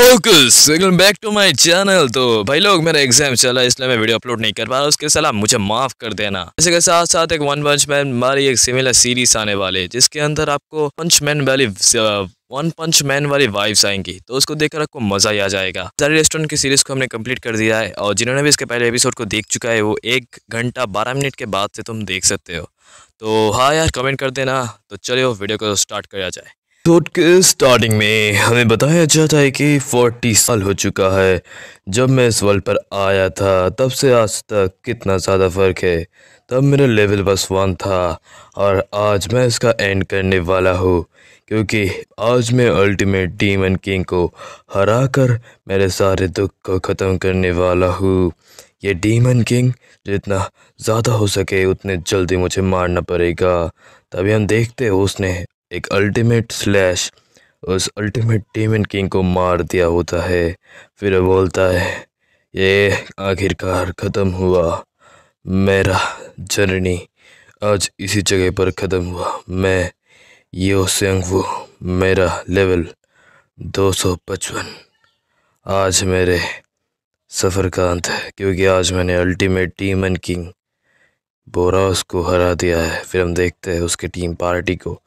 Focus welcome back to my channel तो भाई लोग मेरा एग्जाम चला इसलिए मैं वीडियो अपलोड नहीं कर पा रहा उसके सलाह मुझे माफ कर देना इसी के साथ साथ एक वन पंच मैन वाली एक सिमिलर सीरीज आने वाले जिसके अंदर आपको पंच मैन वाली वन पंच मैन वाली वाइब्स आएंगी तो उसको देखकर आपको मजा ही आ जाएगा सारी रेस्टोरेंट की सीरीज को हमने कंप्लीट कर दिया है और जिन्होंने भी इसके पहले एपिसोड को देख चुका है वो एक घंटा बारह मिनट के बाद से तुम देख सकते हो तो हाँ यार कमेंट कर देना तो चलो वीडियो को स्टार्ट करा जाए शूट के स्टार्टिंग में हमें बताया जाता है कि 40 साल हो चुका है जब मैं इस वर्ल्ड पर आया था तब से आज तक कितना ज़्यादा फ़र्क है तब मेरा लेवल बस वन था और आज मैं इसका एंड करने वाला हूँ क्योंकि आज मैं अल्टीमेट डीमन किंग को हरा कर मेरे सारे दुख को ख़त्म करने वाला हूँ ये डीमन किंग जितना ज़्यादा हो सके उतने जल्दी मुझे मारना पड़ेगा तभी हम देखते हैं उसने एक अल्टीमेट स्लैश उस अल्टीमेट डेमन किंग को मार दिया होता है फिर बोलता है ये आखिरकार ख़त्म हुआ मेरा जर्नी आज इसी जगह पर ख़त्म हुआ मैं यो सेंग वो मेरा लेवल दो सौ पचपन आज मेरे सफ़र का अंत है क्योंकि आज मैंने अल्टीमेट एंड किंग बोरास को हरा दिया है फिर हम देखते हैं उसकी टीम पार्टी को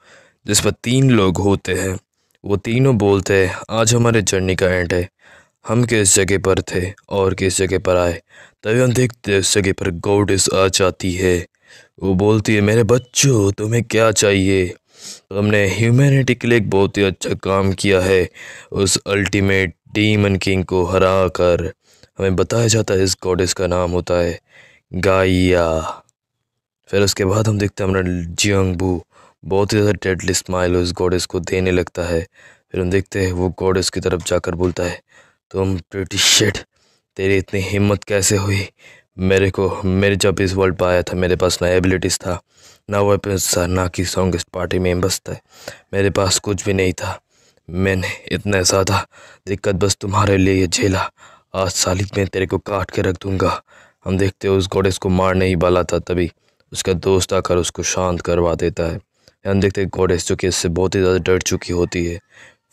जिस पर तीन लोग होते हैं वो तीनों बोलते हैं आज हमारे जर्नी का एंड है हम किस जगह पर थे और किस जगह पर आए तभी हम देखते उस जगह पर गोडिस आ जाती है वो बोलती है मेरे बच्चों तुम्हें क्या चाहिए तो हमने ह्यूमैनिटी के लिए एक बहुत ही अच्छा काम किया है उस अल्टीमेट डीमन किंग को हरा कर हमें बताया जाता है इस गॉडेस का नाम होता है गाइया फिर उसके बाद हम देखते हैं हमारा जियंगबू बहुत ही ज़्यादा डेडली स्माइल उस गॉडेस को देने लगता है फिर हम देखते हैं वो गॉडेस की तरफ जाकर बोलता है तुम ब्रिटिश तेरी इतनी हिम्मत कैसे हुई मेरे को मेरे जब इस वर्ल्ड पर आया था मेरे पास ना एबिलिटीज़ था ना वेपन्स था ना कि स्ट्रॉन्गेस्ट पार्टी मेम्बर्स थे मेरे पास कुछ भी नहीं था मैंने इतना ज़्यादा दिक्कत बस तुम्हारे लिए झेला आज सालिक मैं तेरे को काट के रख दूँगा हम देखते हैं उस गॉडेस को मारने ही वाला था तभी उसका दोस्त आकर उसको शांत करवा देता है हम देखते हैं गॉडेस जो कि इससे बहुत ही ज़्यादा डर चुकी होती है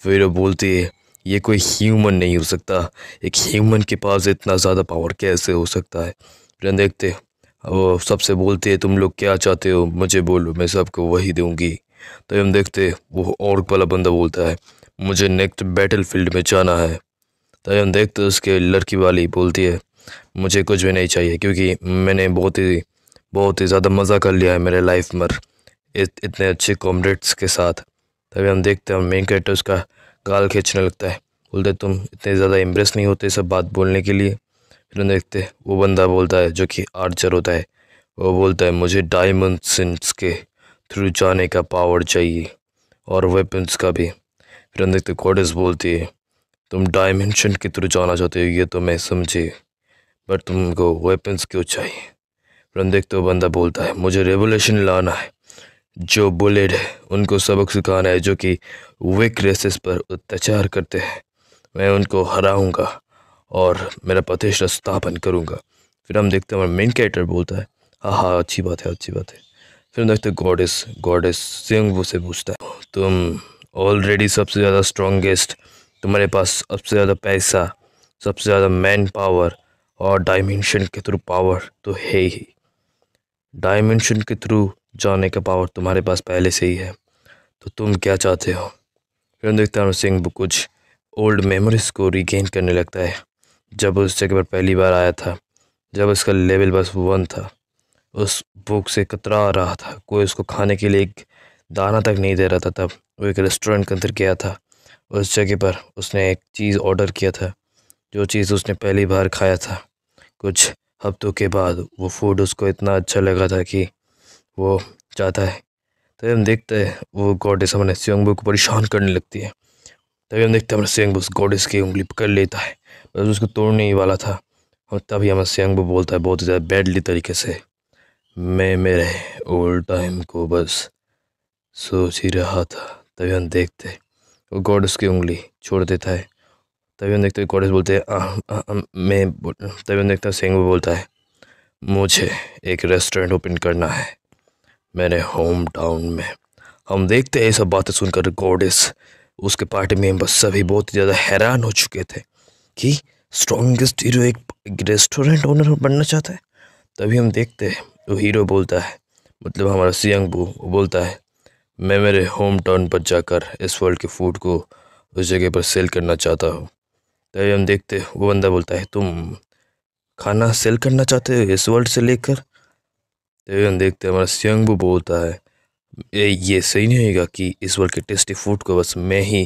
फिर वो बोलती है ये कोई ह्यूमन नहीं हो सकता एक ह्यूमन के पास इतना ज़्यादा पावर कैसे हो सकता है फिर हम देखते वो सबसे बोलती है तुम लोग क्या चाहते हो मुझे बोलो मैं सबको वही दूँगी तो हम देखते वो और वाला बंदा बोलता है मुझे नेक्स्ट बैटल फील्ड में जाना है तो हम देखते उसके लड़की वाली बोलती है मुझे कुछ भी नहीं चाहिए क्योंकि मैंने बहुत ही बहुत ही ज़्यादा मज़ा कर लिया है मेरे लाइफ में इतने अच्छे कॉमरेड्स के साथ तभी हम देखते हैं मेन कैरेक्टर उसका गाल खींचने लगता है बोलते तुम इतने ज़्यादा इम्प्रेस नहीं होते सब बात बोलने के लिए फिर हम देखते वो बंदा बोलता है जो कि आर्चर होता है वो बोलता है मुझे डायमंड्स के थ्रू जाने का पावर चाहिए और वेपन्स का भी फिर हम देखते कॉडस बोलती है तुम डायमेंशन के थ्रू जाना चाहते हो ये तो मैं समझे बट तुमको वेपन्स क्यों चाहिए फिर हम देखते हो बंदा बोलता है मुझे रेवोल्यूशन लाना है जो बुलेट है उनको सबक सिखाना है जो कि विक रेसिस पर अत्याचार करते हैं मैं उनको हराऊंगा और मेरा प्रतिष्ठा स्थापन करूंगा फिर हम देखते हैं हमारा मेन कैरेक्टर बोलता है हाँ हाँ अच्छी बात है अच्छी बात है फिर हम देखते हैं गॉडेस गॉडेस सिंह से पूछता है तुम ऑलरेडी सबसे ज़्यादा स्ट्रॉन्गेस्ट तुम्हारे पास सबसे ज़्यादा पैसा सबसे ज़्यादा मैन पावर और डायमेंशन के थ्रू पावर तो है ही डायमेंशन के थ्रू जाने का पावर तुम्हारे पास पहले से ही है तो तुम क्या चाहते हो रणदीप सिंह कुछ ओल्ड मेमोरीज को रिगेन करने लगता है जब उस जगह पर पहली बार आया था जब उसका लेवल बस वन था उस भूख से कतरा रहा था कोई उसको खाने के लिए एक दाना तक नहीं दे रहा था तब वो एक रेस्टोरेंट के अंदर गया था उस जगह पर उसने एक चीज़ ऑर्डर किया था जो चीज़ उसने पहली बार खाया था कुछ हफ्तों के बाद वो फूड उसको इतना अच्छा लगा था कि वो चाहता है तभी हम देखते हैं वो गॉडेस हमारे स्वयंभू को परेशान करने लगती है तभी हम देखते हैं हमारे स्वयंभू उस गॉडेस की उंगली पकड़ लेता है बस मतलब उसको तोड़ने ही वाला था और तभी हमें स्वयंभू बोलता है बहुत ज़्यादा बैडली तरीके से मैं मेरे ओल्ड टाइम को बस सोच ही रहा था तभी हम देखते वो गॉड उसकी उंगली छोड़ देता है तभी हम देखते गॉडेस बोलते हैं मैं तभी हम देखता सिंह बोलता है मुझे एक रेस्टोरेंट ओपन करना है मैंने होम टाउन में हम देखते हैं ये सब बातें सुनकर गोडिस उसके पार्टी बस सभी बहुत ही ज़्यादा हैरान हो चुके थे कि स्ट्रॉन्गेस्ट हीरो एक रेस्टोरेंट ओनर बनना चाहता है तभी हम देखते हैं वो हीरो बोलता है मतलब हमारा बू वो बोलता है मैं मेरे होम टाउन पर जाकर इस वर्ल्ड के फूड को उस जगह पर सेल करना चाहता हूँ तभी हम देखते वो बंदा बोलता है तुम खाना सेल करना चाहते हो इस वर्ल्ड से लेकर तभी हम देखते हैं हमारा सियंग बोलता है ये ये सही नहीं होगा कि इस वर्ल्ड के टेस्टी फूड को बस मैं ही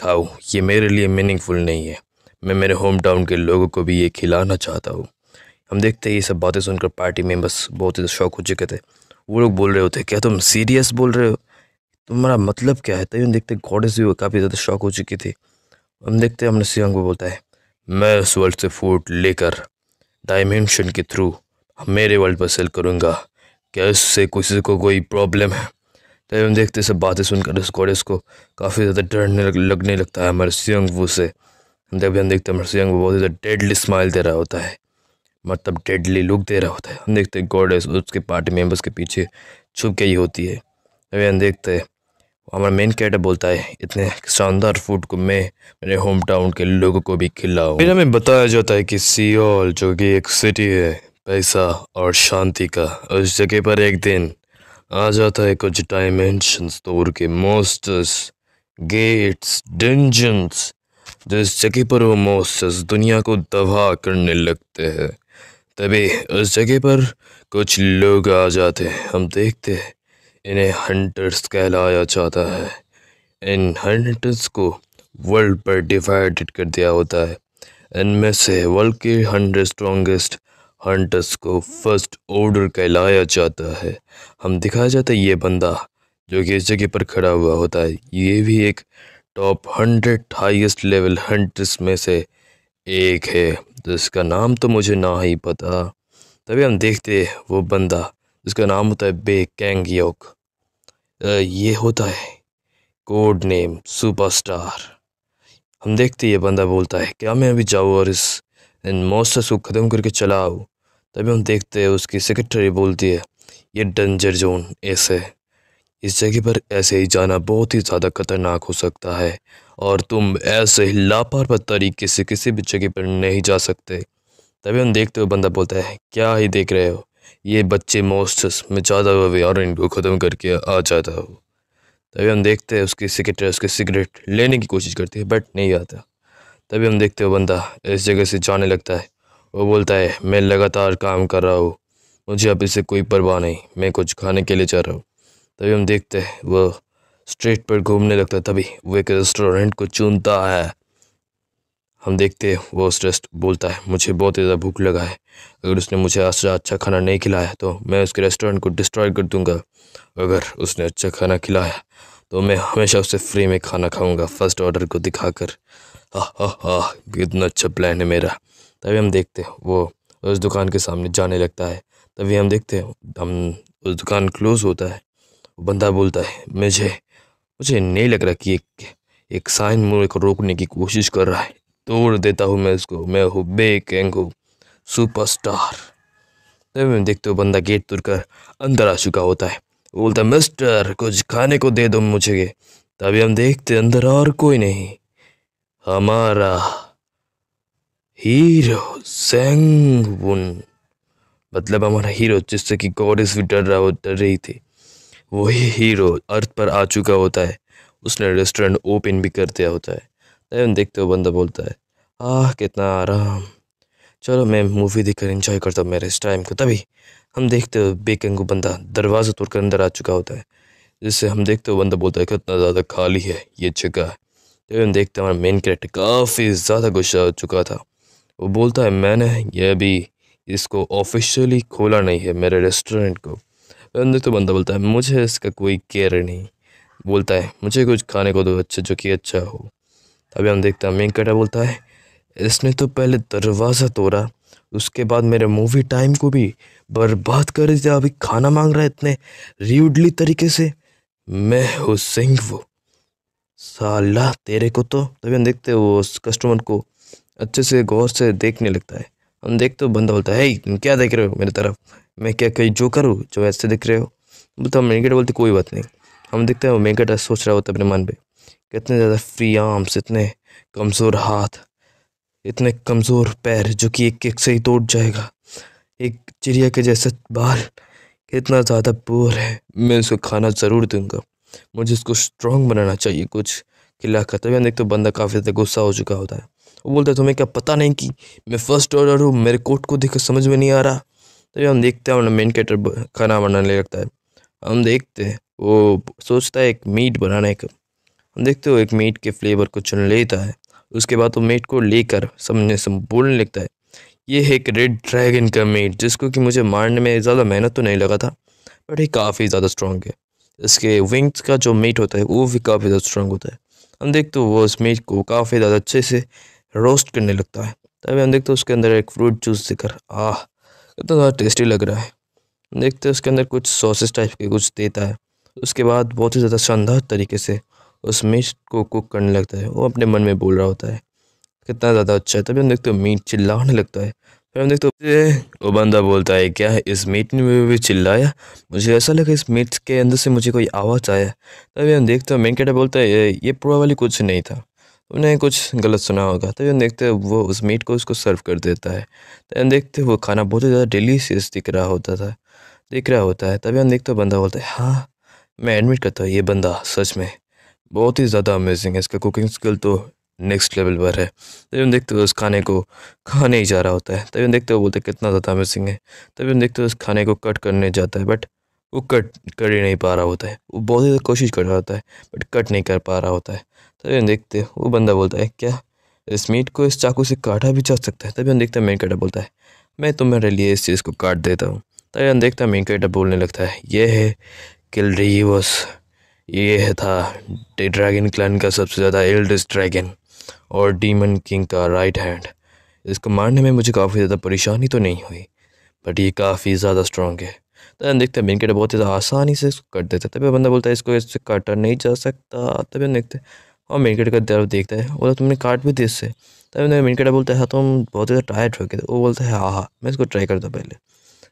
खाऊँ ये मेरे लिए मीनिंगफुल नहीं है मैं मेरे होम टाउन के लोगों को भी ये खिलाना चाहता हूँ हम देखते हैं ये सब बातें सुनकर पार्टी में बस बहुत ही शौक हो चुके थे वो लोग बोल रहे होते क्या तुम सीरियस बोल रहे हो तुम्हारा मतलब क्या है तभी हम देखते गॉडेस भी काफ़ी ज़्यादा शौक हो चुकी थी हम देखते हैं हमने सियांग को बोलता है मैं उस वर्ल्ड से फूड लेकर डायमेंशन के थ्रू मेरे वर्ल्ड पर सेल करूँगा क्या इससे किसी को कोई प्रॉब्लम है तो हम देखते सब बातें सुनकर स्कॉडेस को काफ़ी ज़्यादा डरने लग, लगने लगता है मरसियंग वो से देख हम देखते हैं मरसियंग वो बहुत ज़्यादा डेडली स्माइल दे रहा होता है मतलब डेडली लुक दे रहा होता है हम देखते हैं गॉडेस उसके पार्टी मेम्बर्स के पीछे छुप के ही होती है तभी हम देखते हैं हमारा मेन कैरेक्टर बोलता है इतने शानदार फूड को मैं मेरे होम टाउन के लोगों को भी खिलाऊं फिर हमें बताया जाता है कि सियोल जो कि एक सिटी है पैसा और शांति का उस जगह पर एक दिन आ जाता है कुछ डायमेंशंस दूर के मोस्टर्स गेट्स डेंजन्स जिस जगह पर वो मोस्टर्स दुनिया को दबा करने लगते हैं तभी उस जगह पर कुछ लोग आ जाते हैं हम देखते हैं इन्हें हंटर्स कहलाया जाता है इन हंटर्स को वर्ल्ड पर डिवाइडेड कर दिया होता है इनमें से वर्ल्ड के हंड्रेड स्ट्रॉन्गेस्ट हंटर्स को फर्स्ट ऑर्डर कहलाया जाता है हम दिखाया जाता है ये बंदा जो कि इस जगह पर खड़ा हुआ होता है ये भी एक top hundred highest level hunters में से एक है जिसका तो नाम तो मुझे ना ही पता तभी हम देखते वो बंदा जिसका नाम होता है बे कैंग योक ये होता है कोड नेम सुपरस्टार हम देखते ये बंदा बोलता है क्या मैं अभी जाऊँ और इस एंड मोसस को ख़त्म करके चला आओ तभी हम देखते हैं उसकी सेक्रेटरी बोलती है ये डेंजर जोन ऐसे इस जगह पर ऐसे ही जाना बहुत ही ज़्यादा खतरनाक हो सकता है और तुम ऐसे ही लापरवाह तरीके से किसी भी जगह पर नहीं जा सकते तभी हम देखते हुए बंदा बोलता है क्या ही देख रहे हो ये बच्चे मोस्टस में ज़्यादा हुए और इनको ख़त्म करके आ जाता हो तभी हम देखते हैं उसकी सिगरेट उसकी सिगरेट लेने की कोशिश करती है बट नहीं आता तभी हम देखते हो बंदा इस जगह से जाने लगता है वो बोलता है मैं लगातार काम कर रहा हूँ मुझे अब इससे कोई परवाह नहीं मैं कुछ खाने के लिए जा रहा हूँ तभी हम देखते हैं वह स्ट्रीट पर घूमने लगता है तभी वो एक रेस्टोरेंट को चुनता है हम देखते हैं वो उस रेस्ट बोलता है मुझे बहुत ज़्यादा भूख लगा है अगर उसने मुझे अच्छा अच्छा खाना नहीं खिलाया तो मैं उसके रेस्टोरेंट को डिस्ट्रॉय कर दूंगा अगर उसने अच्छा खाना खिलाया तो मैं हमेशा उससे फ्री में खाना खाऊंगा फर्स्ट ऑर्डर को दिखाकर हा कितना अच्छा प्लान है मेरा तभी हम देखते हैं वो उस दुकान के सामने जाने लगता है तभी हम देखते हैं हम उस दुकान क्लोज होता है वो बंदा बोलता है मुझे मुझे नहीं लग रहा कि एक एक साइन मुझे को रोकने की कोशिश कर रहा है तोड़ देता हूँ मैं उसको मैं हूँ बे कैंग हूँ स्टार तभी हम देखते हो बंदा गेट तोड़ कर अंदर आ चुका होता है बोलता है मिस्टर कुछ खाने को दे दो मुझे तभी हम देखते अंदर और कोई नहीं हमारा हीरो सेंगवुन मतलब हमारा हीरो जिससे कि गॉडेस भी डर रहा हो डर रही थी वही हीरो अर्थ पर आ चुका होता है उसने रेस्टोरेंट ओपन भी कर दिया होता है एवं देखते हुए बंदा बोलता है आह कितना आराम चलो मैं मूवी देखकर इंजॉय करता हूँ मेरे इस टाइम को तभी हम देखते हो बेकंगू बंदा दरवाज़ा तोड़कर अंदर आ चुका होता है जिससे हम देखते हो बंदा बोलता है कितना ज़्यादा खाली है ये जगह हम देखते हमारा मेन कैरेक्टर काफ़ी ज़्यादा गुस्सा हो चुका था वो बोलता है मैंने ये अभी इसको ऑफिशियली खोला नहीं है मेरे रेस्टोरेंट को अंदर तो बंदा बोलता है मुझे इसका कोई केयर नहीं बोलता है मुझे कुछ खाने को दो अच्छा जो कि अच्छा हो तभी हम देखते हैं मेन कैरेक्टर बोलता है इसने तो पहले दरवाज़ा तोड़ा उसके बाद मेरे मूवी टाइम को भी बर्बाद कर दिया अभी खाना मांग रहा है इतने र्यूडली तरीके से मैं सिंह वो साला तेरे को तो तभी हम देखते हैं वो उस कस्टमर को अच्छे से गौर से देखने लगता है हम देखते हो बंदा बोलता है तुम क्या देख रहे हो मेरी तरफ मैं क्या कहीं जो करूँ जो ऐसे देख रहे हो बोलता हम वेंकट बोलते कोई बात नहीं हम देखते हैं वेंकट सोच रहा होता अपने मन पर कितने ज़्यादा फ्री आर्म्स इतने कमज़ोर हाथ इतने कमज़ोर पैर जो कि एक एक से ही तोड़ जाएगा एक चिड़िया के जैसे बाल कितना ज़्यादा बोर है मैं उसको खाना ज़रूर दूंगा मुझे इसको स्ट्रॉन्ग बनाना चाहिए कुछ किला हम देखते हो बंदा काफ़ी ज़्यादा गुस्सा हो चुका होता है वो बोलता है तुम्हें क्या पता नहीं कि मैं फर्स्ट ऑर्डर हूँ मेरे कोर्ट को देख समझ में नहीं आ रहा तभी तो हम देखते हैं मेन कैटर खाना बनाने लगता है हम देखते हैं वो सोचता है एक मीट बनाने का हम देखते हो एक मीट के फ्लेवर को चुन लेता है उसके बाद वो मीट को लेकर समझने से बोलने लगता है ये है एक रेड ड्रैगन का मीट जिसको कि मुझे मारने में ज़्यादा मेहनत तो नहीं लगा था बट ये काफ़ी ज़्यादा स्ट्रॉन्ग है इसके विंग्स का जो मीट होता है वो भी काफ़ी ज़्यादा स्ट्रॉन्ग होता है हम देखते हो वो इस मीट को काफ़ी ज़्यादा अच्छे से रोस्ट करने लगता है तभी हम देखते हो उसके अंदर एक फ्रूट जूस देकर आह कितना ज़्यादा टेस्टी लग रहा है देखते हो उसके अंदर कुछ सॉसेस टाइप के कुछ देता है उसके बाद बहुत ही ज़्यादा शानदार तरीके से उस मीट को कुक करने लगता है वो अपने मन में बोल रहा होता है कितना ज़्यादा अच्छा है तभी हम देखते हो मीट चिल्लाने लगता है फिर हम देखते हैं वो बंदा बोलता है क्या है इस मीट में भी, भी चिल्लाया मुझे ऐसा लगा इस मीट के अंदर से मुझे कोई आवाज़ आया तभी हम देखते हैं मेन कैटा बोलता है ये वाली कुछ नहीं था उन्हें कुछ गलत सुना होगा तभी हम देखते हैं वो उस मीट को उसको सर्व कर देता है तभी हम देखते वो खाना बहुत ही ज़्यादा डिलीशियस दिख रहा होता था दिख रहा होता है तभी हम देखते हैं बंदा बोलता है हाँ मैं एडमिट करता हूँ ये बंदा सच में बहुत ही ज़्यादा अमेजिंग है इसका कुकिंग स्किल तो नेक्स्ट लेवल पर है तभी हम देखते हुए उस खाने को खाने ही जा रहा होता है तभी हम देखते हुए बोलते कितना ज़्यादा मिसिंग है तभी हम देखते हुए उस खाने को कट करने जाता है बट वो कट कर ही नहीं पा रहा होता है वो बहुत ही कोशिश कर रहा होता है बट कट नहीं कर पा रहा होता है तभी हम देखते वो बंदा बोलता है क्या इस मीट को इस चाकू से काटा भी जा सकता है तभी हम देखते हैं मेन कैटा बोलता है मैं तुम्हारे लिए इस चीज़ को काट देता हूँ तभी हम देखता मेन कैटा बोलने लगता है ये है किल रही ये था ड्रैगन क्लैन का सबसे ज़्यादा एल्डेस्ट ड्रैगन और डीमन किंग का राइट हैंड इसको मारने में मुझे काफ़ी ज़्यादा परेशानी तो नहीं हुई बट ये काफ़ी ज़्यादा स्ट्रॉन्ग है तो देखते हैं मिनकेट बहुत ज़्यादा आसानी से इसको कट देता है तभी बंदा बोलता है इसको इससे काटा नहीं जा सकता तभी हम देखते हैं और मिनकेट का दर्द देखता है बोला तुमने काट भी दी इससे तभी मिनकेट बोलता है हाँ, तुम बहुत ज़्यादा टायर्ड हो गए वो बोलता है हाँ हाँ मैं इसको ट्राई करता पहले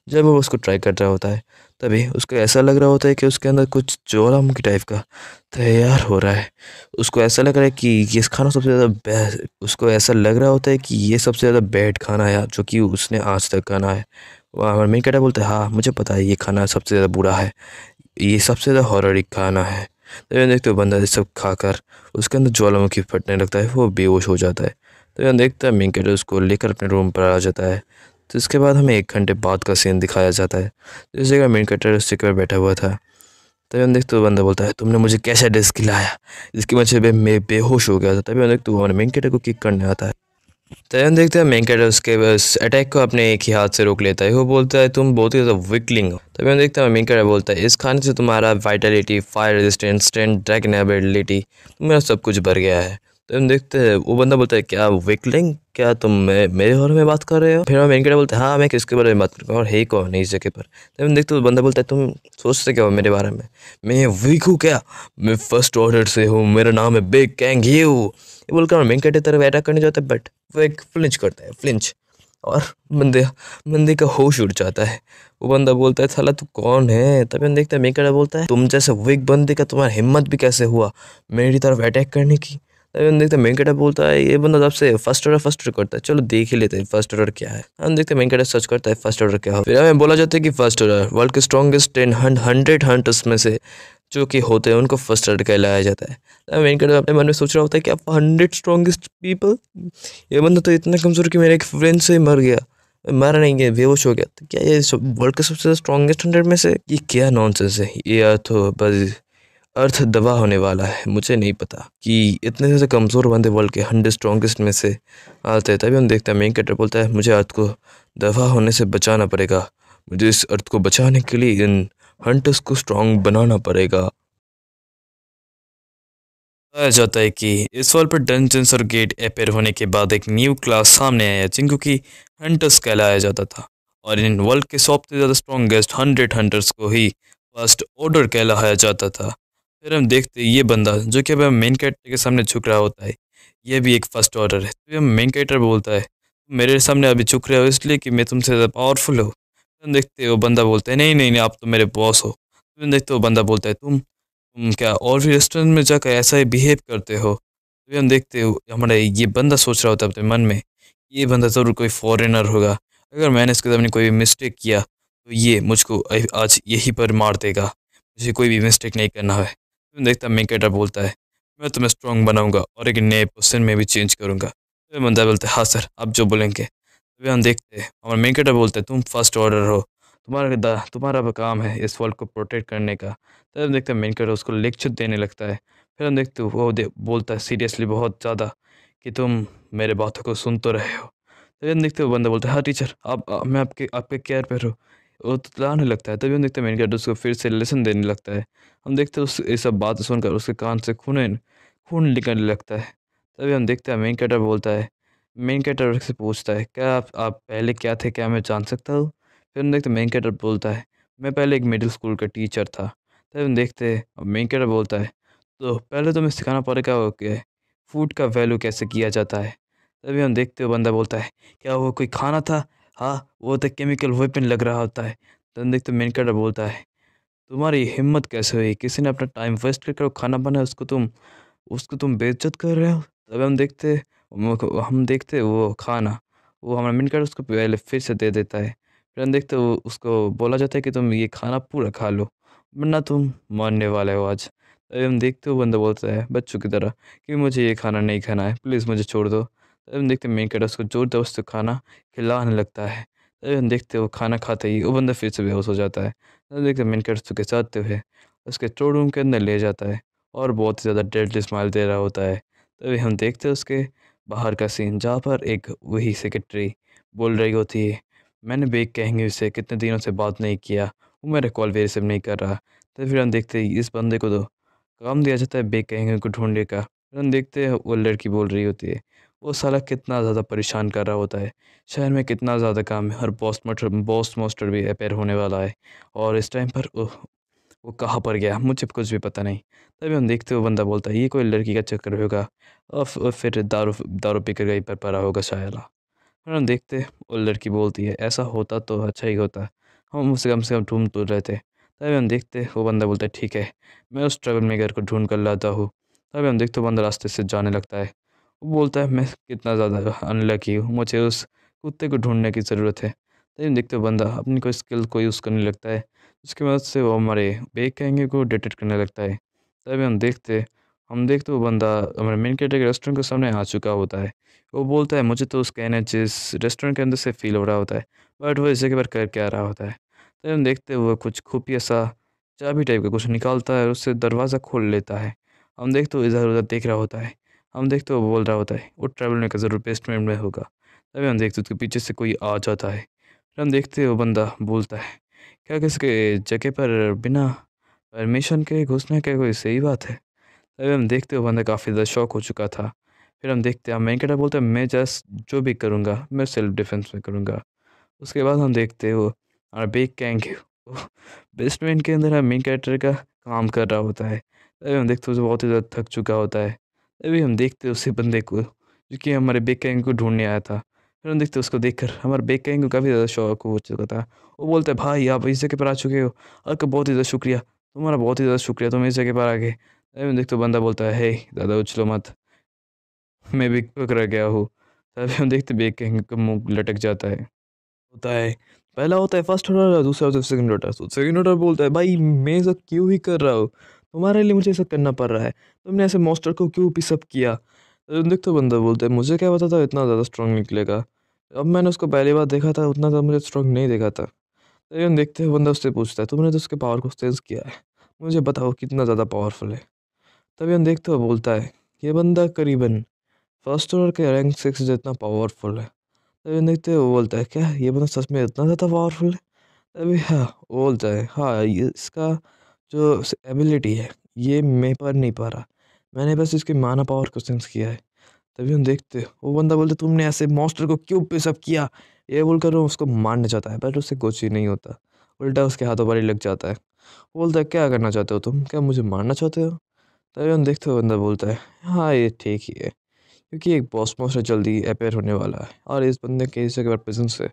जब वो उसको ट्राई कर रहा होता है तभी उसको ऐसा लग रहा होता है कि उसके अंदर कुछ ज्वालामुखी टाइप का तैयार हो रहा है उसको ऐसा लग रहा है कि ये खाना सबसे ज़्यादा उसको ऐसा लग रहा होता है कि ये सबसे ज़्यादा बेड खाना है जो कि उसने आज तक खाना है हमारा मेन कैटा बोलते हैं हाँ मुझे पता है ये खाना सबसे ज़्यादा बुरा है ये सबसे ज़्यादा हॉररिक खाना है तभी तो देखते हो बंदा ये सब खाकर उसके अंदर ज्वालामुखी फटने लगता है वो बेहोश हो जाता है तो देखते देखता है मिंकेट उसको लेकर अपने रूम पर आ जाता है तो इसके बाद हमें एक घंटे बाद का सीन दिखाया जाता है तो इस जगह मेन कटर उसके पर बैठा हुआ था तभी हम देखते तो बंदा बोलता है तुमने मुझे कैसा ड्रेस खिलाया इसकी वजह से मैं बेहोश हो गया था तभी हम देखते तो हमारे मेन कैटर को किक करने आता है तभी हम देखते हैं मेन कैटर उसके बस अटैक को अपने एक ही हाथ से रोक लेता है वो बोलता है तुम बहुत ही ज़्यादा विकलिंग हो तभी हम देखते हैं मेन कैटर बोलता है इस खाने से तुम्हारा vitality fire resistance strength dragon ability मेरा सब कुछ भर गया है तो हम देखते हैं वो बंदा बोलता है क्या विकलिंग क्या तुम मैं मेरे बारे में बात कर रहे हो फिर हम इनके बोलते हैं हाँ मैं किसके बारे में बात कर रहा हूँ और है कौन है इस जगह पर तो हम देखते बंदा बोलता है तुम सोचते क्या हो मेरे बारे में मैं वीक हूँ क्या मैं फर्स्ट ऑर्डर से हूँ मेरा नाम है बिग कैंग ये ये बोलकर वेंकट की तरफ अटैक करने जाता है बट वो एक फ्लिंच करता है फ्लिंच और बंदे बंदे का होश उड़ जाता है वो बंदा बोलता है साला तू कौन है तभी हम देखते हैं मेकड़ा बोलता है तुम जैसे वीक बंदे का तुम्हारा हिम्मत भी कैसे हुआ मेरी तरफ अटैक करने की तभी हम देखते हैं वेंकटा बोलता है ये बंदा से फर्स्ट ऑर्डर फर्स्ट ऑर्डर करता है चलो देख ही लेते हैं फर्स्ट ऑर्डर क्या है हम देखते हैं वेंकटा सर्च करता है फर्स्ट ऑर्डर क्या हो फिर हमें बोला जाता है कि फर्स्ट ऑर्डर वर्ल्ड के स्ट्रॉगेस्ट टेन हंड्रेड हंटर्स में से जो कि होते हैं उनको फर्स्ट ऑर्डर कहलाया जाता है तो वेंकट अपने मन में सोच रहा होता है कि आप हंड्रेड स्ट्रॉगेस्ट पीपल ये बंदा तो इतना कमज़ोर कि मेरे एक फ्रेंड से ही मर गया मर नहीं गया बेहोश हो गया तो क्या ये वर्ल्ड के सबसे स्ट्रॉगेस्ट हंड्रेड में से ये क्या नॉनसेंस है ये तो बस अर्थ दबा होने वाला है मुझे नहीं पता कि इतने से कमज़ोर बंदे वर्ल्ड के हंड्रेड स्ट्रॉन्गेस्ट में से आते हैं तभी हम देखते हैं मेन कैटर बोलता है मुझे अर्थ को दबा होने से बचाना पड़ेगा मुझे इस अर्थ को बचाने के लिए इन हंटर्स को स्ट्रॉन्ग बनाना पड़ेगा बताया जाता है कि इस वॉल पर डंजन्स और गेट अपेयर होने के बाद एक न्यू क्लास सामने आया जिनको कि हंटर्स कहलाया जाता था और इन वर्ल्ड के सबसे ज़्यादा स्ट्रॉन्गेस्ट हंड्रेड हंटर्स को ही फर्स्ट ऑर्डर कहलाया जाता था फिर हम देखते हैं ये बंदा जो कि अब मेन कैरेक्टर के सामने झुक रहा होता है ये भी एक फ़र्स्ट ऑर्डर है तो हम मेन कैरेक्टर बोलता है मेरे सामने अभी झुक रहे हो इसलिए कि मैं तुमसे ज़्यादा पावरफुल हो फिर हम देखते वो बंदा बोलता है नहीं नहीं नहीं आप तो मेरे बॉस हो हम देखते हो बंदा बोलता है तुम तुम क्या और भी रेस्टोरेंट में जाकर ऐसा ही बिहेव करते हो तो हम देखते हो हमारा ये बंदा सोच रहा होता है अपने मन में ये बंदा ज़रूर तो कोई फॉरेनर होगा अगर मैंने इसके सामने कोई भी मिस्टेक किया तो ये मुझको आज यहीं पर मार देगा मुझे कोई भी मिस्टेक नहीं करना है तुम देखता मैं कैटर बोलता है मैं तुम्हें स्ट्रॉन्ग बनाऊंगा और एक नए पोजिशन में भी चेंज करूंगा तभी बंदा बोलता है हाँ सर आप जो बोलेंगे तभी हम देखते हैं और कैटर बोलते हैं तुम फर्स्ट ऑर्डर हो तुम्हारा तुम्हारा काम है इस वर्ल्ड को प्रोटेक्ट करने का तब हम देखते हैं कैटर उसको लेक्चर देने लगता है फिर हम देखते वो दे, बोलता है सीरियसली बहुत ज़्यादा कि तुम मेरे बातों को सुन तो रहे हो तभी हम देखते हो बंदा बोलता है हाँ टीचर आप मैं आपके आपके केयर पर हूँ वो तुतलाने तो लगता है तभी हम देखते हैं मेन कैरेक्टर उसको फिर से लेसन देने लगता है हम देखते हैं उस ये सब बात सुनकर उसके कान से खून खून निकलने लगता है तभी हम देखते हैं मेन कैरेक्टर बोलता है मेन कैरेक्टर से पूछता है क्या आप आप पहले क्या थे क्या मैं जान सकता हूँ फिर हम देखते मेन कैरेक्टर बोलता है मैं पहले एक मिडिल स्कूल का टीचर था तभी हम देखते हैं मेन कैरेक्टर बोलता है तो पहले तो मैं सिखाना पड़ेगा कि फूड का वैल्यू कैसे किया जाता है तभी हम देखते हुए बंदा बोलता है क्या वो कोई खाना था हाँ वो तो केमिकल वेपन लग रहा होता है तंदिक तो मेनकाटा बोलता है तुम्हारी हिम्मत कैसे हुई किसी ने अपना टाइम वेस्ट करके खाना बनाया उसको तुम उसको तुम बेइज्जत कर रहे हो तब हम देखते हम देखते वो खाना वो हमारा मिनकर उसको पहले फिर से दे देता है फिर हम देखते वो उसको बोला जाता है कि तुम ये खाना पूरा खा लो वरना तुम मानने वाले हो आज तभी हम देखते हो बंदा बोलता है बच्चों की तरह कि मुझे ये खाना नहीं खाना है प्लीज़ मुझे छोड़ दो तभी हम देखते हैं मेन कैरेक्टर उसको जोर जबरदस्त खाना खिलाने लगता है तभी हम देखते वो खाना खाते ही वो बंदा फिर से बेहोश हो जाता है तब देखते हैं मेन कैटर उसको खिंचाते हुए उसके स्टोर रूम के अंदर ले जाता है और बहुत ही ज़्यादा डेडली स्माइल दे रहा होता है तभी हम देखते हैं उसके बाहर का सीन जहाँ पर एक वही सेक्रेटरी बोल रही होती है मैंने बेग कहेंगे उसे कितने दिनों से बात नहीं किया वो मेरा कॉल भी रिसीव नहीं कर रहा तो फिर हम देखते हैं इस बंदे को तो काम दिया जाता है बेग कहेंगे को ढूंढने का फिर हम देखते हैं वो लड़की बोल रही होती है वो साला कितना ज़्यादा परेशान कर रहा होता है शहर में कितना ज़्यादा काम है हर बॉस मोटर बॉस मोस्टर भी अपेयर होने वाला है और इस टाइम पर वो कहाँ पर गया मुझे कुछ भी पता नहीं तभी हम देखते हुए बंदा बोलता है ये कोई लड़की का चक्कर होगा और फिर दारू दारू पी कर पर पड़ा होगा शायद फिर हम देखते वो लड़की बोलती है ऐसा होता तो अच्छा ही होता हम उससे कम से कम ढूंढ रहे तो रहते तभी हम देखते वो बंदा बोलता है ठीक है मैं उस ट्रैवल मेकर को ढूंढ कर लाता हूँ तभी हम देखते बंदा रास्ते से जाने लगता है बोलता है मैं कितना ज़्यादा अनलकी हूँ मुझे उस कुत्ते को ढूंढने की ज़रूरत है तभी तो देखते बंदा अपनी कोई स्किल को यूज़ करने लगता है उसके बाद से वो हमारे बेग कहेंगे को डिटेक्ट करने लगता है तभी तो हम देखते हम देखते वो बंदा हमारे मेन कैटर के रेस्टोरेंट के सामने आ चुका होता है वो बोलता है मुझे तो उस कहने जिस रेस्टोरेंट के अंदर से फील हो रहा होता है बट वो इसे के बार करके आ रहा होता है तभी तो हम देखते वो कुछ खुफिया सा चाबी टाइप का कुछ निकालता है और उससे दरवाज़ा खोल लेता है हम देखते इधर उधर देख रहा होता है हम देखते हो बोल रहा होता है वो ट्रैवल मेकर ज़रूर बेसमेंट में होगा तभी हम देखते उसके पीछे से कोई आ जाता है फिर हम देखते हो बंदा बोलता है क्या किसके जगह पर बिना परमिशन के घुसना क्या कोई सही बात है तभी हम देखते हो बंदा काफ़ी ज़्यादा शौक हो चुका था फिर हम देखते हैं हाँ, मैं क्या बोलते हैं मैं जस्ट जो भी करूँगा मैं सेल्फ डिफेंस में करूँगा उसके बाद हम देखते हो और बिग कैंग बेस्टमेंट के अंदर हम मेन कैरेक्टर का काम कर रहा होता है तभी हम देखते हो बहुत ही ज़्यादा थक चुका होता है अभी हम देखते उसी बंदे को जो कि हमारे बेकैंग को ढूंढने आया था फिर हम देखते उसको देखकर हमारे बेकैंग को काफ़ी ज़्यादा शौक हो चुका था वो बोलते हैं भाई आप इस जगह पर आ चुके हो आपका बहुत ही ज़्यादा शुक्रिया तुम्हारा बहुत ही ज़्यादा शुक्रिया तुम इस जगह पर आ गए अभी हम देखते बंदा बोलता है हे दादा उछलो मत मैं भी रह गया हूँ तभी हम देखते बेकैंग का मुँह लटक जाता है होता है पहला होता है फर्स्ट ऑर्डर दूसरा होता है सेकंड ऑर्डर तो सेकंड ऑर्डर बोलता है भाई मैं सब क्यों ही कर रहा हूँ तुम्हारे लिए मुझे ऐसा करना पड़ रहा है तुमने ऐसे मॉस्टर को क्यों पिसअप किया देखते तो बंदा बोलता है मुझे क्या पता था इतना ज़्यादा स्ट्रॉन्ग निकलेगा अब मैंने उसको पहली बार देखा था उतना ज़्यादा मुझे स्ट्रॉन्ग नहीं देखा था लेकिन देखते हुए बंदा उससे पूछता है तुमने तो उसके पावर को सेंस किया है मुझे बताओ कितना ज़्यादा पावरफुल है तभी हम देखते हुए बोलता है ये बंदा करीबन फर्स्ट और के रैंक सिक्स जितना पावरफुल है तभी देखते हुए बोलता है क्या ये बंदा सच में इतना ज़्यादा पावरफुल है तभी हाँ बोलता है हाँ इसका जो एबिलिटी है ये मैं पर नहीं पा रहा मैंने बस इसके माना पावर क्वेश्चन किया है तभी हम देखते वो बंदा बोलते तुमने ऐसे मॉस्टर को क्यों पेशअप किया ये बोल कर वो उसको मारने जाता है बट उससे कुछ ही नहीं होता उल्टा उसके हाथों पर ही लग जाता है बोलता है क्या करना चाहते हो तुम क्या मुझे मारना चाहते हो तभी हम देखते हो बंदा बोलता है हाँ ये ठीक ही है क्योंकि एक बॉस मोस्टर जल्दी अपेयर होने वाला है और इस बंदे के इस प्रेजेंस है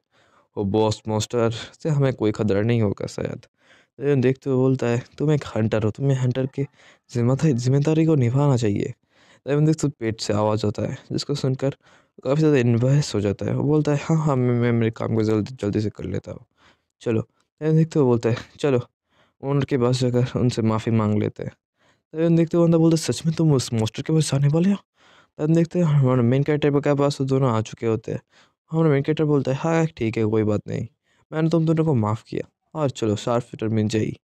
वो बॉस मोस्टर से हमें कोई खतरा नहीं होगा शायद देखते हुए बोलता है तुम एक हंटर हो तुम्हें हंटर की जिम्मेदारी को निभाना चाहिए एवं देखते पेट से आवाज़ होता है जिसको सुनकर काफ़ी ज़्यादा इन्वेस्ट हो जाता है वो बोलता है हाँ हाँ मैं मेरे काम को जल्दी जल्दी से कर लेता हूँ चलो एवं देखते हुए बोलता है चलो ओनर के पास जाकर उनसे माफ़ी मांग लेते हैं रेवन देखते हुए बंदा बोलता है सच में तुम उस मोस्टर के पास जाने वाले हो तब देखते हैं हमारे मेन कैरेक्टर के पास तो दोनों आ चुके होते हैं हमारा मेन कैरेक्टर बोलता है हाँ ठीक है कोई बात नहीं मैंने तुम दोनों को माफ़ किया और चलो सार्फ फिटर मिल जाएगी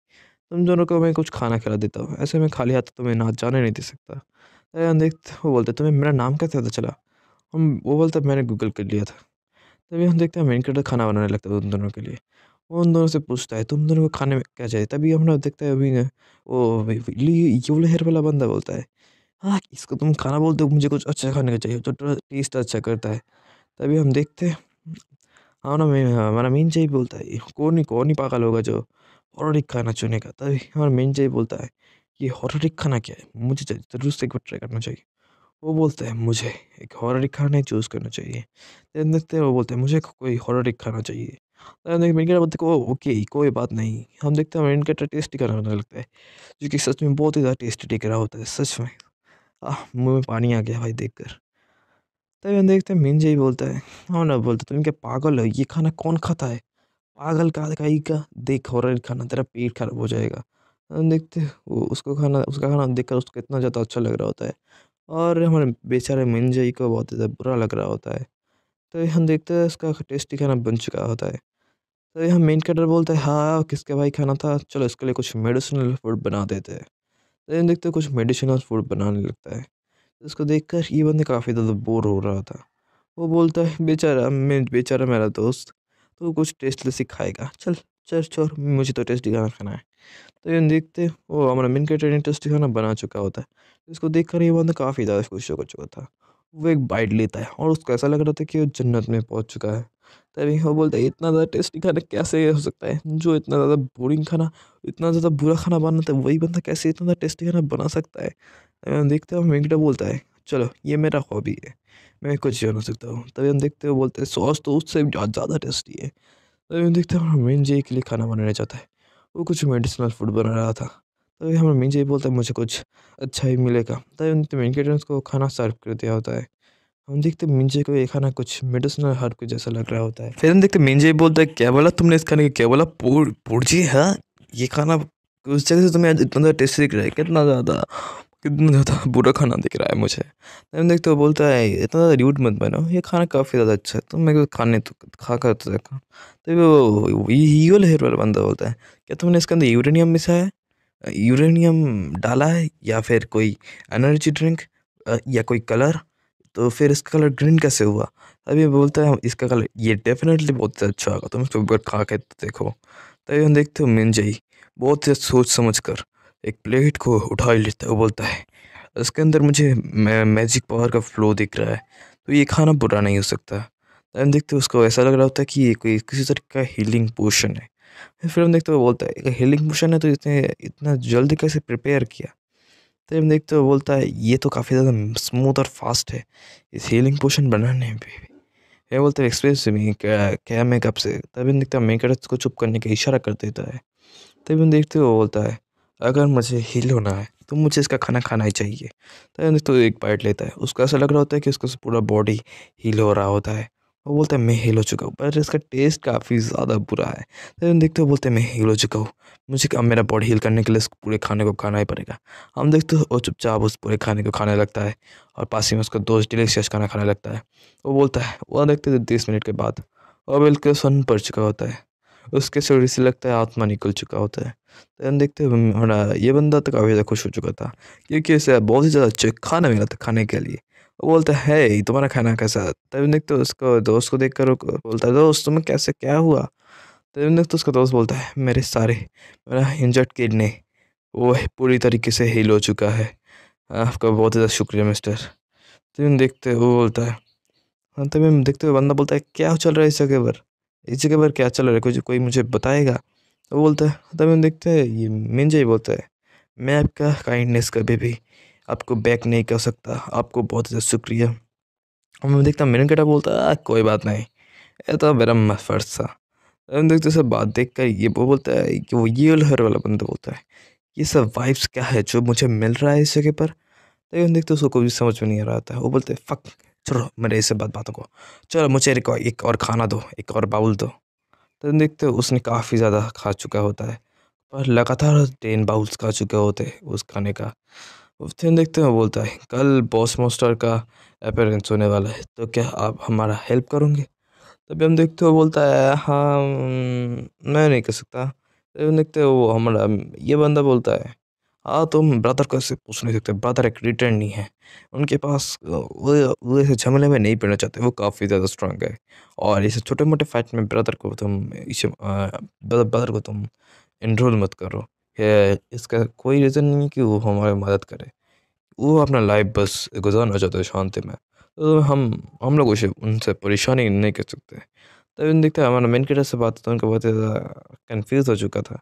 तुम दोनों को मैं कुछ खाना खिला देता हूँ ऐसे में खाली हाथ तुम्हें ना जाने नहीं दे सकता तब देखते वो बोलते तुम्हें मेरा नाम कैसे पता चला हम वो बोलता मैंने गूगल कर लिया था तभी हम देखते हैं मेन कटर खाना बनाने लगता है उन दोनों के लिए वो उन दोनों से पूछता है तुम दोनों को खाने में क्या चाहिए तभी हम लोग देखते हैं अभी वो योले हेयर वाला बंदा बोलता है हाँ इसको तुम खाना बोलते हो मुझे कुछ अच्छा खाने का चाहिए जो टेस्ट अच्छा करता है तभी हम देखते हैं हाँ ना हमारा मीन चाहिए बोलता है कौन ही कौन ही पागल होगा जो हॉरर खाना चुने का तभी हमारा मीन चाहिए बोलता है कि हॉरर खाना क्या है मुझे ज़रूर से एक बार ट्राई करना चाहिए वो बोलता है मुझे एक हॉरर खाना चूज़ करना चाहिए देन देखते हैं वो बोलते हैं मुझे कोई हॉरर खाना चाहिए मेनकेटर बोलते हैं ओके कोई बात नहीं हम देखते हैं मेनकेटर टेस्टी खाना लगता है जो कि सच में बहुत ही ज़्यादा टेस्टी टिक रहा होता है सच में आह मुँह में पानी आ गया भाई देख कर तभी तो हम देखते हैं मिंजे ही बोलता है हाँ ना बोलते तुम क्या पागल हो ये खाना कौन खाता है पागल का ही का देख हो रहा खाना तेरा पेट खराब हो जाएगा हम देखते वो उसको खाना उसका खाना देखकर उसको इतना ज़्यादा अच्छा लग रहा होता है और हमारे बेचारे मिंजे को बहुत ज़्यादा बुरा लग रहा होता है तो हम देखते हैं उसका टेस्टी खाना बन चुका होता है तो यहाँ मेन कैटर बोलता है हाँ किसके भाई खाना था चलो इसके लिए कुछ मेडिसिनल फूड बना देते हैं तो हम देखते हैं कुछ मेडिसिनल फूड बनाने लगता है इसको देखकर ये बंदे काफ़ी ज़्यादा बोर हो रहा था वो बोलता है बेचारा मैं बेचारा मेरा दोस्त तो कुछ टेस्टलेस सिखाएगा चल चल चोर मुझे तो टेस्टी खाना खाना है तो ये देखते वो हमारा मिन के ट्रेनिंग टेस्टी खाना बना चुका होता है इसको देख कर ये बंदा काफ़ी ज़्यादा खुश हो चुका था वो एक बाइट लेता है और उसको ऐसा लग रहा था कि वो जन्नत में पहुँच चुका है तभी वो बोलता है इतना ज़्यादा टेस्टी खाना कैसे हो सकता है जो इतना ज़्यादा बोरिंग खाना इतना ज़्यादा बुरा खाना बनना था वही बंदा कैसे इतना ज़्यादा टेस्टी खाना बना सकता है देखते हैं वेंकटा बोलता है चलो ये मेरा हॉबी है मैं कुछ बना सकता हूँ तभी हम देखते हैं बोलते हैं सॉस तो उससे ज़्यादा टेस्टी है तभी हम देखते हैं हमारा मेन जे के लिए खाना बनाना चाहता है वो कुछ मेडिसिनल फूड बना रहा था तभी हमारा मेन जे बोलता है मुझे कुछ अच्छा ही मिलेगा तभी उनके ने उसको खाना सर्व कर दिया होता है हम देखते मिंजे को ये खाना कुछ मेडिसिनल हर्ब के जैसा लग रहा होता है फिर हम देखते मिंजे बोलता है क्या बोला तुमने इस खाने की क्या बोला पोड़ पोड़जी है हाँ? ये खाना उस जगह से तुम्हें इतना ज़्यादा टेस्टी दिख रहा है कितना ज़्यादा कितना ज़्यादा बुरा खाना दिख रहा है मुझे मैं देखते हो बोलता है इतना ज़्यादा रूट मत बनो ये खाना काफ़ी ज़्यादा अच्छा है तुम मेरे को खाने तो खा कर तो देखा तभी तो वो ईगल हेयर वाला बंदा बोलता है क्या तुमने इसके अंदर यूरेनियम मिसा है यूरेनियम डाला है या फिर कोई एनर्जी ड्रिंक या कोई कलर तो फिर इसका कलर ग्रीन कैसे हुआ तभी बोलता है इसका कलर ये डेफिनेटली बहुत अच्छा होगा तुम इसको खा के तो देखो तभी हम देखते हो मिन जाई बहुत सोच समझ कर एक प्लेट को उठा लेता है वो बोलता है उसके अंदर मुझे मैजिक पावर का फ्लो दिख रहा है तो ये खाना बुरा नहीं हो सकता तो हम देखते हैं उसको ऐसा लग रहा होता है कि ये कोई किसी तरह का हीलिंग पोशन है फिर हम देखते हुए बोलता है हीलिंग पोशन है तो इसने इतना जल्दी कैसे प्रिपेयर किया तो हम देखते हुए बोलता है ये तो काफ़ी ज़्यादा स्मूथ और फास्ट है इस हीलिंग पोशन बनाने में ये बोलता है एक्सप्रेस में क्या क्या मेकअप से तभी हम देखते हैं मेकअप को चुप करने का इशारा कर देता है तभी हम देखते हुए बोलता है अगर मुझे हील होना है तो मुझे इसका खाना खाना ही चाहिए तो तो एक बाइट लेता है उसको ऐसा लग रहा होता है कि उसका पूरा बॉडी हील हो रहा होता है वो बोलता है मैं हील हो चुका हूँ पर इसका टेस्ट काफ़ी ज़्यादा बुरा है तो देखते हो बोलते हैं मैं हील हो चुका हूँ मुझे अब मेरा बॉडी हील करने के लिए इस पूरे खाने को खाना ही पड़ेगा हम देखते हो वो चुपचाप उस पूरे खाने को खाने लगता है और पास ही में उसका दोस्त डिलेक्शियस खाना खाने लगता है वो बोलता है वो देखते थे तीस मिनट के बाद और बिल्कुल सुन पड़ चुका होता है उसके शरीर से लगता है आत्मा निकल चुका होता है तो देखते हुए हमारा ये बंदा तो काफ़ी ज़्यादा खुश हो चुका था क्योंकि उसे बहुत ही ज़्यादा अच्छा खाना मिला था खाने के लिए वो बोलता है तुम्हारा खाना कैसा तब तो देखते उसको दोस्त को देख कर बोलता है दोस्त तुम्हें कैसे क्या हुआ तब तो देखते उसका दोस्त बोलता है मेरे सारे मेरा इंजर्ड किडनी वो पूरी तरीके से हील हो चुका है आपका बहुत ज़्यादा शुक्रिया मिस्टर तभी तो देखते वो बोलता है हाँ तभी देखते हुए बंदा बोलता है क्या चल रहा है इस जगह पर इस जगह पर क्या चल रहा है कुछ कोई मुझे बताएगा तो बोलता है तभी हम देखते हैं ये ही बोलता है मैं आपका काइंडनेस कभी भी आपको बैक नहीं कर सकता आपको बहुत ज़्यादा शुक्रिया और मैं देखता मेरन कटा बोलता है कोई बात नहीं ये तो मेरा फर्ज था हम देखते सब बात देख कर ये वो बोलता है कि वो ये हर वाला बंदा बोलता है ये सब वाइब्स क्या है जो मुझे मिल रहा है इस जगह पर तभी हम देखते उसको कुछ समझ में नहीं आ रहा था वो बोलते फक छोड़ो मेरे इस बात बातों को चलो मुझे एक और, एक और खाना दो एक और बाउल दो तो देखते हो उसने काफ़ी ज़्यादा खा चुका होता है पर लगातार टेन बाउल्स खा चुके होते उस खाने का फिर देखते हैं बोलता है कल बॉस मोस्टर का अपेरेंस होने वाला है तो क्या आप हमारा हेल्प करोगे तभी हम देखते हो बोलता है हाँ हम्म, मैं नहीं कर सकता तभी हम देखते हो वो हमारा ये बंदा बोलता है हाँ तुम तो ब्रदर को ऐसे पूछ नहीं सकते ब्रदर एक रिटर्न नहीं है उनके पास वो वो ऐसे झमले में नहीं पड़ना चाहते वो काफ़ी ज़्यादा स्ट्रांग है और ऐसे छोटे मोटे फाइट में ब्रदर को तुम इसे ब्रदर, ब्रदर को तुम इनरोल मत करो इसका कोई रीज़न नहीं कि वो हमारी मदद करे वो अपना लाइफ बस गुजारना चाहते हैं शांति में तो हम हम लोग उसे उनसे परेशानी नहीं कर सकते तब तो देखते हैं हमारा मेन किटर से बात तो उनका बहुत ज़्यादा कन्फ्यूज़ हो चुका था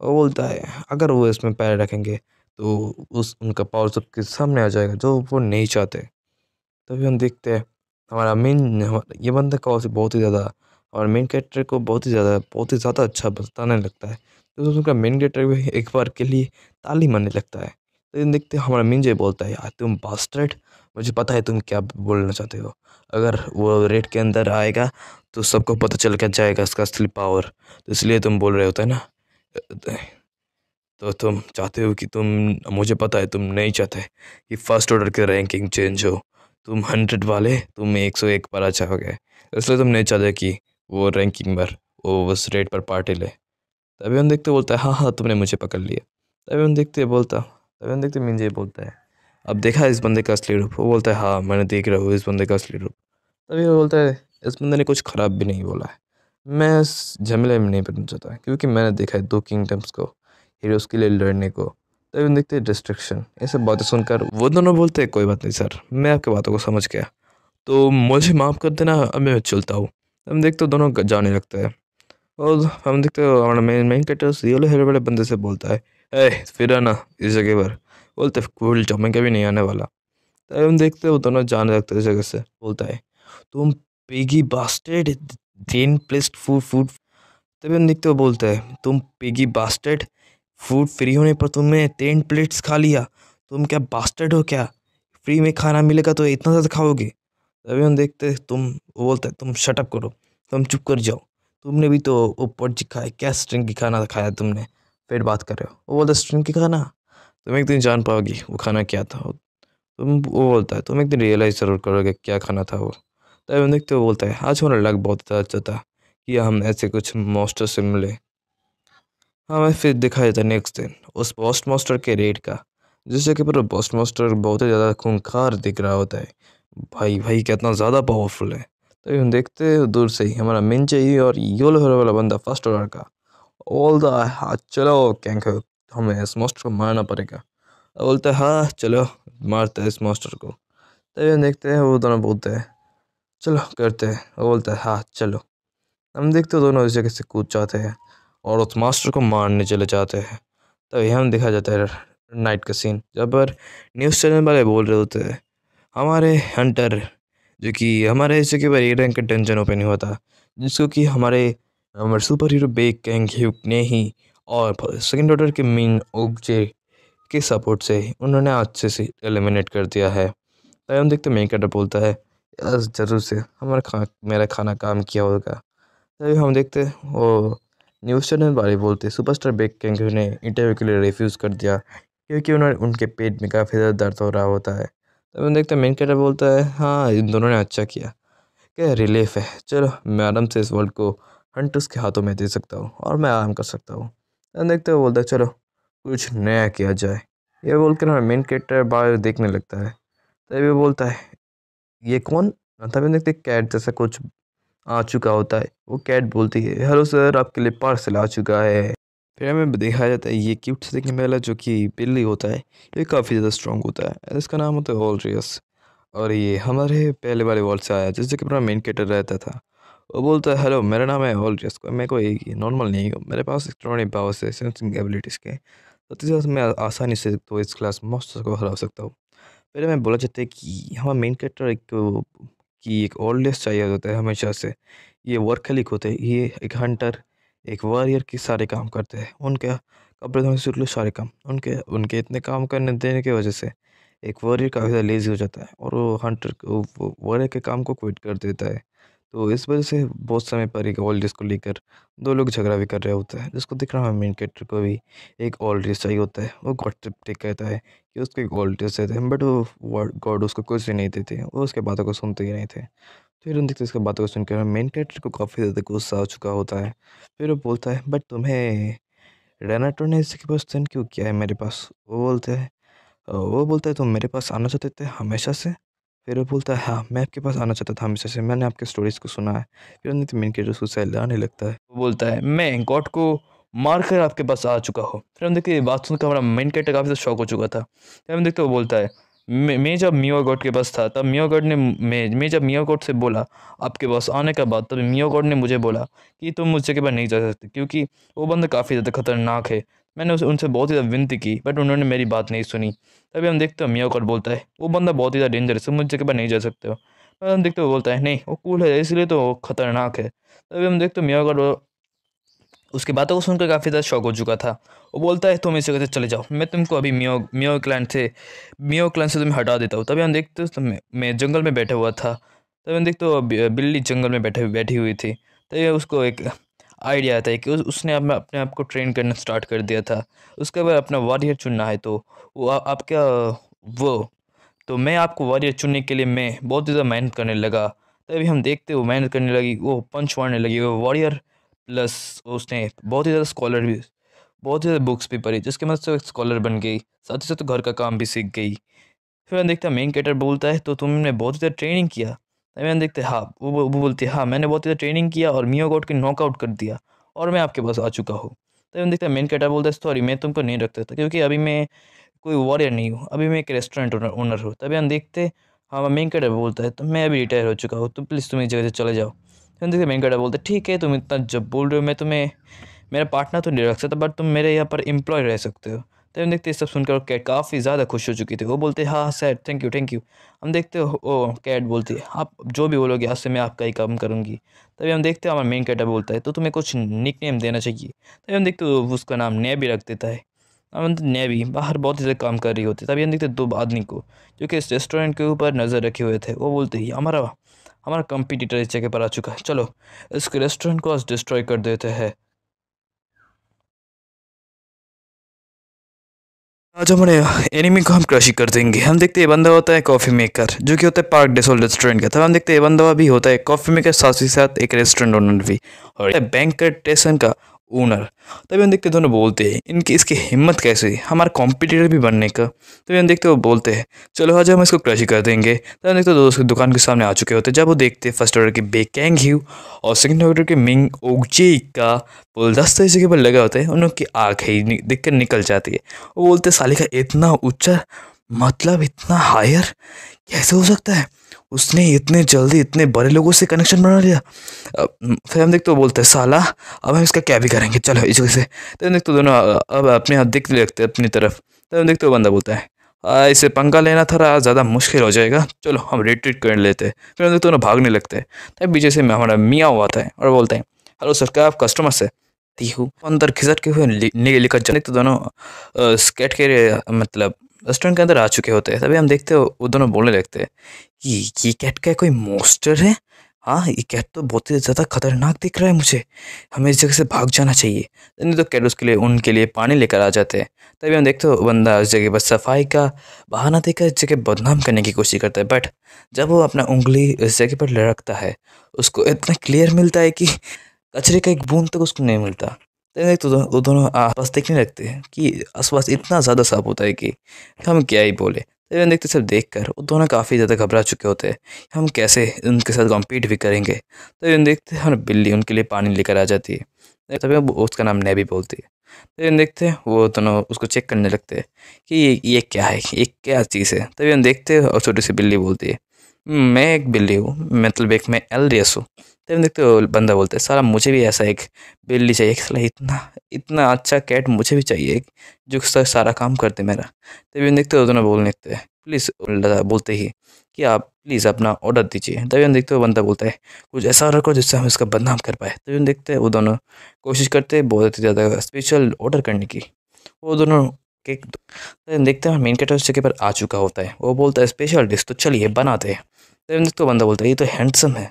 वो बोलता है अगर वो इसमें पैर रखेंगे तो उस उनका पावर सबके सामने आ जाएगा जो वो नहीं चाहते तभी हम देखते हैं हमारा मेन ये बंदा का से बहुत ही ज़्यादा और मेन कैरेक्टर को बहुत ही ज़्यादा बहुत ही ज़्यादा अच्छा बताने लगता है तो उनका मेन कैरेक्टर भी एक बार के लिए ताली मारने लगता है ये तो देखते हैं हमारा मिंजय बोलता है यार तुम बास्टर्ड मुझे पता है तुम क्या बोलना चाहते हो अगर वो रेड के अंदर आएगा तो सबको पता चल कर जाएगा इसका असली पावर तो इसलिए तुम बोल रहे होते ना तो तुम चाहते हो कि तुम मुझे पता है तुम नहीं चाहते कि फर्स्ट ऑर्डर की रैंकिंग चेंज हो तुम हंड्रेड वाले तुम एक सौ एक पर अच्छा हो गए इसलिए तुम नहीं चाहते कि वो रैंकिंग पर वो उस रेट पर पार्टी ले तभी हम देखते बोलता है हाँ हाँ तुमने मुझे पकड़ लिया तभी हम देखते बोलता तभी हम देखते मिंजे बोलता है अब देखा इस बंदे का असली रूप वो बोलता है हाँ मैंने देख रहा हूँ इस बंदे का असली रूप तभी वो बोलता है इस बंदे ने कुछ ख़राब भी नहीं बोला है मैं इस झमेले में नहीं बनना चाहता क्योंकि मैंने देखा है दो किंगडम्स को हीरोज़ के लिए लड़ने को तभी तो हम देखते हैं डिस्ट्रक्शन ये सब बातें सुनकर वो दोनों बोलते हैं कोई बात नहीं सर मैं आपकी बातों को समझ गया तो मुझे माफ़ कर देना अब मैं चलता हूँ हम देखते दोनों जाने लगते हैं और हम देखते हो हमारा मेन मेन कैरेक्टर येलो हेरे बड़े बंदे से बोलता है ए फिर आना इस जगह पर बोलते कूल जाओ मैं कभी नहीं आने वाला तब तो हम देखते हो दोनों जाने लगते इस जगह से बोलता है तुम पेगी बास्टेड टेन प्लस फूड फूड तभी हम देखते हो बोलते हैं तुम पिगी बास्टेड फूड फ्री होने पर तुमने टेन प्लेट्स खा लिया तुम क्या बास्टेड हो क्या फ्री में खाना मिलेगा तो इतना ज़्यादा खाओगे तभी हम देखते तुम वो बोलते हैं तुम शटअप करो तुम चुप कर जाओ तुमने भी तो ऊपर पॉट है क्या स्ट्रिंग की खाना खाया तुमने फिर बात कर रहे हो वो बोलता स्ट्रिंग की खाना तुम एक दिन जान पाओगी वो खाना क्या था तुम वो बोलता है तुम एक दिन रियलाइज़ ज़रूर करोगे क्या खाना था वो हम देखते हुए बोलता है आज हमारा लग बहुत अच्छा था कि हम ऐसे कुछ मास्टर से मिले हमें फिर दिखा जाता नेक्स्ट दिन उस पोस्ट मास्टर के रेट का जिससे कि पर पोस्ट मास्टर बहुत ही ज़्यादा खूंखार दिख रहा होता है भाई भाई कितना ज़्यादा पावरफुल है तभी तो हम देखते हैं दूर से ही हमारा मिन चाहिए और योलो हेरो वाला बंदा फर्स्ट ऑर्डर का ऑल द हाँ, चलो कैंक हमें इस मास्टर को मारना पड़ेगा बोलते हैं हाँ चलो मारते हैं इस मास्टर को तभी हम देखते हैं वो दोनों बोलते हैं चलो करते हैं वो बोलता है हाँ चलो हम देखते दोनों इस जगह से कूद जाते हैं और उस मास्टर को मारने चले जाते हैं तब यहाँ देखा जाता है नाइट का सीन जहाँ पर न्यूज़ चैनल वाले बोल रहे होते हैं हमारे हंटर जो कि हमारे इस जगह पर एक रैंक का टेंशन ओपन हुआ था जिसको कि हमारे हमारे सुपर हीरो बेग कैंग ने ही और सेकेंड ऑर्डर के मीन ओबजे के सपोर्ट से उन्होंने अच्छे से एलिमिनेट कर दिया है तब हम देखते कैटर बोलता है ज़रूर से हमारा खा मेरा खाना काम किया होगा तभी हम देखते वो न्यूज़ चैनल वाले बोलते सुपरस्टार बैक कैंकर ने इंटरव्यू के लिए रिफ्यूज़ कर दिया क्योंकि उन्होंने उनके पेट में काफ़ी ज़्यादा दर्द हो रहा होता है तब हम देखते हैं मेन कैटर बोलता है हाँ इन दोनों ने अच्छा किया क्या रिलीफ है चलो मैं आराम से इस वर्ल्ड को हंट के हाथों में दे सकता हूँ और मैं आराम कर सकता हूँ तब देखते हुए बोलता है चलो कुछ नया किया जाए यह बोलकर हमें मेन कैरेक्टर बाहर देखने लगता है तभी बोलता है ये कौन तभी देखते कैट जैसा कुछ आ चुका होता है वो कैट बोलती है हेलो सर आपके लिए पार्सल आ चुका है फिर हमें देखा जाता है ये क्यूट से देखने वाला जो कि बिल्ली होता है ये काफ़ी ज़्यादा स्ट्रॉन्ग होता है इसका नाम होता है ऑलरियस और ये हमारे पहले वाले वॉल से आया जिस जगह अपना मेन कैटर रहता था वो बोलता है हेलो मेरा नाम है ऑलरियस मैं कोई नॉर्मल नहीं हूँ मेरे पास इलेक्ट्रॉनिक पावर्स है सेंसिंग एबिलिटीज़ के तो साथ मैं आसानी से तो इस क्लास मॉस्टर को हरा सकता हूँ पहले मैं बोला चाहते कि हमारा मेन कैरेक्टर एक कि एक ओल्डेस्ट चाहिए होता है हमेशा से ये वर्कलिक होते हैं ये एक हंटर एक वॉरियर के सारे काम करते हैं उनका कपड़े धोने से सारे काम उनके उनके इतने काम करने देने की वजह से एक वॉरियर काफ़ी ज़्यादा लेजी हो जाता है और वो हंटर वॉरियर के काम को क्विट कर देता है तो इस वजह से बहुत समय पर एक ऑल ड्रेस को लेकर दो लोग झगड़ा भी कर रहे होते हैं जिसको दिख रहा है मेन कैरेक्टर को भी एक ऑल ड्रेस चाहिए होता है वो गॉड ट्रिप टेक कहता है कि उसको एक ऑल ड्रेस देते हैं बट वो गॉड उसको कुछ भी नहीं देते वो उसके बातों को सुनते ही नहीं थे फिर उन दिखते उसकी बातों को सुनकर मेन कैरेक्टर को काफ़ी ज़्यादा गुस्सा आ चुका होता है फिर वो बोलता है बट तुम्हें रेनाटो ने इसके पास क्यों किया है मेरे पास वो बोलते हैं वो बोलता है तुम मेरे पास आना चाहते थे हमेशा से फिर वो बोलता है हाँ मैं आपके पास आना चाहता था हमेशा से मैंने आपके स्टोरीज़ को सुना है फिर नितिन मेन के सुसैल आने लगता है वो बोलता है मैं गॉड को मार कर आपके पास आ चुका हूँ फिर हम देखते बात सुनकर हमारा मेन कैरेक्टर काफ़ी शौक हो चुका था फिर हम देखते वो बोलता है मैं जब मियाँ गॉड के पास था तब मियाँ गॉड ने मैं मैं जब मियाँ गॉड से बोला आपके पास आने के बाद तब मियाँ गॉड ने मुझे बोला कि तुम मुझसे के पास नहीं जा सकते क्योंकि वो बंदा काफ़ी ज़्यादा खतरनाक है मैंने उस उनसे बहुत ही ज़्यादा विनती की बट उन्होंने मेरी बात नहीं सुनी तभी हम देखते हो मियाँ कर बोलता है वो बंदा बहुत ही ज़्यादा डेंजरस है मुझे जगह पर नहीं जा सकते हो पर हम देखते हो बोलता है नहीं वो कूल है इसलिए तो वो खतरनाक है तभी हम देखते हो मियाँ कर उसकी बातों को सुनकर काफ़ी ज़्यादा शौक हो चुका था वो बोलता है तुम इस जगह से चले जाओ मैं तुमको अभी मियो मियो क्लैंड से मियो क्लैंड से तुम्हें हटा देता हूँ तभी हम देखते तो मैं जंगल में बैठा हुआ था तभी हम देखते हो बिल्ली जंगल में बैठे बैठी हुई थी तभी उसको एक आइडिया आता है कि उसने अब अपने आप को ट्रेन करना स्टार्ट कर दिया था उसके बाद अपना वॉरियर चुनना है तो वो आपका वो तो मैं आपको वॉरियर चुनने के लिए मैं बहुत ज़्यादा मेहनत करने लगा तभी हम देखते वो मेहनत करने लगी वो पंच मारने लगी वो वॉरियर प्लस उसने बहुत ही ज़्यादा स्कॉलर भी बहुत ही ज़्यादा बुक्स भी पढ़ी जिसके मदद से स्कॉलर बन गई साथ ही साथ घर का काम भी सीख गई फिर हम देखता मेन कैटर बोलता है तो तुमने बहुत ज़्यादा ट्रेनिंग किया तमियान देखते हाँ वो वो बोलती है हाँ मैंने बहुत ज़्यादा ट्रेनिंग किया और मियो गोट को नॉकआउट कर दिया और मैं आपके पास आ चुका हूँ तमियान देखता मेन कैटर बोलता है सॉरी मैं तुमको नहीं रखता था क्योंकि अभी मैं कोई वॉरियर नहीं हूँ अभी मैं एक रेस्टोरेंट ओनर हूँ तभी हम देखते हाँ मेन कैटर बोलता है तो मैं अभी रिटायर हो चुका हूँ तो प्लीज़ तुम इस जगह से चले जाओ तभी देखते मेन कैटर बोलते ठीक है तुम इतना जब बोल रहे हो मैं तुम्हें मेरा पार्टनर तो नहीं रख सकता बट तुम मेरे यहाँ पर एम्प्लॉय रह सकते हो तभी तो हम देखते सब सुनकर कैट काफ़ी ज़्यादा खुश हो चुकी थी वो बोलते हाँ sir thank you thank you हम देखते हो कैट बोलती है आप जो भी बोलोगे आज से मैं आपका ही काम करूँगी तभी हम देखते हैं हमारा मेन कैटा बोलता है तो तुम्हें कुछ निक नेम देना चाहिए तभी हम देखते हो उसका नाम भी रख देता है भी बाहर बहुत ही ज़्यादा काम कर रही होती तभी हम देखते दो आदमी को जो कि इस रेस्टोरेंट के ऊपर नज़र रखे हुए थे वो बोलते ही हमारा हमारा कंपटीटर इस जगह पर आ चुका है चलो इस रेस्टोरेंट को आज डिस्ट्रॉय कर देते हैं आज हमारे एनिमी को हम क्रश कर देंगे हम देखते हैं बंदा होता है कॉफ़ी मेकर जो कि होता है पार्क डेसोल रेस्टोरेंट का था हम देखते हैं बंदा भी होता है कॉफ़ी मेकर साथ ही साथ एक रेस्टोरेंट ओनर भी और बैंक का का ओनर तभी हम देखते दोनों बोलते हैं इनकी इसकी हिम्मत कैसे हुई हमारा कॉम्पिटिटर भी बनने का तभी हम देखते वो बोलते हैं चलो आज हम इसको क्रश कर देंगे तभी हम देखते दोस्तों दोस्त की दुकान के सामने आ चुके होते हैं जब वो देखते हैं फर्स्ट ऑर्डर के बेकैंग ह्यू और सेकेंड ऑर्डर के मिंग ओगजे का गुलदस्ता इसी के ऊपर लगा होता है उनकी आँख ही दिख कर निकल जाती है वो बोलते साली का इतना ऊँचा मतलब इतना हायर कैसे हो सकता है उसने इतने जल्दी इतने बड़े लोगों से कनेक्शन बना लिया फिर हम देखते तो बोलते हैं साला अब हम इसका क्या भी करेंगे चलो इस वजह से तो हम देखते दोनों अब अपने हाथ देखते देखते अपनी तरफ तो हम देखते बंदा बोलता है आ, इसे पंखा लेना थोड़ा ज़्यादा मुश्किल हो जाएगा चलो हम रिट्रीट कर लेते हैं फिर हम देखते दोनों भागने लगते हैं तब पीछे से हमारा मियाँ आता है और बोलते हैं हेलो सर क्या आप कस्टमर से अंदर खिसट के हुए जाने तो दोनों स्केट के मतलब रेस्टोरेंट के अंदर आ चुके होते हैं तभी हम देखते हो वो दोनों बोलने लगते हैं कि ये कैट का कोई मोस्टर है हाँ ये कैट तो बहुत ही ज़्यादा खतरनाक दिख रहा है मुझे हमें इस जगह से भाग जाना चाहिए नहीं तो कैट उसके लिए उनके लिए पानी लेकर आ जाते हैं तभी हम देखते हो बंदा उस जगह बस सफाई का बहाना देकर इस जगह बदनाम करने की कोशिश करता है बट जब वो अपना उंगली इस जगह पर लड़कता है उसको इतना क्लियर मिलता है कि कचरे का एक बूंद तक उसको नहीं मिलता तैरने तो वो दोनों आसपास देखने लगते हैं कि आसपास इतना ज़्यादा साफ होता है कि हम क्या ही बोले तैरने तो देखते सब देख कर वो दोनों काफ़ी ज़्यादा घबरा चुके होते हैं हम कैसे उनके साथ कॉम्पीट भी करेंगे तैरने तो देखते हम बिल्ली उनके लिए पानी लेकर आ जाती है तो तभी उसका नाम नैबी बोलती है तभी हम देखते हैं वो दोनों उसको चेक करने लगते हैं कि ये ये क्या है ये क्या चीज़ है तभी हम देखते हैं और छोटी सी बिल्ली बोलती है मैं एक बिल्ली हूँ मतलब एक मैं एल रेस हूँ तभी देखते हो तो बंदा बोलते है सारा मुझे भी ऐसा एक बिल्ली चाहिए साला इतना इतना अच्छा कैट मुझे भी चाहिए एक जो सर सारा काम करते मेरा तभी हम देखते हो दोनों बोल देखते हैं प्लीज़ बोलते ही कि आप प्लीज़ अपना ऑर्डर दीजिए तभी हम देखते हो बंदा बोलता है कुछ ऐसा ऑर्डर करो जिससे हम इसका बदनाम कर पाए तभी हम देखते हैं वो दोनों कोशिश करते हैं बहुत ही ज़्यादा स्पेशल ऑर्डर करने की वो दोनों केक देखते हैं मेन कैटर उस जगह पर आ चुका होता है वो बोलता है स्पेशल डिश तो चलिए बनाते हैं तभी देखते हो बंदा बोलता है ये तो हैंडसम है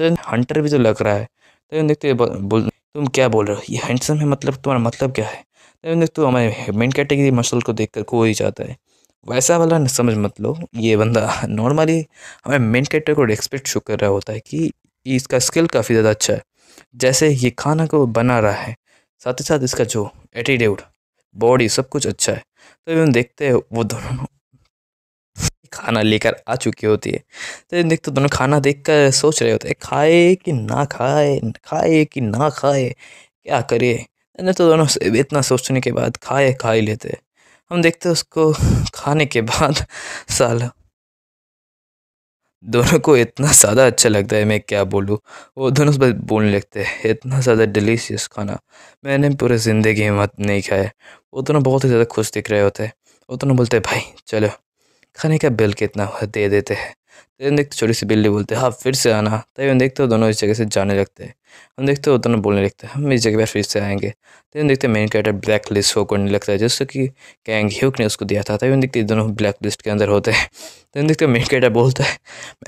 तो हंटर भी तो लग रहा है तो ये देखते बोल तुम क्या बोल रहे हो ये हैंडसम है मतलब तुम्हारा मतलब क्या है तो ये देखते हमारे मेन कैटेगरी मसल को देख कर खो ही जाता है वैसा वाला समझ मत लो ये बंदा नॉर्मली हमारे मेन कैटेगरी को एक्सपेक्ट शो कर रहा होता है कि इसका स्किल काफ़ी ज़्यादा अच्छा है जैसे ये खाना को बना रहा है साथ ही साथ इसका जो एटीट्यूड बॉडी सब कुछ अच्छा है तो ये देखते हैं वो दोनों खाना लेकर आ चुकी होती है तो देख तो दोनों खाना देख कर सोच रहे होते हैं खाए कि ना खाए खाए कि ना खाए क्या करे नहीं तो दोनों इतना सोचने के बाद खाए खा ही लेते हम देखते उसको खाने के बाद साल दोनों को इतना ज़्यादा अच्छा लगता है मैं क्या बोलूँ वो दोनों बस बोलने लगते हैं इतना ज़्यादा डिलीशियस खाना मैंने पूरे ज़िंदगी में मत नहीं खाया वो दोनों बहुत ही ज़्यादा खुश दिख रहे होते हैं वो दोनों बोलते हैं भाई चलो खाने का बिल कितना दे देते हैं तयन तो देखते छोटी सी बिल्ली बोलते हैं हाँ फिर से आना तयन तो देखते हो दोनों इस जगह से जाने लगते हैं हम देखते हो दोनों बोलने लगते हैं हम इस जगह पर फिर से आएंगे तयन तो देखते मेन कैरेक्टर ब्लैक लिस्ट हो करने लगता है जैसे कि कैंग ह्यूक ने उसको दिया था तयन देखते दोनों ब्लैक लिस्ट के अंदर होते हैं तयन देखते मेन कैरेक्टर बोलता है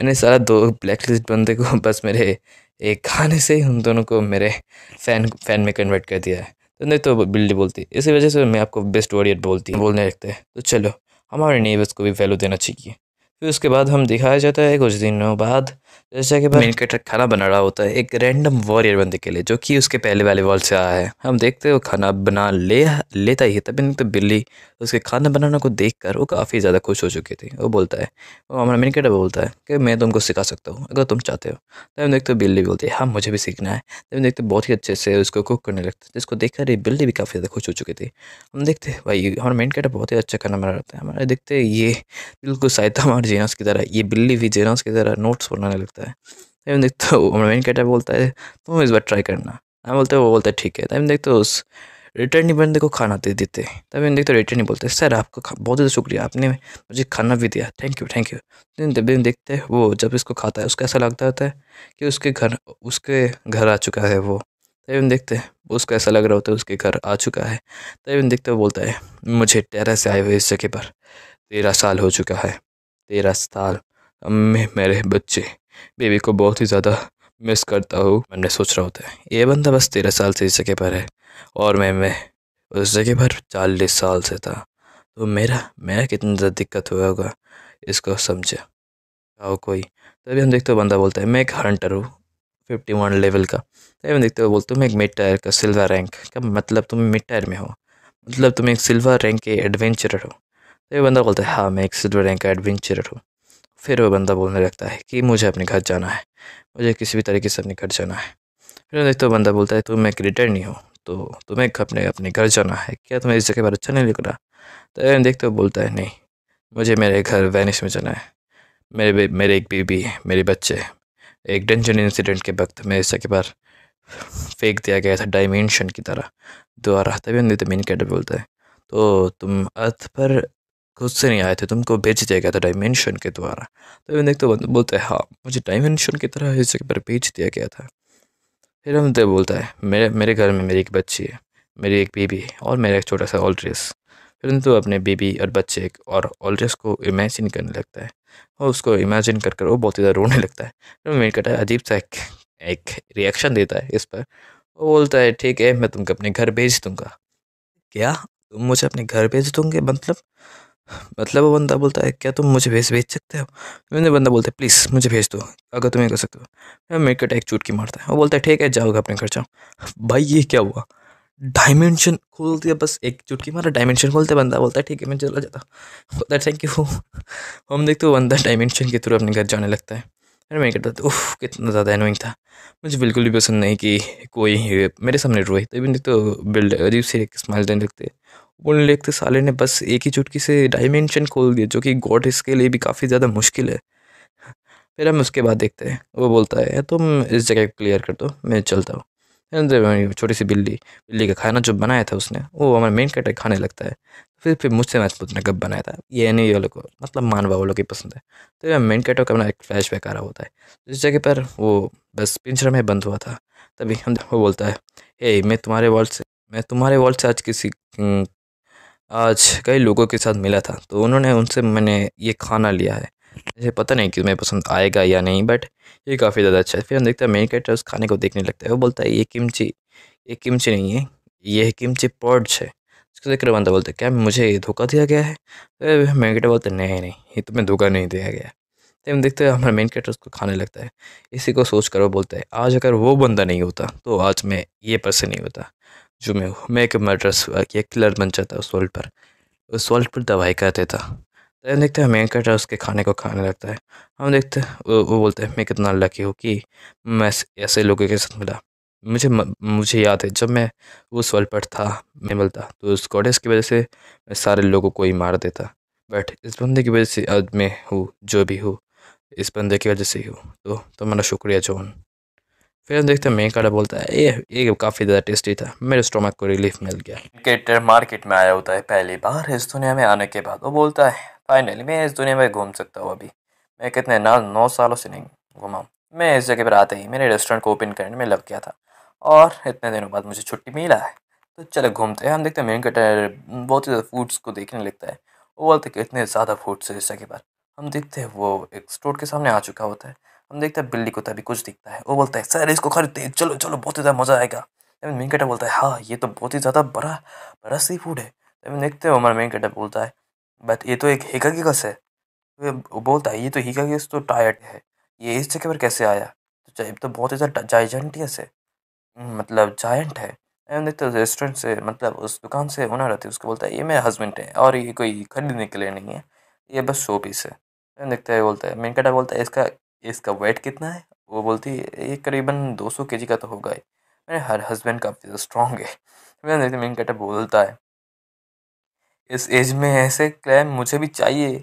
मैंने सारा दो ब्लैक लिस्ट बंदे को बस मेरे एक खाने से ही उन दोनों को मेरे फैन फैन में कन्वर्ट कर दिया है तो नहीं तो बिल्ली बोलती इसी वजह से मैं आपको बेस्ट वॉरियर बोलती बोलने लगते हैं तो चलो हमारे नेबर्स को भी वैल्यू देना चाहिए फिर उसके बाद हम दिखाया जाता है कुछ दिनों बाद जैसा कि मेन कैरेक्टर खाना बना रहा होता है एक रैंडम वॉरियर बंदे के लिए जो कि उसके पहले वाले वॉल से आया है हम देखते वो खाना बना ले लेता ही है तभी तो बिल्ली उसके खाना बनाने को देख कर वो काफ़ी ज़्यादा खुश हो चुकी थी वो बोलता है वो हमारा मेन कैरेक्टर बोलता है कि मैं तुमको सिखा सकता हूँ अगर तुम चाहते हो तब हम देखते हो बिल्ली बोलती है हाँ मुझे भी सीखना है तब देखते बहुत ही अच्छे से उसको कुक करने लगता है जिसको देख कर बिल्ली भी काफ़ी ज़्यादा खुश हो चुकी थी हम देखते भाई हमारा मेन कैरेक्टर बहुत ही अच्छा खाना बना रहता है हमारे देखते ये बिल्कुल सहायता हमारे जेनस की तरह ये बिल्ली भी जेनस की तरह नोट्स बनाने लगता है तभी देखते हो मेन कैटर बोलता है तुम इस बार ट्राई करना हम बोलते हैं वो बोलता है ठीक है तभी देखते हो उस रिटर्न ही बंदे को खाना दे देते तभी हम देखते रिटर्न ही बोलते सर आपका बहुत ज़्यादा शुक्रिया आपने मुझे खाना भी दिया थैंक यू थैंक यू तभी हम देखते हैं वो जब इसको खाता है उसका ऐसा लगता होता है कि उसके घर उसके घर आ चुका है वो तभी हम देखते हैं उसको ऐसा लग रहा होता है उसके घर आ चुका है तभी हम देखते हुए बोलता है मुझे टेरा से आए हुए इस जगह पर तेरह साल हो चुका है तेरा साल मैं मेरे बच्चे बेबी को बहुत ही ज़्यादा मिस करता हूँ मैंने सोच रहा होता है ये बंदा बस तेरह साल से इस जगह पर है और मैं मैं उस जगह पर चालीस साल से था तो मेरा मेरा कितना ज़्यादा दिक्कत हुआ होगा इसको समझे आओ कोई तभी हम देखते हो बंदा बोलता है मैं एक हंटर हूँ फिफ्टी वन लेवल का तभी हम देखते हो बोलते हो मैं एक मिड टायर का सिल्वर रैंक का मतलब तुम मिड टायर में हो मतलब तुम एक सिल्वर रैंक के एडवेंचरर हो तो ये बंदा बोलता है हाँ मैं एक सिल्वर रैंक का एडवेंचरर हूँ फिर वो बंदा बोलने लगता है कि मुझे अपने घर जाना है मुझे किसी भी तरीके से अपने घर जाना है फिर देखते तो बंदा बोलता है तुम तो मैं क्रिएटर नहीं हूँ तो तुम्हें अपने अपने घर जाना है क्या तुम्हें इस जगह पर अच्छा नहीं लग रहा तो एरन देखते हुए बोलता है नहीं मुझे मेरे घर वेनिस में जाना है मेरे मेरे एक बीबी मेरे बच्चे एक डेंजन इंसिडेंट के वक्त मैं इस जगह पर फेंक दिया गया था डायमेंशन की तरह द्वारा तभी अंदर तमीन कैटर बोलता है तो तुम अर्थ पर खुद से नहीं आए थे तुमको भेज दिया गया था डायमेंशन के द्वारा तो इवन देखते तो बोलते हैं हाँ मुझे डायमेंशन की तरह इस जगह पर भेज दिया गया था फिर हम तो बोलता है मेरे मेरे घर में मेरी एक बच्ची है मेरी एक बीबी और मेरा एक छोटा सा ऑल्ट्रेस तो अपने बीबी और बच्चे और ऑल्ट्रेस को इमेजिन करने लगता है और उसको इमेजिन कर कर वो बहुत ज़्यादा रोने लगता है तो मेरे कटा अजीब सा एक, एक रिएक्शन देता है इस पर वो बोलता है ठीक है मैं तुमको अपने घर भेज दूँगा क्या तुम मुझे अपने घर भेज दूँगे मतलब मतलब वो बंदा बोलता है क्या तुम मुझे भेज भेज सकते हो मैंने बंदा बोलता है प्लीज़ मुझे भेज दो अगर तुम ये कर सकते हो मेरे को अटैक चूट की मारता है वो बोलता है ठीक है जाओगे अपने घर जाओ भाई ये क्या हुआ डायमेंशन खोल दिया बस एक चुटकी मारा डायमेंशन खोलते बंदा बोलता है ठीक है मैं चला जाता बोलता है थैंक यू हम देखते हो बंदा डायमेंशन के थ्रू अपने घर जाने लगता है फिर मैं कहता उफ कितना ज़्यादा एनोइंग था मुझे बिल्कुल भी पसंद नहीं कि कोई मेरे सामने रोए तभी तो बिल्ड अजीब से एक स्माइल देने लगते बोलने देखते तो साले ने बस एक ही चुटकी से डायमेंशन खोल दिया जो कि गॉड इसके लिए भी काफ़ी ज़्यादा मुश्किल है फिर हम उसके बाद देखते हैं वो बोलता है तुम इस जगह को क्लियर कर दो मैं चलता हूँ छोटी सी बिल्ली बिल्ली का खाना जो बनाया था उसने वो हमारा मेन कैटर खाने लगता है फिर फिर मुझसे मैं पूछना कब बनाया था ये नहीं वालों को मतलब मानवा वालों की पसंद है तो यह मेन कैटर का अपना एक फ्लैश बैक आ रहा होता है जिस जगह पर वो बस पिंजरा में बंद हुआ था तभी हम वो बोलता है हे मैं तुम्हारे वॉल से मैं तुम्हारे वॉल से आज किसी आज कई लोगों के साथ मिला था तो उन्होंने उनसे मैंने ये खाना लिया है मुझे पता नहीं कि तुम्हें पसंद आएगा या नहीं बट ये काफ़ी ज़्यादा अच्छा है फिर हम देखते हैं मेन कैरेक्टर उस खाने को देखने लगता है वो बोलता है ये किमची ये किमची नहीं है ये किमची पॉड्स है उसको देख रहे बंदा बोलता है क्या मुझे धोखा दिया गया है तो मेन कैटर बोलते नहीं नहीं ये तुम्हें धोखा नहीं दिया गया फिर हम देखते हैं हमारा मेन कैरेक्टर उसको खाने लगता है इसी को सोच कर वो बोलता है आज अगर वो बंदा नहीं होता तो आज मैं ये पर्सन नहीं होता जो मैं मैं एक मर्डर्स एक किलर बन जाता है उस वर्ल्ड पर उस वर्ल्ड पर दवाई कर देता तो देखते हैं मैं कटर उसके खाने को खाने लगता है हम देखते हैं वो, वो बोलते हैं मैं कितना लकी हूँ कि मैं ऐसे लोगों के साथ मिला मुझे मुझे याद है जब मैं उस वर्ल्ड पर था मैं मिलता तो उस गॉडेस की वजह से मैं सारे लोगों को ही मार देता बट इस बंदे की वजह से आज मैं हूँ जो भी हूँ इस बंदे की वजह से ही हूँ तो तुम्हारा तो शुक्रिया जॉन फिर हम देखते हैं मेकाडा बोलता है ये ये काफ़ी ज़्यादा टेस्टी था मेरे स्टोमक को रिलीफ मिल गया क्रिकेटर मार्केट में आया होता है पहली बार इस दुनिया में आने के बाद वो बोलता है फाइनली मैं इस दुनिया में घूम सकता हूँ अभी मैं कितने ना नौ सालों से नहीं घूमा मैं इस जगह पर आते ही मेरे रेस्टोरेंट को ओपन करने में लग गया था और इतने दिनों बाद मुझे छुट्टी मिला है तो चलो घूमते हैं हम देखते हैं मेन कटर बहुत ही ज़्यादा फूड्स को देखने लगता है वो बोलते हैं कि इतने ज़्यादा फूड्स है इस जगह पर हम देखते हैं वो एक स्टोर के सामने आ चुका होता है हम देखते हैं बिल्ली को तभी कुछ दिखता है वो बोलता है सर इसको खरीदते हैं चलो चलो बहुत ही ज़्यादा मज़ा आएगा तभी कैटा बोलता है हाँ ये तो बहुत ही ज़्यादा बड़ा बड़ा सी फूड है तभी देखते हैं हमारा कैटा बोलता है बट ये तो एक कस है वो बोलता है ये तो की तो टायर्ड है ये इस जगह पर कैसे आया तो तो बहुत ही ज़्यादा जाइजेंटियस है हम्म, मतलब जायंट है एवं देखते हो रेस्टोरेंट से मतलब उस दुकान से ओनर रहती है उसको बोलता है ये मेरे हस्बैंड है और ये कोई खरीदने के लिए नहीं है ये बस शो पीस है एवं देखते हैं बोलता है कैटा बोलता है इसका इसका वेट कितना है वो बोलती है ये करीबन 200 सौ के जी का तो होगा ही मेरे हर हस्बैंड काफ़ी ज़्यादा स्ट्रॉन्ग है मैं देखते मैंने कटा बोलता है इस एज में ऐसे क्लैम मुझे भी चाहिए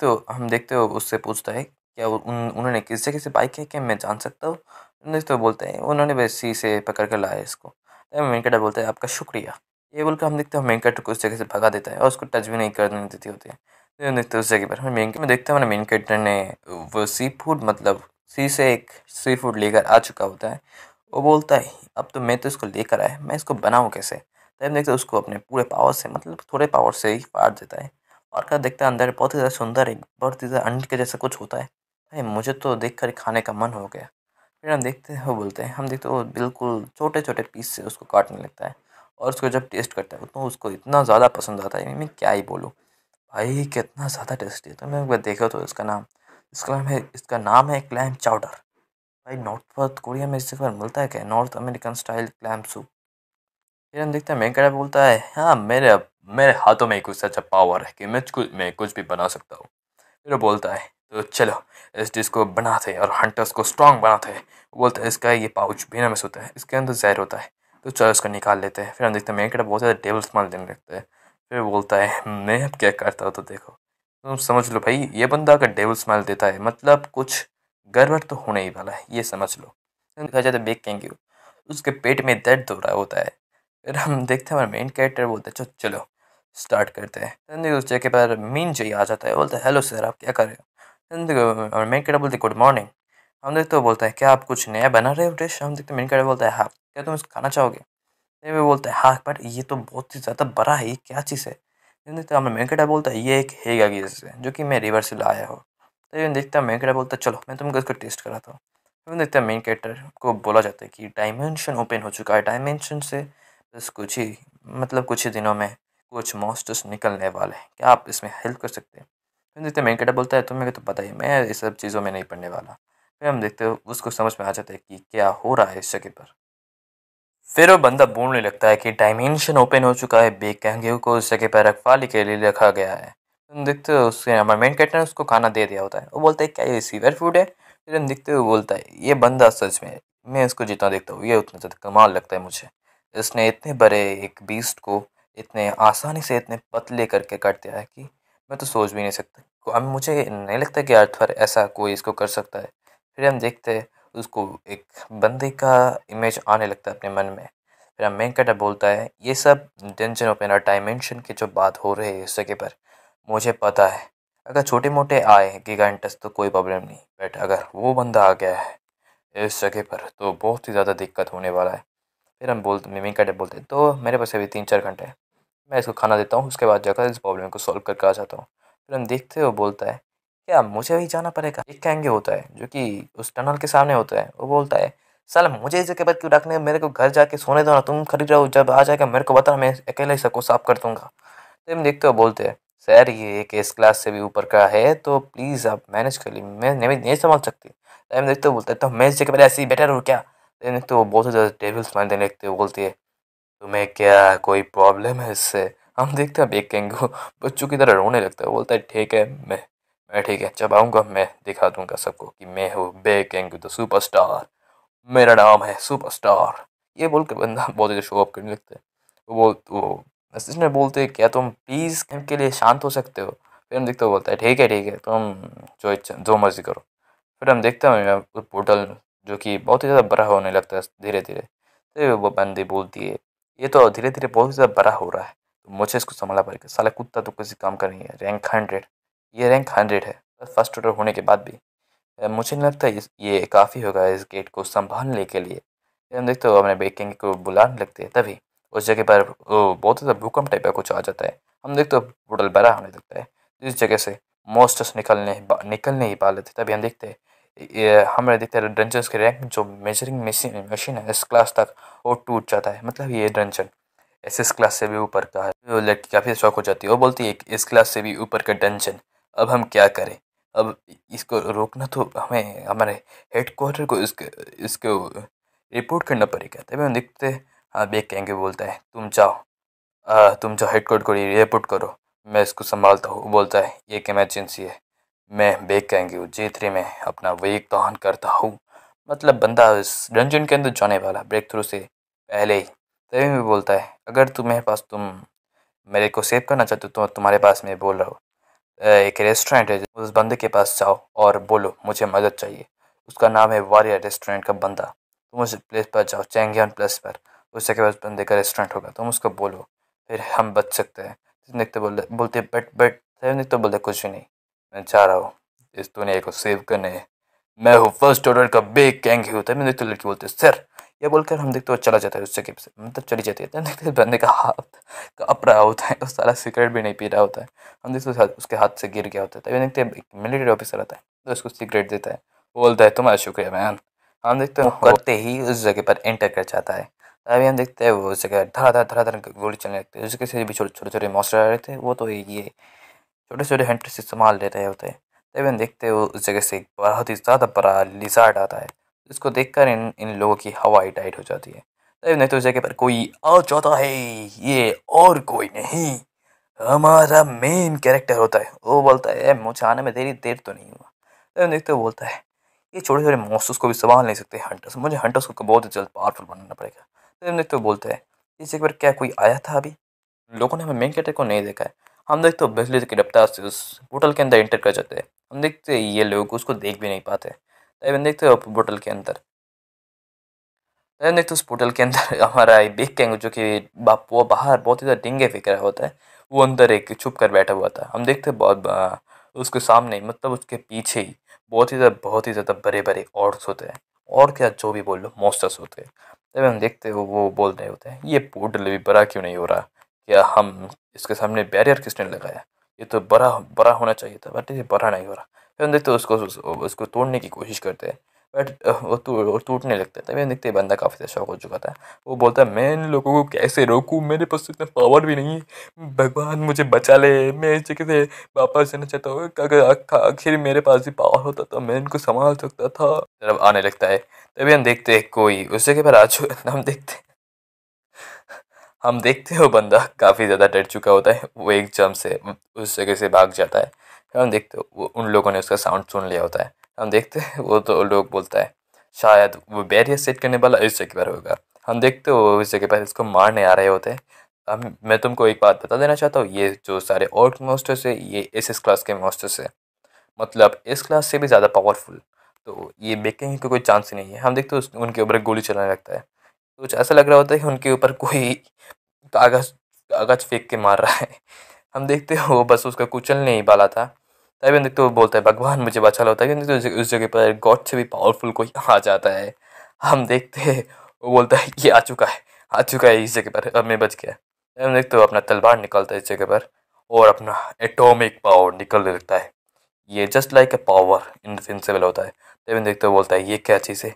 तो हम देखते हो उससे पूछता है क्या उन उन्होंने किससे से बाइक है क्या मैं जान सकता हूँ नहीं तो बोलते हैं उन्होंने वैसी से पकड़ कर लाया इसको वेंकटा तो बोलता है आपका शुक्रिया ये बोलकर हम देखते हैं वेंकट को उस जगह से भगा देता है और उसको टच भी नहीं करने देती होती है देखते हैं उस जगह पर हमें मेन में देखते हैं हमारे मेन कैरेक्टर ने वो सी फूड मतलब सी से एक सी फूड लेकर आ चुका होता है वो बोलता है अब तो मैं तो इसको लेकर आया मैं इसको बनाऊँ कैसे तब देखते हैं उसको अपने पूरे पावर से मतलब थोड़े पावर से ही फाड़ देता है और क्या देखता है अंदर बहुत ही ज़्यादा सुंदर एक बहुत ही ज़्यादा अंड के जैसा कुछ होता है भाई मुझे तो देख कर खाने का मन हो गया फिर हम देखते हैं वो बोलते हैं हम देखते हैं वो बिल्कुल छोटे छोटे पीस से उसको काटने लगता है और उसको जब टेस्ट करता है तो उसको इतना ज़्यादा पसंद आता है मैं क्या ही बोलूँ भाई कितना ज़्यादा टेस्टी है तुमने एक बार देखा तो इसका नाम इसका नाम है इसका नाम है क्लैम चाउडर भाई नॉर्थ कोरिया में इससे मिलता है क्या North American style clam soup फिर हम देखते हैं वेंकटा बोलता है हाँ मेरे मेरे हाथों में कुछ अच्छा पावर है कि मैं कुछ मैं कुछ भी बना सकता हूँ फिर वो बोलता है तो चलो इस डिश को बनाते और हंटर्स को स्ट्रांग बनाते हैं बोलते हैं इसका ये पाउच बिना में सोता है इसके अंदर जहर होता है तो चलो इसको निकाल लेते हैं फिर हम देखते हैं मेकड़ा बहुत ज़्यादा टेबल स्माल देने लगता है फिर बोलता है मैं अब क्या करता हूँ तो देखो तुम समझ लो भाई ये बंदा अगर डेवल स्माइल देता है मतलब कुछ गड़बड़ तो होने ही वाला है ये समझ लो देखा जाए तो बैक कैंग्यू उसके पेट में दर्द हो रहा होता है फिर हम देखते हैं हमारा मेन कैरेक्टर बोलते हैं चलो चलो स्टार्ट करते हैं तो उस जगह पर मीन जी आ जाता है बोलते हैं हेलो सर आप क्या कर रहे हो तो और मेन कैरेक्टर बोलते गुड मॉर्निंग हम देखते हो बोलता है क्या आप कुछ नया बना रहे हो डिश हम देखते मेन कैरेक्टर बोलता है हाँ क्या तुम इसको खाना चाहोगे में बोलता है हाँ पर ये तो बहुत ही ज़्यादा बड़ा है ये क्या चीज़ है देखता हमें मैंकेटा बोलता है ये एक हेगा कि जैसे जो कि मैं रिवर से लाया हो तो इवन देखता है मैंकेटा बोलता है चलो मैं तुमको इसको टेस्ट कराता हूँ इवन तो देखता है मेन कैरेक्टर को बोला जाता है कि डायमेंशन ओपन हो चुका है डायमेंशन से बस कुछ ही मतलब कुछ ही दिनों में कुछ मॉस्टर्स निकलने वाले हैं क्या आप इसमें हेल्प कर सकते हैं फिर तो देखते हैं मैंकटा बोलता है तुम्हें तो पता ही मैं ये सब चीज़ों में नहीं पढ़ने वाला फिर हम देखते हैं उसको समझ में आ जाता है कि क्या हो रहा है इस जगह पर फिर वो बंदा बोलने लगता है कि डायमेंशन ओपन हो चुका है बेग कैंगेव को उस जगह पर रखवाली के लिए रखा गया है तुम देखते हो उसके मेन कैटर ने उसको खाना दे दिया होता है वो बोलता है क्या ये सीवर फूड है फिर हम देखते हुए बोलता है ये बंदा सच में मैं इसको जितना देखता हूँ ये उतना ज़्यादा कमाल लगता है मुझे इसने इतने बड़े एक बीस्ट को इतने आसानी से इतने पतले करके काट दिया है कि मैं तो सोच भी नहीं सकता अब मुझे नहीं लगता कि अर्थवर ऐसा कोई इसको कर सकता है फिर हम देखते हैं उसको एक बंदे का इमेज आने लगता है अपने मन में फिर हम वेंकटा बोलता है ये सब टेंशन एनर डायमेंशन के जो बात हो रहे हैं उस जगह पर मुझे पता है अगर छोटे मोटे आए गिगांटस तो कोई प्रॉब्लम नहीं बट अगर वो बंदा आ गया है इस जगह पर तो बहुत ही ज़्यादा दिक्कत होने वाला है फिर हम बोलते वेंकटा बोलते हैं तो मेरे पास अभी तीन चार घंटे मैं इसको खाना देता हूँ उसके बाद जाकर इस प्रॉब्लम को सॉल्व करके आ जाता हूँ फिर हम देखते हुए बोलता है क्या मुझे वही जाना पड़ेगा एक कहेंगे होता है जो कि उस टनल के सामने होता है वो बोलता है सल मुझे इस जगह पर क्यों रखने मेरे को घर जाके सोने दो ना तुम खरीद रहे हो जब आ जाएगा मेरे को बता मैं अकेले ही सबको साफ कर दूंगा तो हम देखते हो बोलते हैं सर ये एक एस क्लास से भी ऊपर का है तो प्लीज़ आप मैनेज कर ली मैं नहीं, नहीं संभाल सकती तो हम देखते हो बोलते हैं तो मैं इस जगह पर ऐसे ही बेटर हूँ क्या तो देखते हो बहुत ज़्यादा टेबल्स मान देने लगते हो बोलती है तुम्हें क्या कोई प्रॉब्लम है इससे हम देखते हैं बेकेंगे बच्चों की तरह रोने लगता है बोलता है ठीक है मैं ठीक है जब आऊँगा मैं दिखा दूँगा सबको कि मैं हूँ बेकिंग द सुपरस्टार मेरा नाम है सुपरस्टार ये बोल के बंदा बहुत ज़्यादा शो अप करने लगता है वो बोल वो असिस्टेंट बोलते क्या तुम प्लीज़ के लिए शांत हो सकते हो फिर हम देखते हो बोलता है ठीक है ठीक है तुम जो जो मर्ज़ी करो फिर हम देखते हैं पोर्टल जो कि बहुत ही ज़्यादा बड़ा होने लगता है धीरे धीरे तो वो बंदी बोलती है ये तो धीरे धीरे बहुत ज़्यादा बड़ा हो रहा है तो मुझे इसको संभाला पड़ेगा साला कुत्ता तो किसी काम का नहीं है रैंक हंड्रेड ये रैंक हंड्रेड है फर्स्ट ऑर्डर होने के बाद भी मुझे नहीं लगता ये काफ़ी होगा इस गेट को संभालने के लिए हम देखते हो अपने बेकिंग को बुलाने लगते हैं तभी उस जगह पर वो बहुत ज़्यादा भूकंप टाइप का कुछ आ जाता है हम देखते हो होटल बड़ा होने लगता है इस जगह से मोस्टर्स निकलने निकल नहीं पा लेते तभी हम देखते हैं हमारे देखते हैं डंजन्स के रैंक जो मेजरिंग मशीन मशीन है इस क्लास तक वो टूट जाता है मतलब ये डंजन एस एस क्लास से भी ऊपर का है लड़की काफ़ी शौक हो जाती है वो बोलती है इस क्लास से भी ऊपर का डंजन अब हम क्या करें अब इसको रोकना तो हमें हमारे हेड क्वार्टर को इसके इसको रिपोर्ट करना पड़ेगा तभी हम देखते हाँ बेग कहेंगे बोलता है तुम जाओ आ, तुम जाओ हेड क्वार्टर को रिपोर्ट करो मैं इसको संभालता हूँ बोलता है ये एक इमरजेंसी है मैं बेग कहेंगे हूँ जे थ्री में अपना वेग दहन तो करता हूँ मतलब बंदा इस डंजन के अंदर जाने वाला ब्रेक थ्रू से पहले ही तभी भी बोलता है अगर तुम्हारे पास तुम मेरे को सेव करना चाहते हो तो तुम्हारे पास मैं बोल रहा हूँ एक रेस्टोरेंट है उस बंदे के पास जाओ और बोलो मुझे मदद चाहिए उसका नाम है वारिया रेस्टोरेंट का बंदा तुम उस प्लेस पर जाओ चैंगियन प्लेस पर उसके पास बंदे का रेस्टोरेंट होगा तुम उसको बोलो फिर हम बच सकते हैं देखते तो बोले बोलते बट बट सैनिक तो बोलते कुछ भी नहीं मैं चाह रहा हूँ इस दुनिया को सेव करने मैं हूँ फर्स्ट ऑर्डर का बेग कैंग होता है मैं देखते लड़की बोलते सर ये बोलकर हम देखते हुए चला जाता है उससे के मतलब चली जाती है देखते बंदे का हाथ कप रहा होता है उस सारा सिगरेट भी नहीं पी रहा होता है हम देखते हैं उसके हाथ से गिर गया होता है तभी देखते हैं एक मिलिट्री ऑफिसर आता है तो उसको सिगरेट देता है बोलता है तुम्हारा शुक्रिया मैन हम देखते हैं करते ही उस जगह पर एंटर कर जाता है अभी हम देखते हैं वो उस जगह धरा धरा धरा गोली चलने लगती है उसके से भी छोटे छोटे छोटे मॉस्टर आ रहे थे वो तो ये छोटे छोटे हंटर से संभाल ले रहे होते हैं तभी हम देखते हैं उस जगह से एक बहुत ही ज़्यादा बड़ा लिजार्ड आता है जिसको देखकर इन इन लोगों की हवाई टाइट हो जाती है तब नहीं तो जगह पर कोई आ जाता है ये और कोई नहीं हमारा मेन कैरेक्टर होता है वो बोलता है मुझे आने में देरी देर तो नहीं हुआ तब देखते हुए बोलता है ये छोटे छोटे मोस्टर्स को भी संभाल नहीं सकते हंटर्स मुझे हंटर्स को बहुत जल्द पावरफुल बनाना पड़ेगा तब देखते हुए बोलते हैं इस जगह पर क्या कोई आया था अभी लोगों ने हमें मेन कैरेक्टर को नहीं देखा है हम देखते हो बिजली के रफ्तार से उस होटल के अंदर एंटर कर जाते हैं हम देखते ये लोग उसको देख भी नहीं पाते तैन तो देखते हो पोर्टल के अंदर तो देखते उस पोर्टल के अंदर हमारा बिग कैंग जो कि बाप वो बाहर बहुत ही ज़्यादा डिंगे फिक्र होता है वो अंदर एक छुप कर बैठा हुआ था हम देखते बहुत उसके सामने मतलब उसके पीछे ही बहुत ही ज़्यादा बहुत ही ज़्यादा बड़े बड़े और होते हैं और क्या जो भी बोल लो मोस्टर्स होते हैं तभी तो हम देखते हो वो बोल रहे होते हैं ये पोर्टल भी बड़ा क्यों नहीं हो रहा क्या हम इसके सामने बैरियर किसने लगाया ये तो बड़ा बड़ा होना चाहिए था बट ये बड़ा नहीं हो रहा फिर हम देखते हैं उसको उसको तोड़ने की कोशिश करते हैं बट वो टूट तो, टूटने लगता है तभी हम देखते हैं बंदा काफ़ी ज़्यादा शौक हो चुका था वो बोलता है मैं इन लोगों को कैसे रोकूँ मेरे पास इतना पावर भी नहीं है भगवान मुझे बचा ले मैं जगह से वापस जाना चाहता हूँ अगर आखिर मेरे पास भी पावर होता तो मैं इनको संभाल सकता था जब आने लगता है तभी हम देखते हैं कोई उस जगह पर आ चुका हम देखते हम देखते हो बंदा काफ़ी ज़्यादा डर चुका होता है वो एक जम से उस जगह से भाग जाता है तो हम देखते वो उन लोगों ने उसका साउंड सुन लिया होता है तो हम देखते हैं वो तो लोग बोलता है शायद वो बैरियर सेट करने वाला इस जगह पर होगा हम देखते हो इस जगह पर इसको मारने आ रहे होते हैं अब मैं तुमको एक बात बता देना चाहता हूँ ये जो सारे और मोस्टर्स है ये एस एस क्लास के मोस्टर्स है मतलब इस क्लास से भी ज़्यादा पावरफुल तो ये बेकिंग का कोई चांस ही नहीं है हम देखते हैं उनके ऊपर गोली चलाने लगता है कुछ ऐसा लग रहा होता है कि उनके ऊपर कोई कागज कागज फेंक के मार रहा है हम देखते हो बस उसका कुचलने ही वाला था तभी देखते हुए बोलता है भगवान मुझे बचा लो तभी देखते तो उस जगह पर गॉड से भी पावरफुल कोई आ जाता है हम देखते हैं वो बोलता है ये आ चुका है आ चुका है इस जगह पर अब मैं बच गया तभी हम देखते हो अपना तलवार निकलता है इस जगह पर और अपना एटॉमिक पावर निकलने लगता है ये just like a power invincible होता है तभी देखते हुए बोलता है ये क्या चीज़ है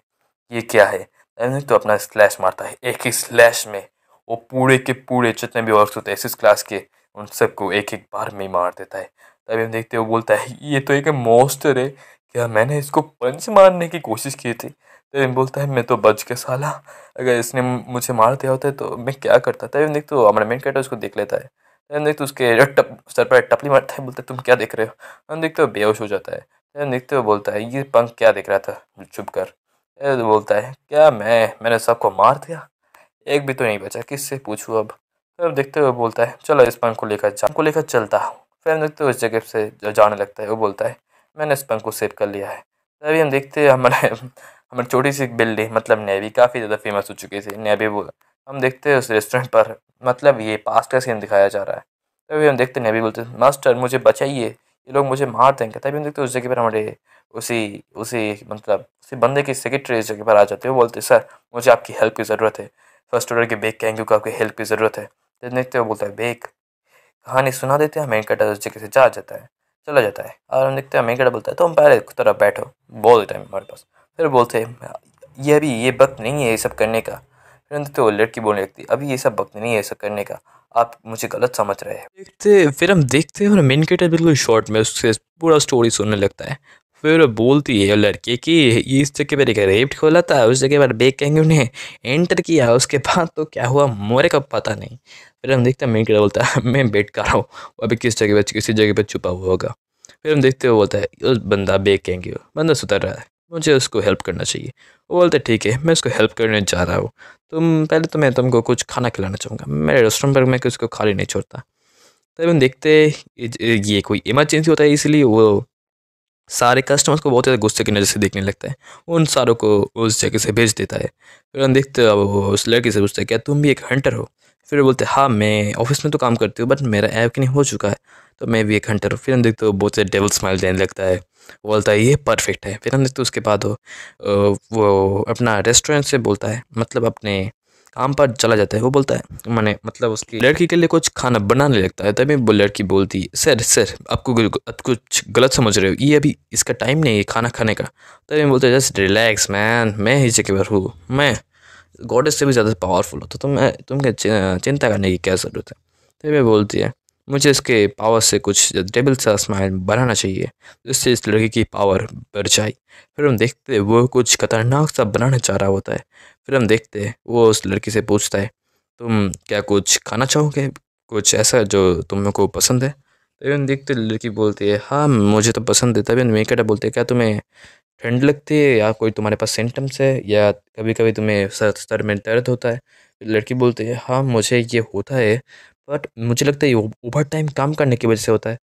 ये क्या है तभी हुए अपना स्लैश मारता है एक ही स्लैश में वो पूरे के पूरे जितने भी वर्क होते हैं इस क्लास के उन सबको एक एक बार में मार देता है तभी हम देखते हो बोलता है ये तो एक मोस्टर है क्या मैंने इसको पंच मारने की कोशिश की थी तभी बोलता है मैं तो बच के साला अगर इसने मुझे मार दिया होता है तो मैं क्या करता तभी देखते हो हमारा मेन कैरेक्टर उसको देख लेता है तभी देखते उसके टप सर पर टपली मारता है बोलता है तुम क्या देख रहे हो हम देखते हो बेहोश हो जाता है तभी देखते हो बोलता है ये पंख क्या देख रहा था छुप कर बोलता है क्या मैं मैंने सबको मार दिया एक भी तो नहीं बचा किससे पूछूँ अब तब देखते हुए बोलता है चलो इस पंख को लेकर जा को लेकर चलता हूँ फिर हम देखते हैं उस जगह से जो जाने लगता है वो बोलता है मैंने इस पंख को सेव कर लिया है तभी तो हम देखते हैं हमारे हमारी छोटी सी बिल्ली मतलब नेवी काफ़ी ज़्यादा फेमस हो चुकी थी नेवी बोल हम देखते हैं उस रेस्टोरेंट पर मतलब ये पास्ट का सीन दिखाया जा रहा है तभी तो हम देखते नेवी बोलते मास्टर मुझे बचाइए ये लोग मुझे मार देंगे तभी हम देखते उस जगह पर हमारे उसी उसी मतलब उसी बंदे की सेक्रेटरी इस जगह पर आ जाते हैं वो बोलते सर मुझे आपकी हेल्प की ज़रूरत है फर्स्ट ऑर्डर के बेक कहेंगे आपकी हेल्प की ज़रूरत है तो देखते वो बोलता है बेक कहानी सुना देते हैं वेंकट जगह से जा जाता है चला जाता है और हम देखते हैं वेंकट बोलता है तो हम पहले तरफ बैठो बोल देते हमारे पास फिर बोलते हैं ये अभी ये वक्त नहीं है ये सब करने का फिर देखते वो लड़की बोलने लगती अभी ये सब वक्त नहीं है ये सब करने का आप मुझे गलत समझ रहे हैं देखते फिर हम देखते हैं और मेन बिल्कुल शॉर्ट में उससे पूरा स्टोरी सुनने लगता है फिर बोलती है लड़के की ये इस जगह पर एक रेप्ट खोला था उस जगह पर बेग कहेंगे उन्हें एंटर किया उसके बाद तो क्या हुआ मोरे का पता नहीं फिर हम देखते हैं मैं क्या बोलता है मैं बेट कर रहा हूँ अभी किस जगह पर किसी जगह पर छुपा हुआ होगा फिर हम देखते हुए बोलता है उस बंदा बेग कहेंगे बंदा सुतर रहा है मुझे उसको हेल्प करना चाहिए वो बोलते हैं ठीक है मैं उसको हेल्प करने जा रहा हूँ तुम पहले तो मैं तुमको कुछ खाना खिलाना चाहूँगा मेरे रेस्टोरेंट पर मैं किसी को खाली नहीं छोड़ता तब हम देखते ये कोई इमरजेंसी होता है इसलिए वो सारे कस्टमर्स को बहुत ज़्यादा गुस्से की नज़र से देखने लगता है उन सारों को उस जगह से भेज देता है फिर हम देखते अब उस लड़की से पूछते हैं क्या तुम भी एक हंटर हो फिर बोलते हाँ मैं ऑफिस में तो काम करती हूँ बट मेरा ऐप नहीं हो चुका है तो मैं भी एक हंटर हूँ फिर हम देखते हो बहुत से डेवल स्माइल देने लगता है बोलता है ये परफेक्ट है फिर हम देखते उसके बाद हो वो अपना रेस्टोरेंट से बोलता है मतलब अपने काम पर चला जाता है वो बोलता है मैंने मतलब उसकी लड़की के लिए कुछ खाना बनाने लगता है तभी वो लड़की बोलती है सर सर आपको कुछ गलत समझ रहे हो ये अभी इसका टाइम नहीं है खाना खाने का तभी बोलते हैं जस्ट रिलैक्स मैन मैं ही जगह पर हूँ मैं गॉडेस से भी ज़्यादा पावरफुल हो तो तुम तुम चिंता करने की क्या ज़रूरत है तभी बोलती है मुझे इसके पावर से कुछ टेबल सा स्माइल बनाना चाहिए जिससे तो इस लड़की की पावर बढ़ जाए फिर हम देखते हैं वो कुछ खतरनाक सा बनाना चाह रहा होता है फिर हम देखते हैं वो उस लड़की से पूछता है तुम क्या कुछ खाना चाहोगे कुछ ऐसा जो तुम को पसंद है तभी तो देखते लड़की बोलती है हाँ मुझे तो पसंद है तभी मेकेटा बोलते हैं क्या तुम्हें ठंड लगती है या कोई तुम्हारे पास सिम्टम्स है या कभी कभी तुम्हें सर सर में दर्द होता है लड़की बोलती है हाँ मुझे ये होता है बट मुझे लगता है ये ओवर टाइम काम करने की वजह से होता है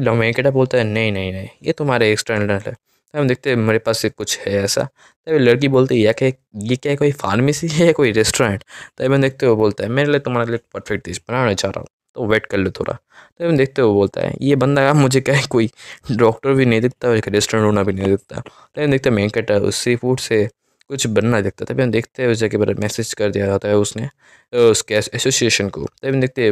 तो मेकेटा बोलता है नहीं नहीं नहीं ये तुम्हारे एक्सटर्नल है तो हम देखते हैं मेरे पास कुछ है ऐसा तभी तो लड़की बोलती है या क्या ये क्या है कोई फार्मेसी है या कोई रेस्टोरेंट तभी तो हम देखते हुए बोलता है मेरे लिए तुम्हारे लिए परफेक्ट डिश बनाना चाह रहा हूँ तो वेट कर लो थोड़ा तभी तो हम देखते हुए बोलता है ये बंदा यार मुझे क्या है कोई डॉक्टर भी नहीं दिखता रेस्टोरेंट होना भी नहीं दिखता तभी हम देखते हैं उस सी फूड से कुछ बनना दिखता तभी हम देखते हैं उस जगह पर मैसेज कर दिया जाता है उसने उसके एसोसिएशन को तभी हम देखते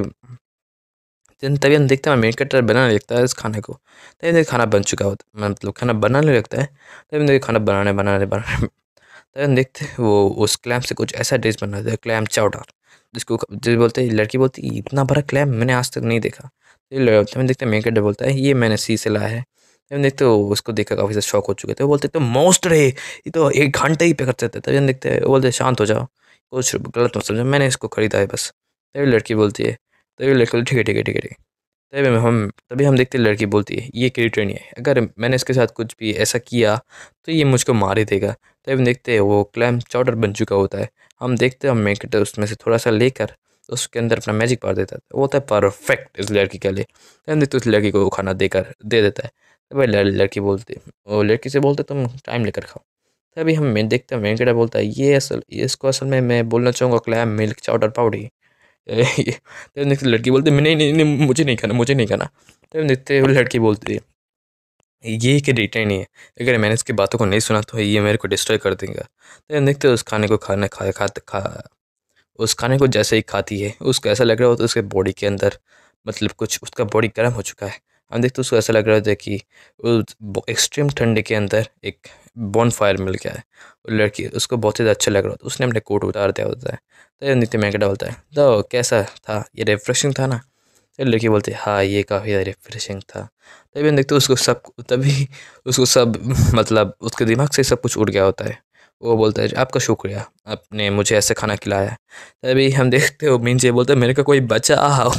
दिन तभी हम देखते हैं मेन कैरेक्टर बनाने लगता है इस खाने को तभी देखिए खाना बन चुका होता मतलब खाना बनाने लगता है तभी देखिए खाना बनाने बनाने बनाने तभी हम देखते हैं वो उस क्लैम से कुछ ऐसा डिश बना देता है क्लैम चाउडार जिसको जिस बोलते हैं लड़की बोलती है इतना बड़ा क्लैम मैंने आज तक नहीं देखा तो देखते हैं कैरेक्टर बोलता है ये मैंने सी से लाया है हम देखते हो उसको देखकर काफ़ी ज़्यादा शौक हो चुके थे वो बोलते तो मोस्ट रहे ये तो एक घंटे ही पे करते थे तभी हम देखते हैं बोलते शांत हो जाओ कुछ गलत मत समझो मैंने इसको खरीदा है बस तभी लड़की बोलती है तभी तो लड़के बोले ठीक है ठीक है ठीक है ठीक है तभी तो हम तभी हम देखते लड़की बोलती है ये ट्रेनी है अगर मैंने इसके साथ कुछ भी ऐसा किया तो ये मुझको मार ही देगा तभी तो हम देखते हैं वो क्लैम चाउडर बन चुका होता है हम देखते हैं हम मेकेट उसमें से थोड़ा सा लेकर उसके अंदर अपना मैजिक पार देता है वो होता है परफेक्ट इस लड़की के लिए तभी देखते उस लड़की को खाना देकर दे देता है तभी लड़की बोलती वो लड़की से बोलते तुम टाइम लेकर खाओ तभी हम देखते हैं वेंकटा बोलता है ये असल इसको असल में मैं बोलना चाहूँगा क्लैम मिल्क चाउडर पाउडी तब तो देखते लड़की बोलती मैंने नहीं नहीं मुझे नहीं खाना मुझे नहीं खाना तब तो देखते लड़की बोलती है ये कि रिटर्न नहीं है अगर मैंने इसकी बातों को नहीं सुना तो ये मेरे को डिस्ट्रॉय कर देगा तो देखते उस खाने को खाना खा खा खा उस खाने को जैसे ही खाती है उसको ऐसा लग रहा होता है उसके बॉडी के अंदर मतलब कुछ उसका बॉडी गर्म हो चुका है हम देखते उसको ऐसा लग रहा होता है कि एक्सट्रीम ठंड के अंदर एक बॉन फायर मिल गया है वो लड़की उसको बहुत ही अच्छा लग रहा था उसने अपने कोट उतार दिया होता है तो ये नित्य मैं बोलता है तो कैसा था ये रिफ्रेशिंग था ना तो लड़की बोलती है हाँ ये काफ़ी रिफ्रेशिंग था तभी हम देखते उसको सब तभी उसको सब मतलब उसके दिमाग से सब कुछ उड़ गया होता है वो बोलता है आपका शुक्रिया आपने मुझे ऐसे खाना खिलाया तभी हम देखते हो मीन जी बोलते मेरे का कोई बचा आओ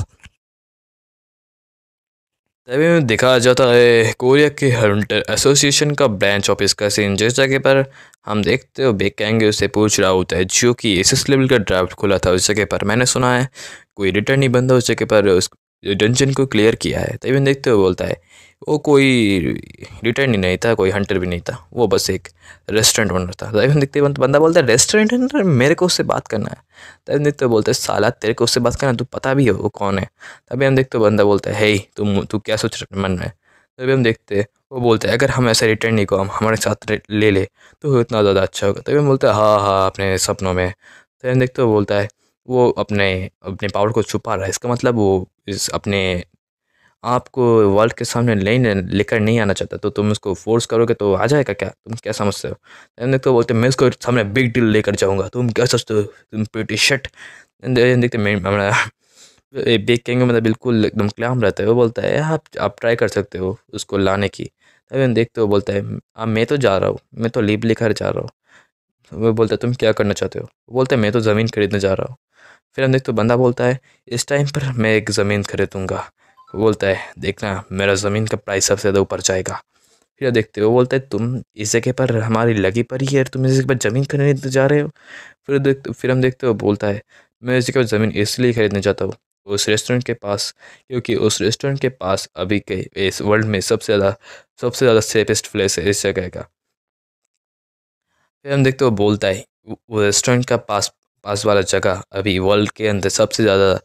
सर्वे में देखा जाता है कोरिया के हंटर एसोसिएशन का ब्रांच ऑफिस का सीन जिस जगह पर हम देखते हो कहेंगे उससे पूछ रहा होता है जो कि एस लेवल का ड्राफ्ट खुला था उस जगह पर मैंने सुना है कोई रिटर्न ही बंदा उस जगह पर उस डंजन को क्लियर किया है तभी देखते हुए बोलता है वो कोई रिटर्न ही नहीं था कोई हंटर भी नहीं था वो बस एक रेस्टोरेंट ओनर था तभी देखते बंद बंदा बोलता है रेस्टोरेंट ओनर मेरे को उससे बात करना है तभी देखते बोलते हैं साला तेरे को उससे बात करना तू पता भी हो वो कौन है तभी हम देखते बंदा बोलता है हे तुम तू क्या सोच रहे मन में तभी हम देखते वो बोलते हैं अगर हम ऐसे रिटर्न नहीं को हम हमारे साथ ले ले तो इतना ज़्यादा अच्छा होगा तभी हम बोलते हैं हाँ हाँ अपने सपनों में तभी हम देखते वो बोलता है वो अपने अपने पावर को छुपा रहा है इसका मतलब वो इस अपने आपको वर्ल्ड के सामने नहीं लेकर नहीं आना चाहता तो तुम उसको फोर्स करोगे तो आ जाएगा क्या तुम क्या समझते हो देखते हो बोलते मैं उसको सामने बिग डील लेकर जाऊँगा तुम क्या सोचते हो तुम पेटी शर्ट देखते मैं हमारा बिग कहेंगे मतलब बिल्कुल एकदम क्लाम रहता है वो बोलता है आप आप ट्राई कर सकते हो उसको लाने की तभी देखते हो बोलता है आप हाँ, मैं तो जा रहा हूँ मैं तो लीप लेकर जा रहा हूँ वो बोलता है तुम क्या करना चाहते हो बोलते हैं मैं तो ज़मीन खरीदने जा रहा हूँ फिर हम देखते बंदा बोलता है इस टाइम पर मैं एक ज़मीन खरीदूँगा वो बोलता है देखना मेरा ज़मीन का प्राइस सबसे ज़्यादा ऊपर जाएगा फिर देखते हो बोलता है तुम इस जगह पर हमारी लगी पर ही है तुम इस जगह पर ज़मीन खरीदने तो जा रहे हो फिर देखते फिर हम देखते हो बोलता है मैं इस जगह पर ज़मीन इसलिए ख़रीदने जाता हूँ उस रेस्टोरेंट के पास क्योंकि उस रेस्टोरेंट के पास अभी के इस वर्ल्ड में सबसे ज़्यादा सबसे ज़्यादा सेफेस्ट प्लेस है इस जगह का फिर हम देखते हो बोलता है वो रेस्टोरेंट का पास पास वाला जगह अभी वर्ल्ड के अंदर सबसे ज़्यादा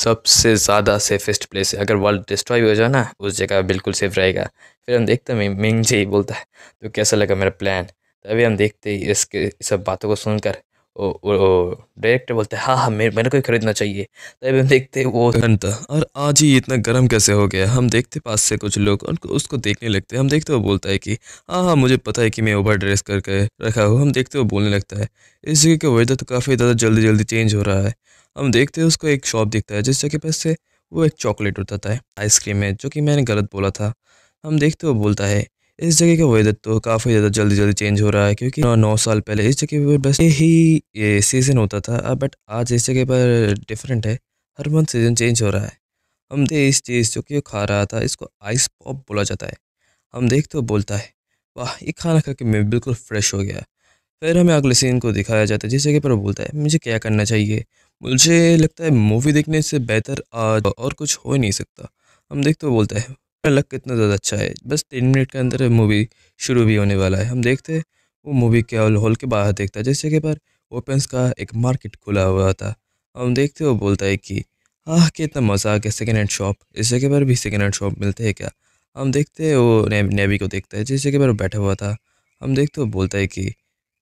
सबसे ज़्यादा सेफेस्ट प्लेस है अगर वर्ल्ड डिस्ट्रॉय हो जाए ना उस जगह बिल्कुल सेफ रहेगा फिर हम देखते हैं मिंग ही बोलता है तो कैसा लगा मेरा प्लान तभी तो हम देखते हैं इसके सब बातों को सुनकर डायरेक्टर बोलते हैं हाँ हाँ मेरे मेरे को ही खरीदना चाहिए तभी तो हम देखते वो घंटा और आज ही इतना गर्म कैसे हो गया हम देखते पास से कुछ लोग उनको उसको देखने लगते हैं हम देखते हुए बोलता है कि हाँ हाँ मुझे पता है कि मैं ओवर ड्रेस करके रखा हूँ हम देखते हुए बोलने लगता है इस जगह का वेदर तो काफ़ी ज़्यादा जल्दी जल्दी चेंज हो रहा है हम देखते हैं उसको एक शॉप दिखता है जिस जगह पर से वो एक चॉकलेट उठाता है आइसक्रीम है जो कि मैंने गलत बोला था हम देखते हुए बोलता है इस जगह का वेदर तो काफ़ी ज़्यादा जल्दी जल्दी चेंज हो रहा है क्योंकि नौ साल पहले इस जगह पर बस यही ये सीज़न होता था बट आज इस जगह पर डिफरेंट है हर मंथ सीज़न चेंज हो रहा है हम दे इस चीज़ जो कि खा रहा था इसको आइस पॉप बोला जाता है हम देखते हुए बोलता है वाह ये खाना खा के मैं बिल्कुल फ्रेश हो गया फिर हमें अगले सीन को दिखाया जाता है जिस जगह पर वो बोलता है मुझे क्या करना चाहिए मुझे लगता है मूवी देखने से बेहतर आज और कुछ हो ही नहीं सकता हम देखते हुए बोलते हैं लग कितना ज़्यादा अच्छा है बस तीन मिनट के अंदर मूवी शुरू भी होने वाला है हम देखते हैं वो मूवी के हॉल के बाहर देखता है जैसे कि पर ओपेंस का एक मार्केट खुला हुआ था हम देखते हुए बोलता है कि हाँ कितना मज़ा आ गया सेकेंड हैंड शॉप इस जगह पर भी सेकेंड हैंड शॉप मिलते हैं क्या हम देखते हैं वो नेवी को देखता है जिस जगह पर बैठा हुआ था हम देखते हुए बोलता है कि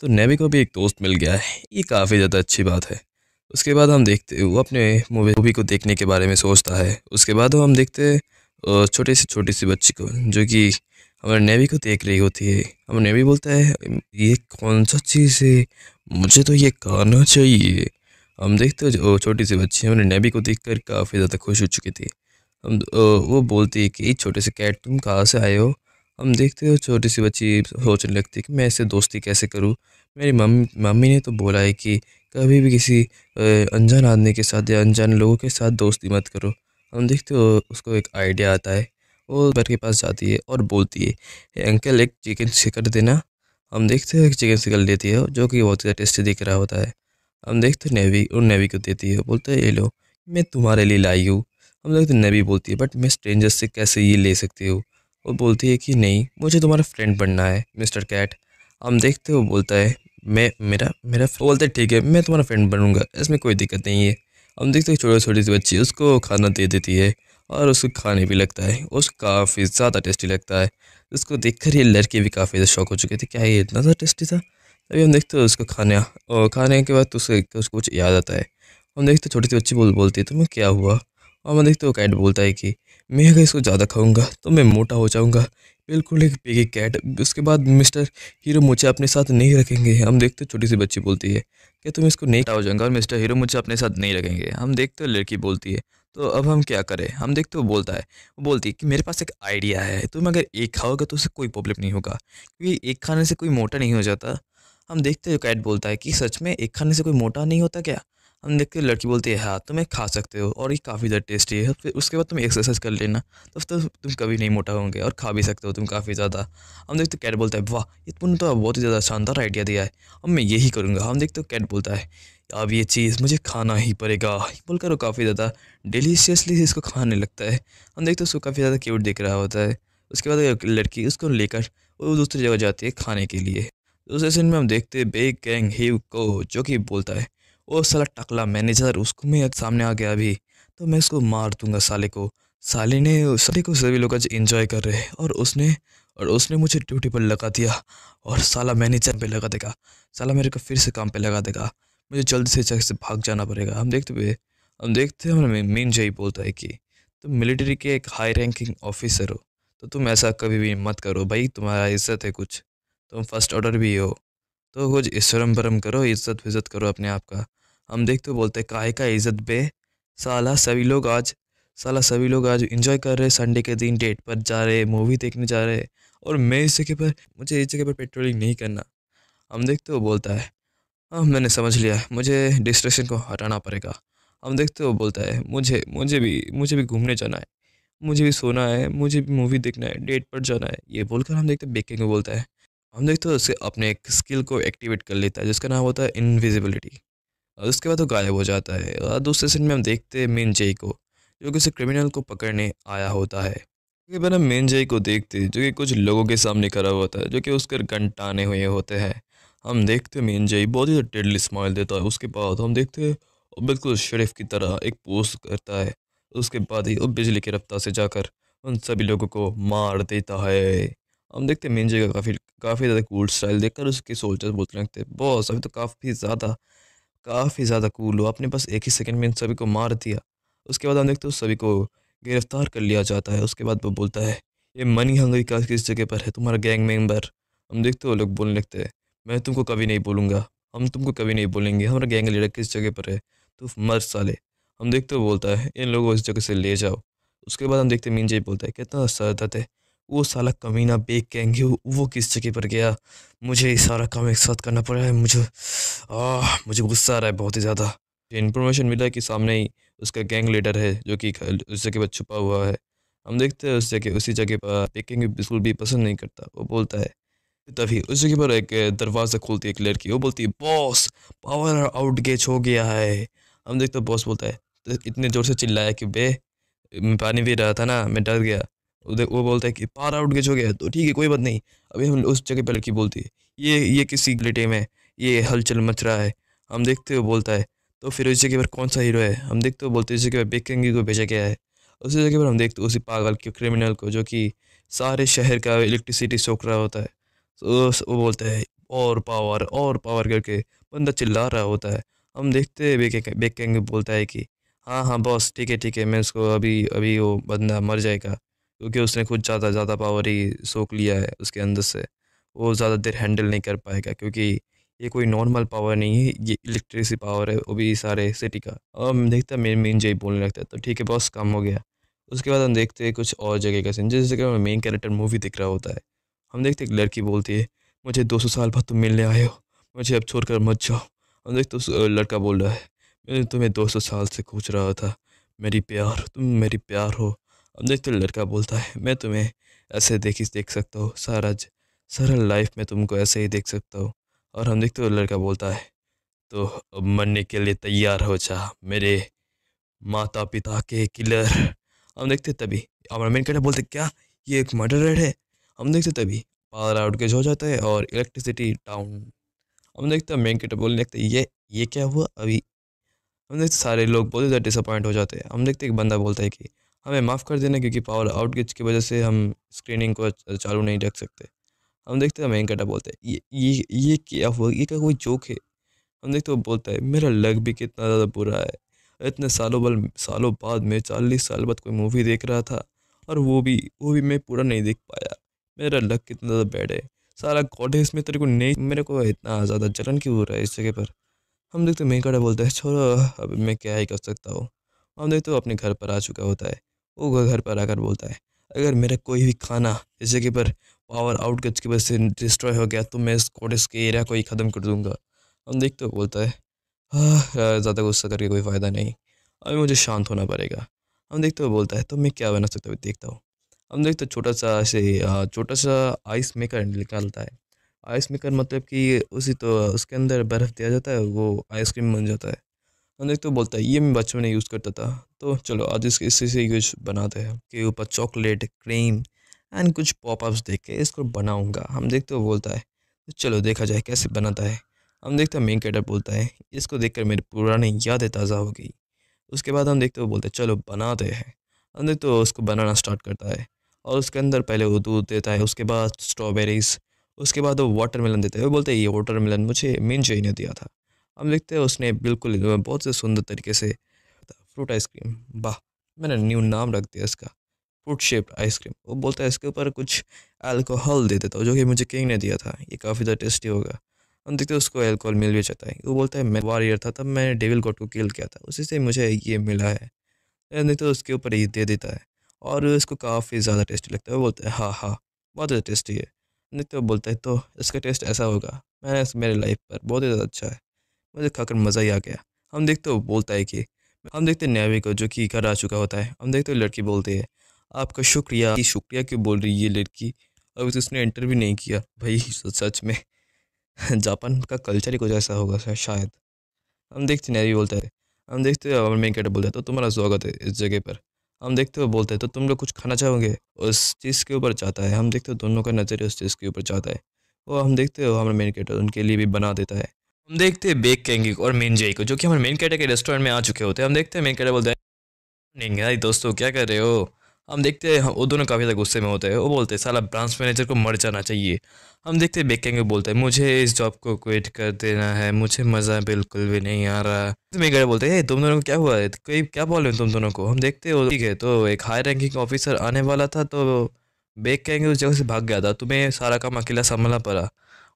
तो नेवी को भी एक दोस्त मिल गया है ये काफ़ी ज़्यादा अच्छी बात है उसके बाद हम देखते वो अपने मूवी मूवी को देखने के बारे में सोचता है उसके बाद हम देखते छोटे छोटी से छोटी सी बच्ची को जो कि हमारे नेवी को देख रही होती है हमारे नेवी बोलता है ये कौन सा चीज़ है मुझे तो ये कहना चाहिए हम देखते हो छोटी सी बच्ची हमारे नेवी को देख कर काफ़ी ज़्यादा खुश हो चुकी थी हम वो बोलती है कि छोटे से कैट तुम कहाँ से आए हो हम देखते हो छोटी सी बच्ची सोचने लगती है कि मैं ऐसे दोस्ती कैसे करूँ मेरी मम मम्मी ने तो बोला है कि कभी भी किसी अनजान आदमी के साथ या अनजान लोगों के साथ दोस्ती मत करो हम देखते हो उसको एक आइडिया आता है वो घर के पास जाती है और बोलती है अंकल एक चिकन सिकर देना हम देखते हैं चिकन सिकर देती है जो कि बहुत ज़्यादा टेस्टी दिख रहा होता है हम देखते हैं नेवी और नेवी को देती है बोलते हैं ये लो मैं तुम्हारे लिए लाई हूँ हम देखते हैं नेवी बोलती है बट मैं स्ट्रेंजर से कैसे ये ले सकती हूँ वो बोलती है कि नहीं मुझे तुम्हारा फ्रेंड बनना है मिस्टर कैट हम देखते हो बोलता है मैं मेरा मेरा बोलते ठीक है मैं तुम्हारा फ्रेंड बनूंगा इसमें कोई दिक्कत नहीं है हम देखते हैं छोटी छोटी सी बच्ची उसको खाना दे देती है और उसको खाने भी लगता है उसको काफ़ी ज़्यादा टेस्टी लगता है उसको देख ये लड़के भी काफ़ी ज़्यादा शौक हो चुके थे क्या ये इतना ज़्यादा टेस्टी था तभी हम देखते हैं उसको खाने और खाने के बाद उसे उसको कुछ याद आता है हम देखते छोटी सी बच्ची बोल बोलती है तुम्हें क्या हुआ और हम देखते वो कैट बोलता है कि मैं अगर इसको ज़्यादा खाऊंगा तो मैं मोटा हो जाऊंगा बिल्कुल एक पेगी कैट उसके बाद मिस्टर हीरो मुझे अपने साथ नहीं रखेंगे हम देखते छोटी सी बच्ची बोलती है क्या तुम इसको नहीं हो जाएंगे और मिस्टर हीरो मुझे अपने साथ नहीं रखेंगे हम देखते लड़की बोलती है तो अब हम क्या करें हम देखते वो बोलता है वो बोलती है कि मेरे पास एक आइडिया है तुम अगर एक खाओगे तो उसे कोई प्रॉब्लम नहीं होगा क्योंकि एक खाने से कोई मोटा नहीं हो जाता हम देखते हैं कैट बोलता है कि सच में एक खाने से कोई मोटा नहीं होता क्या हम देखते लड़की बोलती है हाँ तुम्हें खा सकते हो और ये काफ़ी ज़्यादा टेस्टी है फिर उसके बाद तुम एक्सरसाइज कर लेना तब तो, तो तुम कभी नहीं मोटा होंगे और खा भी सकते हो तुम काफ़ी ज़्यादा हम देखते कैट बोलता है वाह ये तुमने तो बहुत ही ज़्यादा शानदार आइडिया दिया है अब मैं यही करूँगा हम देखते हो कैट बोलता है अब ये चीज़ मुझे खाना ही पड़ेगा बोलकर वो काफ़ी ज़्यादा डिलीशियसली इसको खाने लगता है हम देखते उसको काफ़ी ज़्यादा क्यूट दिख रहा होता है उसके बाद लड़की उसको लेकर वो दूसरी जगह जाती है खाने के लिए दूसरे सीन में हम देखते हैं बेग गैंग हिव को जो कि बोलता है ओ साला टकला मैनेजर उसको मैं सामने आ गया अभी तो मैं उसको मार दूंगा साले को साले ने साले को सभी लोग आज इंजॉय कर रहे और उसने और उसने मुझे ड्यूटी पर लगा दिया और साला मैनेजर पे लगा देगा साला मेरे को फिर से काम पे लगा देगा मुझे जल्दी से जल्द से भाग जाना पड़ेगा हम देखते हुए हम देखते हैं हमें मेन जय बोलता है कि तुम मिलिट्री के एक हाई रैंकिंग ऑफिसर हो तो तुम ऐसा कभी भी मत करो भाई तुम्हारा इज्जत है कुछ तुम फर्स्ट ऑर्डर भी हो तो कुछ शर्म भरम करो इज्जत विज्जत करो अपने आप का हम देखते तो बोलते काहे का इज़्ज़त बे साला सभी लोग आज साला सभी लोग आज इंजॉय कर रहे संडे के दिन डेट पर जा रहे मूवी देखने जा रहे और मैं इस जगह पर मुझे इस जगह पर पेट्रोलिंग नहीं करना हम देखते वो बोलता है हाँ मैंने समझ लिया मुझे डिस्ट्रेक्शन को हटाना पड़ेगा हम देखते वो बोलता है मुझे मुझे भी मुझे भी घूमने जाना है मुझे भी सोना है मुझे भी मूवी देखना है डेट पर जाना है ये बोलकर हम देखते तो बेकिंग को बोलता है हम देखते हो उससे अपने एक स्किल को एक्टिवेट कर लेता है जिसका नाम होता है इनविजिबिलिटी और उसके बाद वो गायब हो जाता है और दूसरे सीन में हम देखते हैं मेन जय को जो किसी क्रिमिनल को पकड़ने आया होता है उसके बाद हम मेन जय को देखते जो कि कुछ लोगों के सामने खड़ा हुआ है जो कि उसके गन टाने हुए होते हैं हम देखते हैं मेन जय बहुत ही डेडली स्माइल देता है उसके बाद हम देखते हैं बिल्कुल शरीफ की तरह एक पोस्ट करता है उसके बाद ही वो बिजली की रफ्तार से जाकर उन सभी लोगों को मार देता है हम देखते हैं मेन का काफ़ी काफ़ी ज़्यादा कूल स्टाइल देखकर उसके सोल्जर्स बोलते लगते हैं बॉस अभी तो काफ़ी ज़्यादा काफ़ी ज़्यादा कूल हो अपने पास एक ही सेकंड में इन सभी को मार दिया उसके बाद हम देखते हैं उस सभी को गिरफ्तार कर लिया जाता है उसके बाद वो बोलता है ये मनी हंगरी का किस जगह पर है तुम्हारा गैंग मेम्बर हम देखते हो लोग बोलने लगते हैं मैं तुमको कभी नहीं बोलूँगा हम तुमको कभी नहीं बोलेंगे हमारा गैंग लीडर किस जगह पर है तो मर साले हम देखते हो बोलता है इन लोगों को इस जगह से ले जाओ उसके बाद हम देखते मीन जी बोलता है कितना सरदत है वो साला कमीना बेग कहेंगे वो किस जगह पर गया मुझे ये सारा काम एक साथ करना पड़ा है मुझे आ, मुझे गुस्सा आ रहा है बहुत ही ज़्यादा इन्फॉर्मेशन मिला है कि सामने ही उसका गैंग लीडर है जो कि उस जगह पर छुपा हुआ है हम देखते हैं उस जगह उसी जगह पर पेकिंग बिल्कुल भी पसंद नहीं करता वो बोलता है तभी उस जगह पर एक दरवाज़ा खोलती है एक लड़की वो बोलती है बॉस पावर आउटगेज हो गया है हम देखते बॉस बोलता है तो इतने ज़ोर से चिल्लाया कि बे मैं पानी पी रहा था ना मैं डर गया वो बोलता है कि पार आउट गेज हो गया तो ठीक है कोई बात नहीं अभी हम उस जगह पर लड़की बोलती है ये ये किसी गलेटे में ये हलचल मच रहा है हम देखते हुए बोलता है तो फिर उस जगह पर कौन सा हीरो है हम देखते हुए बोलते हैं उस जगह पर बेकंगी को भेजा गया है उसी जगह पर हम देखते उसी पागल के क्रिमिनल को जो कि सारे शहर का इलेक्ट्रिसिटी सोख रहा होता है तो वो बोलता है और पावर और पावर करके बंदा चिल्ला रहा होता है हम देखते हैं बेकंग बोलता है कि हाँ हाँ बॉस ठीक है ठीक है मैं उसको अभी अभी वो बंदा मर जाएगा क्योंकि उसने खुद ज़्यादा ज़्यादा पावर ही सोख लिया है उसके अंदर से वो ज़्यादा देर हैंडल नहीं कर पाएगा क्योंकि ये कोई नॉर्मल पावर नहीं है ये इलेक्ट्रिसिटी पावर है वो भी सारे सिटी का और देखता मेन मेन जय बोलने लगता है तो ठीक है बॉस कम हो गया उसके बाद हम देखते हैं कुछ और जगह का सीन जैसे कि मेन कैरेक्टर मूवी दिख रहा होता है हम देखते एक लड़की बोलती है मुझे दो सौ साल बाद तुम मिलने आए हो मुझे अब छोड़ कर मत जाओ हम देखते उस लड़का बोल रहा है मैंने तुम्हें दो सौ साल से खोज रहा था मेरी प्यार तुम मेरी प्यार हो अमृत तो लड़का बोलता है मैं तुम्हें ऐसे देख देख सकता हूँ सारा सरल लाइफ में तुमको ऐसे ही देख सकता हूँ और हम देखते हुए लड़का बोलता है तो अब मरने के लिए तैयार हो जा मेरे माता पिता के किलर हम देखते तभी हमारा मेन कैरेक्टर बोलते क्या ये एक मर्डर रेड है हम देखते तभी पावर आउटकेज हो जाता है और इलेक्ट्रिसिटी डाउन हम देखते हैं मेन कैरेक्टर बोलने देखते ये ये क्या हुआ अभी हम देखते सारे लोग बहुत ज़्यादा डिसअपॉइंट हो जाते हैं हम देखते एक बंदा बोलता है कि हमें माफ़ कर देना क्योंकि पावर आउटगेज की वजह से हम स्क्रीनिंग को चालू नहीं रख सकते हम देखते हैं वेंकटा बोलते हैं ये ये ये क्या हुआ ये क्या कोई जोक है हम देखते वो बोलता है मेरा लग भी कितना ज़्यादा बुरा है इतने सालों बल सालों बाद मैं चालीस साल बाद कोई मूवी देख रहा था और वो भी वो भी मैं पूरा नहीं देख पाया मेरा लक कितना ज़्यादा बैड है सारा गॉड है इसमें तेरे को नहीं मेरे को इतना ज़्यादा जलन क्यों हो रहा है इस जगह पर हम देखते मेकड़ा बोलता है छोड़ो अब मैं क्या ही कर सकता हूँ हम देखते अपने घर पर आ चुका होता है वो घर पर आकर बोलता है अगर मेरा कोई भी खाना इस जगह पर पावर गज की वजह से डिस्ट्रॉय हो गया तो मैं इस कोडिस के एरिया को ही ख़त्म कर दूंगा हम देखते हुए बोलता है हाँ ज़्यादा गुस्सा करके कोई फ़ायदा नहीं अभी मुझे शांत होना पड़ेगा हम देखते हुए बोलता है तो मैं क्या बना सकता हूँ देखता हूँ हम देखते छोटा सा ऐसे छोटा सा आइस मेकर निकालता है आइस मेकर मतलब कि उसी तो उसके अंदर बर्फ़ दिया जाता है वो आइसक्रीम बन जाता है हम देखते हो बोलता है ये मैं बचपन में यूज़ करता था तो चलो आज इसके इसी से यूज बनाते हैं के ऊपर चॉकलेट क्रीम एंड कुछ पॉपअप्स देख के इसको बनाऊँगा हम देखते हो बोलता है तो चलो देखा जाए कैसे बनाता है हम देखते हैं मेन कैटर बोलता है इसको देख कर मेरी पुरानी यादें ताज़ा हो गई उसके बाद हम देखते हो बोलते हैं चलो बनाते हैं हम देखते हो उसको बनाना स्टार्ट करता है और उसके अंदर पहले वो दूध देता है उसके बाद स्ट्रॉबेरीज़ उसके बाद वो वाटर मेलन देता है वो बोलते हैं ये वाटर मेलन मुझे मेन ही ने दिया था हम देखते हैं उसने बिल्कुल बहुत से सुंदर तरीके से फ्रूट आइसक्रीम वाह मैंने न्यू नाम रख दिया इसका फ्रूट शेप्ड आइसक्रीम वो बोलता है इसके ऊपर कुछ अल्कोहल दे देता हूँ जो कि मुझे किंग ने दिया था ये काफ़ी ज़्यादा टेस्टी होगा हम देखते हैं उसको अल्कोहल मिल भी जाता है वो बोलता है मैं वारियर था तब मैंने डेविल गॉड को किल किया था उसी से मुझे ये मिला है हम देखते हैं उसके ऊपर ये दे देता है और इसको काफ़ी ज़्यादा टेस्टी लगता है वो बोलता है हाँ हाँ बहुत ज़्यादा टेस्टी है देखते वो बोलता है तो इसका टेस्ट ऐसा होगा मैंने मेरे लाइफ पर बहुत ही ज़्यादा अच्छा है मुझे खाकर मज़ा ही आ गया हम देखते हो बोलता है कि हम देखते हैं न्यावी को जो कि घर आ चुका होता है हम देखते हो लड़की बोलती है आपका शुक्रिया कि शुक्रिया क्यों बोल रही है ये लड़की अब तो उसने एंटर भी नहीं किया भाई सच में जापान का कल्चर ही कुछ ऐसा होगा सर शायद हम देखते न्यावी बोलता है हम देखते हो मैं कैटर बोलता है तो तुम्हारा स्वागत है इस जगह पर हम देखते हो बोलते हैं तो तुम लोग कुछ खाना चाहोगे उस चीज़ के ऊपर चाहता है हम देखते हो दोनों का नज़रिया उस चीज़ के ऊपर चाहता है वो हम देखते हो हमारा मेन कैटर उनके लिए भी बना देता है हम देखते हैं बेक कैंगी और मेन जेई को जो कि हमारे मेन कैटेगरी के रेस्टोरेंट में आ चुके होते हैं हम देखते हैं मेन कैटे बोलते हैं नहीं भाई दोस्तों क्या कर रहे हो हम देखते हैं वो दोनों काफ़ी ज़्यादा गुस्से में होते हैं वो बोलते हैं साला ब्रांच मैनेजर को मर जाना चाहिए हम देखते हैं बेकेंगे बोलते हैं मुझे इस जॉब को क्विट कर देना है मुझे मज़ा बिल्कुल भी नहीं आ रहा तो मेरे घर बोलते हैं तुम दोनों को क्या हुआ है कोई क्या बोल रहे हो तुम दोनों को हम देखते हो ठीक है तो एक हाई रैंकिंग ऑफिसर आने वाला था तो बेक कहेंगे उस जगह से भाग गया था तुम्हें सारा काम अकेला संभालना पड़ा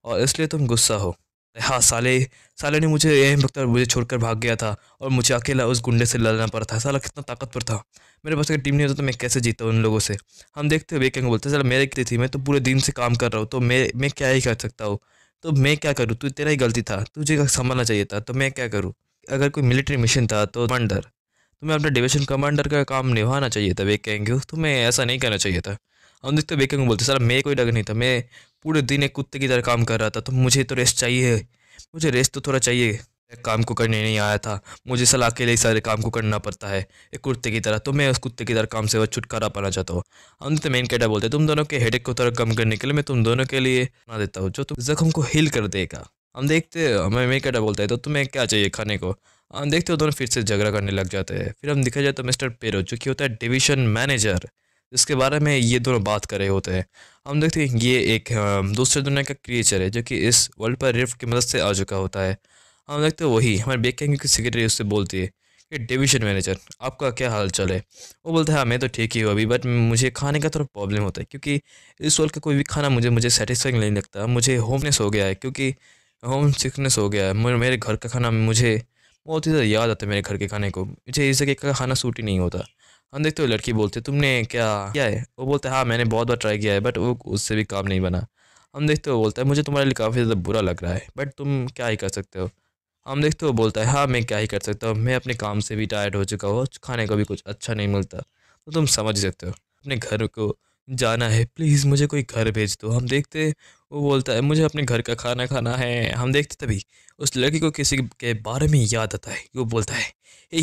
और इसलिए तुम गुस्सा हो हाँ साले साले ने मुझे यही बख्तर मुझे छोड़कर भाग गया था और मुझे अकेला उस गुंडे से लड़ना पड़ा था साला कितना ताकतवर था मेरे पास अगर टीम नहीं होता तो मैं कैसे जीता उन लोगों से हम देखते हुए क्या बोलते साला मेरे की थी मैं तो पूरे दिन से काम कर रहा हूँ तो मैं मैं क्या ही कर सकता हूँ तो मैं क्या करूँ तू तेरा ही गलती था तुझे संभालना चाहिए था तो मैं क्या करूँ अगर कोई मिलिट्री मिशन था तो कमांडर तुम्हें तो अपना डिवीजन कमांडर का काम निभाना चाहिए था वे कहेंगे तुम्हें तो ऐसा नहीं करना चाहिए था हम देखते वे कहेंगे बोलते सर मैं कोई डर नहीं था मैं पूरे दिन एक कुत्ते की तरह काम कर रहा था तो मुझे तो रेस्ट चाहिए मुझे रेस्ट तो थोड़ा चाहिए काम को करने नहीं आया था मुझे सलाह के लिए सारे काम को करना पड़ता है एक कुत्ते की तरह तो मैं उस कुत्ते की तरह काम से वह छुटकारा पाना चाहता हूँ हम मेन तो कैटा बोलते हैं तुम दोनों के हेडेक को थोड़ा कम करने के लिए मैं तुम दोनों के लिए बना देता हूँ जो तुम जख्म को हील कर देगा हम देखते हमें मेन कैटा बोलता है तो तुम्हें क्या चाहिए खाने को हम देखते हो दोनों फिर से झगड़ा करने लग जाते हैं फिर हम देखा जाए तो मिस्टर पेरो जो कि होता है डिवीजन मैनेजर जिसके बारे में ये दोनों बात कर रहे होते हैं हम देखते हैं ये एक दूसरे दुनिया का क्रिएचर है जो कि इस वर्ल्ड पर रिफ्ट की मदद से आ चुका होता है हम देखते हैं वही हमारे बेक कैंग की सेक्रेटरी उससे बोलती है कि डिवीजन मैनेजर आपका क्या हाल चाल है वो बोलता है हाँ, मैं तो ठीक ही हूँ अभी बट मुझे खाने का थोड़ा प्रॉब्लम होता है क्योंकि इस वर्ल्ड का कोई भी खाना मुझे मुझे सेटिस्फाइंग नहीं लगता मुझे होमनेस हो गया है क्योंकि होम सिकनेस हो गया है मेरे घर का खाना मुझे बहुत ही ज़्यादा याद आता है मेरे घर के खाने को मुझे इस जगह का खाना सूट ही नहीं होता हम देखते हो लड़की बोलते तुमने क्या किया है वो बोलता है हाँ मैंने बहुत बार ट्राई किया है बट वो उससे भी काम नहीं बना हम देखते हो बोलता है मुझे तुम्हारे लिए काफ़ी ज़्यादा बुरा लग रहा है बट तुम क्या ही कर सकते हो हम देखते हो बोलता है हाँ मैं क्या ही कर सकता हूँ मैं अपने काम से भी टायर्ड हो चुका हूँ खाने को भी कुछ अच्छा नहीं मिलता तो तुम समझ सकते हो अपने घर को जाना है प्लीज़ मुझे कोई घर भेज दो हम देखते वो बोलता है मुझे अपने घर का खाना खाना है हम देखते तभी उस लड़की को किसी के बारे में याद आता है वो बोलता है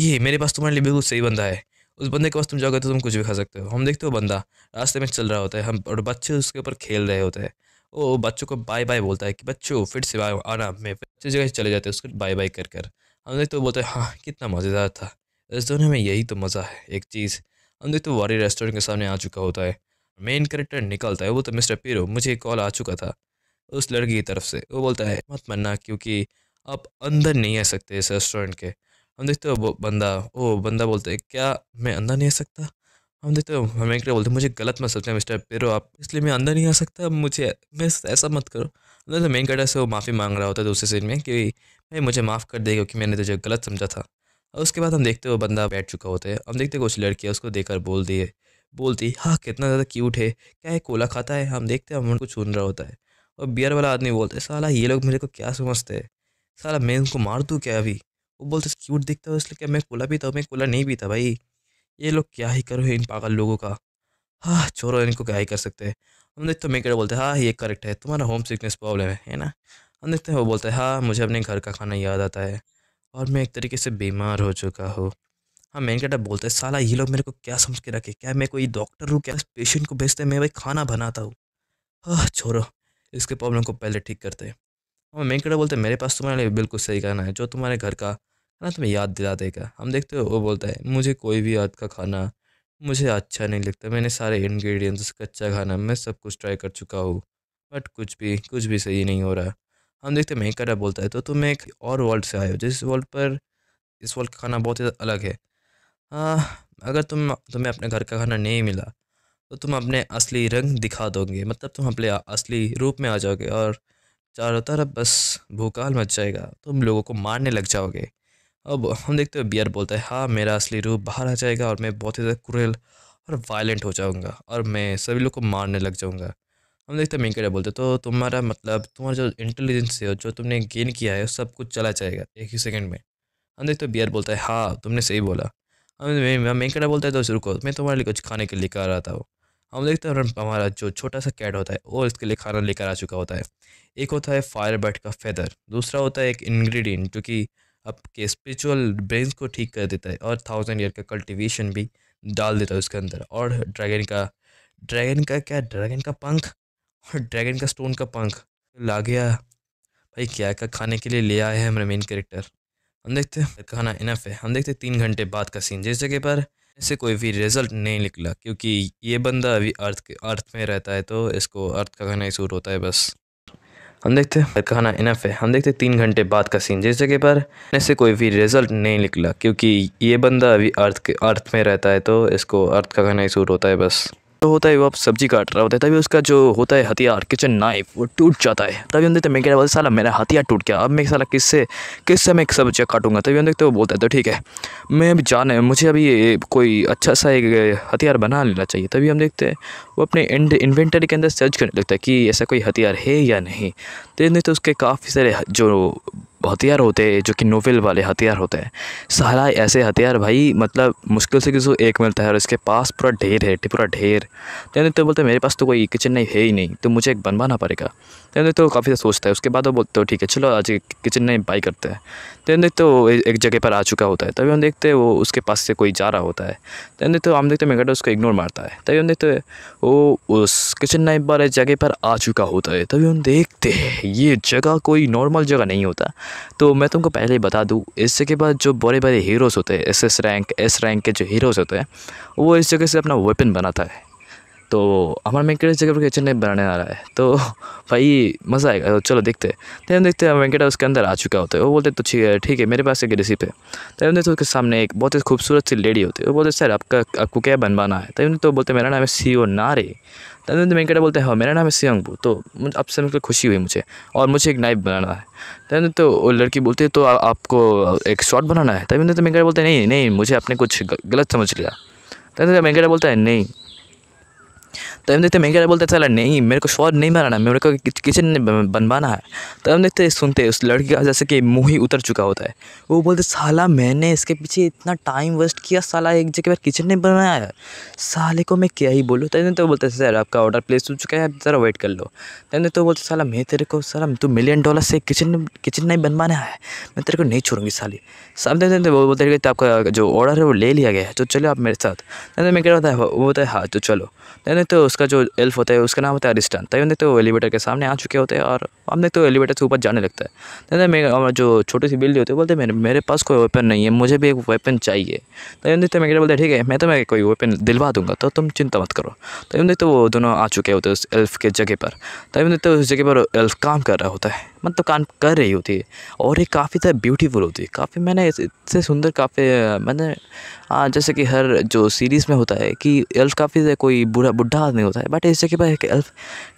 ये मेरे पास तुम्हारे लिए बिल्कुल सही बंदा है उस बंदे के पास तुम जाओगे तो तुम कुछ भी खा सकते हो हम देखते हो बंदा रास्ते में चल रहा होता है हम और बच्चे उसके ऊपर खेल रहे होते हैं वो बच्चों को बाय बाय बोलता है कि बच्चों फिर से आना में अच्छी जगह चले जाते हैं उसको बाय बाय कर कर हम देखते हो बोलते हैं हाँ कितना मज़ेदार था इस दोनों में यही तो मज़ा है एक चीज़ हम देखते हो वारी रेस्टोरेंट के सामने आ चुका होता है मेन करेक्टर निकलता है वो तो मिस्टर पीरो मुझे कॉल आ चुका था उस लड़की की तरफ से वो बोलता है मत मरना क्योंकि आप अंदर नहीं आ सकते इस रेस्टोरेंट के हम देखते हो बंदा ओ बंदा बोलते हैं क्या मैं अंधा नहीं आ सकता हम देखते हो हमें क्या बोलते मुझे गलत मत समझना मिस्टर पेरो आप इसलिए मैं अंदर नहीं आ सकता मुझे मैं ऐसा मत करो मतलब मेन कैटर से वो माफ़ी मांग रहा होता है दूसरे सीन में कि भाई मुझे माफ़ कर दे क्योंकि मैंने तुझे गलत समझा था और उसके बाद हम देखते हो बंदा बैठ चुका होता है हम देखते कुछ लड़की है उसको देखकर बोल दिए बोलती हाँ कितना ज़्यादा क्यूट है क्या है कोला खाता है हम देखते हैं हम उनको छून रहा होता है और बियर वाला आदमी बोलते हैं साला ये लोग मेरे को क्या समझते हैं साला मैं उनको मार दूँ क्या अभी वो बोलते क्यूट दिखता है इसलिए क्या मैं कोला भी था मैं कोला नहीं भी था भाई ये लोग क्या ही करो इन पागल लोगों का हाँ छोड़ो इनको क्या ही कर सकते हैं हम देखते हैं क्या बोलते हैं हाँ ये करेक्ट है तुम्हारा होम सिकनेस प्रॉब्लम है है ना हम देखते हैं वो बोलते हैं हाँ मुझे अपने घर का खाना याद आता है और मैं एक तरीके से बीमार हो चुका हूँ हाँ मैं कैटर बोलते हैं साला ये लोग मेरे को क्या समझ के रखे क्या मैं कोई डॉक्टर हूँ क्या पेशेंट को भेजते मैं भाई खाना बनाता हूँ हाँ छोड़ो इसके प्रॉब्लम को पहले ठीक करते हैं और मैं कड़ा बोलते हैं मेरे पास तुम्हारे लिए बिल्कुल सही खाना है जो तुम्हारे घर का ना तुम्हें याद दिला देगा हम देखते हो वो बोलता है मुझे कोई भी याद का खाना मुझे अच्छा नहीं लगता मैंने सारे इन्ग्रीडियंट्स कच्चा खाना मैं सब कुछ ट्राई कर चुका हूँ बट कुछ भी कुछ भी सही नहीं हो रहा हम देखते हैं महकड़ा बोलता है तो तुम एक और वर्ल्ड से आए हो जिस वर्ल्ड पर इस वर्ल्ड का खाना बहुत ही अलग है आ, हाँ, अगर तुम तुम्हें अपने घर का खाना नहीं मिला तो तुम अपने असली रंग दिखा दोगे मतलब तुम अपने असली रूप में आ जाओगे और चारों तरफ बस भूकाल मच जाएगा तुम लोगों को मारने लग जाओगे अब हम देखते हुए बियर बोलता है हाँ मेरा असली रूप बाहर आ जाएगा और मैं बहुत ही ज़्यादा क्रूरल और वायलेंट हो जाऊँगा और मैं सभी लोग को मारने लग जाऊँगा हम देखते हैं मिंकेडा बोलते तो तुम्हारा मतलब तुम्हारा जो इंटेलिजेंस है जो तुमने गेन किया है सब कुछ चला जाएगा एक ही सेकंड में हम देखते हैं बियर बोलता है हाँ तुमने सही बोला हम मेंकड़ा बोलता है तो रुको मैं तुम्हारे लिए कुछ खाने के लिए कर रहा था हम देखते हैं हमारा जो छोटा सा कैट होता है वो इसके लिए खाना लेकर आ चुका होता है एक होता है फायर बर्ड का फेदर दूसरा होता है एक इंग्रेडिएंट जो कि आपके स्पिरिचुअल ब्रेन्स को ठीक कर देता है और थाउजेंड ईयर का कल्टिवेशन भी डाल देता है उसके अंदर और ड्रैगन का ड्रैगन का क्या ड्रैगन का पंख और ड्रैगन का स्टोन का पंख ला गया भाई क्या क्या खाने के लिए ले आए हैं हमारा मेन कैरेक्टर हम देखते हैं खाना इनफ है हम देखते हैं तीन घंटे बाद का सीन जिस जगह पर इससे कोई भी रिजल्ट नहीं निकला क्योंकि ये बंदा अभी अर्थ के अर्थ में रहता है तो इसको अर्थ का खाना ही सूट होता है बस हम देखते हैं खाना इनफ है हम देखते हैं तीन घंटे बाद का सीन जिस जगह पर इससे कोई भी रिजल्ट नहीं निकला क्योंकि ये बंदा अभी अर्थ के अर्थ में रहता है तो इसको अर्थ का खाना ही सूट होता है बस तो होता है वो आप सब्जी काट रहा होता है तभी उसका जो होता है हथियार किचन नाइफ वो टूट जाता है तभी हम देखते हैं मैं क्या बोलते साला मेरा हथियार टूट गया अब मैं साला किससे किससे मैं सब्जियाँ काटूंगा तभी हम देखते वो बोलता है तो ठीक है मैं अभी जाना है मुझे अभी कोई अच्छा सा एक हथियार बना लेना चाहिए तभी हम देखते हैं वो अपने इन्वेंटरी के अंदर सर्च करने लगता है कि ऐसा कोई हथियार है या नहीं तो नहीं तो उसके काफ़ी सारे जो हथियार होते हैं जो कि नोवेल वाले हथियार होते हैं सारा ऐसे हथियार भाई मतलब मुश्किल से किसी को एक मिलता है और इसके पास पूरा ढेर है पूरा ढेर तेने तो बोलते मेरे पास तो कोई किचन नहीं है ही नहीं तो मुझे एक बनवाना पड़ेगा तेने तो काफ़ी सोचता है उसके बाद वो बोलते हो ठीक है चलो आज किचन नहीं बाई करते हैं तैन देखते वो तो एक जगह पर आ चुका होता है तभी हम देखते हैं वो उसके पास से कोई जा रहा होता है तेन तो देखते हम देखते मेगाडा उसको इग्नोर मारता है तभी हम देखते वो उस किचन नाइफ वाले जगह पर आ चुका होता है तभी हम देखते हैं ये जगह कोई नॉर्मल जगह नहीं होता तो मैं तुमको पहले ही बता दूँ इस जगह पर जो बड़े बड़े हीरोज़ होते हैं S S rank S rank के जो हीरोज़ होते हैं वो इस जगह से अपना वेपन बनाता है तो हमारा वेंकटेश जगह पर चेन्नई बनाने आ रहा है तो भाई मज़ा आएगा तो चलो देखते हैं तो हम देखते हैं वेंकटा उसके अंदर आ चुका होता है वो बोलते तो ठीक है ठीक है मेरे पास एक रेसिप है तब तो देखते उसके सामने एक बहुत ही खूबसूरत सी लेडी होती है वो बोलते सर आपका आपको क्या बनवाना है तभी तो, तो बोलते मेरा नाम है सी ओ नारे तो वेंकटा बोलते हैं हाँ मेरा नाम है अंगू तो आपसे मुझे खुशी हुई मुझे और मुझे एक नाइफ बनाना है तभी तो वो लड़की बोलती है तो आपको एक शॉट बनाना है तभी तो वेंकटा बोलते नहीं नहीं मुझे आपने कुछ गलत समझ लिया तो वेंकटा बोलता है नहीं तो हम देखते मैं क्या बोलते चला नहीं मेरे को शॉर नहीं बनाना मेरे को किचन बनवाना है तो हम देखते सुनते उस लड़की का जैसे कि मुँह ही उतर चुका होता है वो बोलते साला मैंने इसके पीछे इतना टाइम वेस्ट किया साला एक जगह पर किचन नहीं बनाया है साले को मैं क्या ही बोलूँ तभी तो, तो बोलते सर आपका ऑर्डर प्लेस हो चुका है आप ज़रा वेट कर लो तब तो, तो बोलते साला मैं तेरे को सला तू मिलियन डॉलर से किचन किचन नहीं बनवाना है मैं तेरे को नहीं छोड़ूंगी साली सब तो देते वो बोलते रहे आपका जो ऑर्डर है वो ले लिया गया है तो चलो आप मेरे साथ मैं कह रहा था वो बोलता है हाँ तो चलो नहीं तो उसका जो एल्फ होता है उसका नाम होता है अरिस्टन तभी हम देखते हो एलिवेटर के सामने आ चुके होते हैं और हम देखते हो एलिवेटर से ऊपर जाने लगता है तभी मैं जो छोटी सी बिल्ली होती है बोलते मेरे मेरे पास कोई वेपन नहीं है मुझे भी एक वेपन चाहिए तभी हम देखते तो- मैं बोलते ठीक है मैं तो मैं कोई वेपन दिलवा दूंगा तो तुम चिंता मत करो तभी हम देखते तो वो दोनों आ चुके होते हैं उस एल्फ के जगह पर तभी हम देखते तो उस जगह पर एल्फ काम कर रहा होता है मतलब काम कर रही होती है और ये काफ़ी ज़्यादा ब्यूटीफुल होती है काफ़ी मैंने इससे सुंदर काफ़ी मैंने आ, जैसे कि हर जो सीरीज़ में होता है कि एल्फ काफ़ी कोई बुरा बुढ़ा आदमी होता है बट इससे कि भाई एल्फ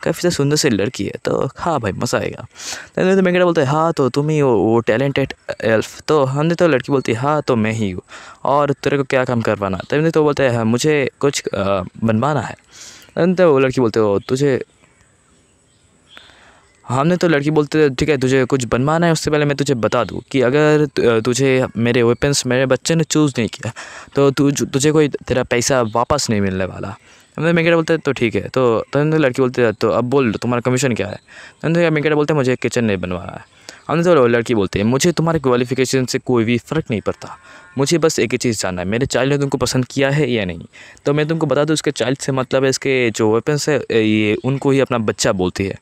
काफ़ी ज़्यादा सुंदर से लड़की है तो हाँ भाई मज़ा आएगा तो मैं तो क्या बोलते हैं हाँ तो तुम ही हो वो टैलेंटेड एल्फ तो हमने तो लड़की बोलती है हाँ तो मैं ही हूँ और तेरे को क्या काम करवाना तभी तो, तो बोलते हैं हाँ, मुझे कुछ बनवाना है तो वो लड़की बोलते हो तुझे हमने तो लड़की बोलते ठीक है तुझे कुछ बनवाना है उससे पहले मैं तुझे बता दूँ कि अगर तुझे मेरे वेपन्स मेरे बच्चे ने चूज़ नहीं किया तो तु, तुझे कोई तेरा पैसा वापस नहीं मिलने वाला हमने मेकेटा बोलते तो ठीक है तो तो लड़की बोलते तो अब बोल तुम्हारा कमीशन क्या है तो यार मेकेटा बोलते मुझे किचन नहीं बनवाना है हमने तो लड़की बोलते हैं मुझे तुम्हारे क्वालिफिकेशन से कोई भी फ़र्क नहीं पड़ता मुझे बस एक ही चीज़ जानना है मेरे चाइल्ड ने तुमको पसंद किया है या नहीं तो मैं तुमको बता दूँ उसके चाइल्ड से मतलब है इसके जो वेपन्स है ये उनको ही अपना बच्चा बोलती है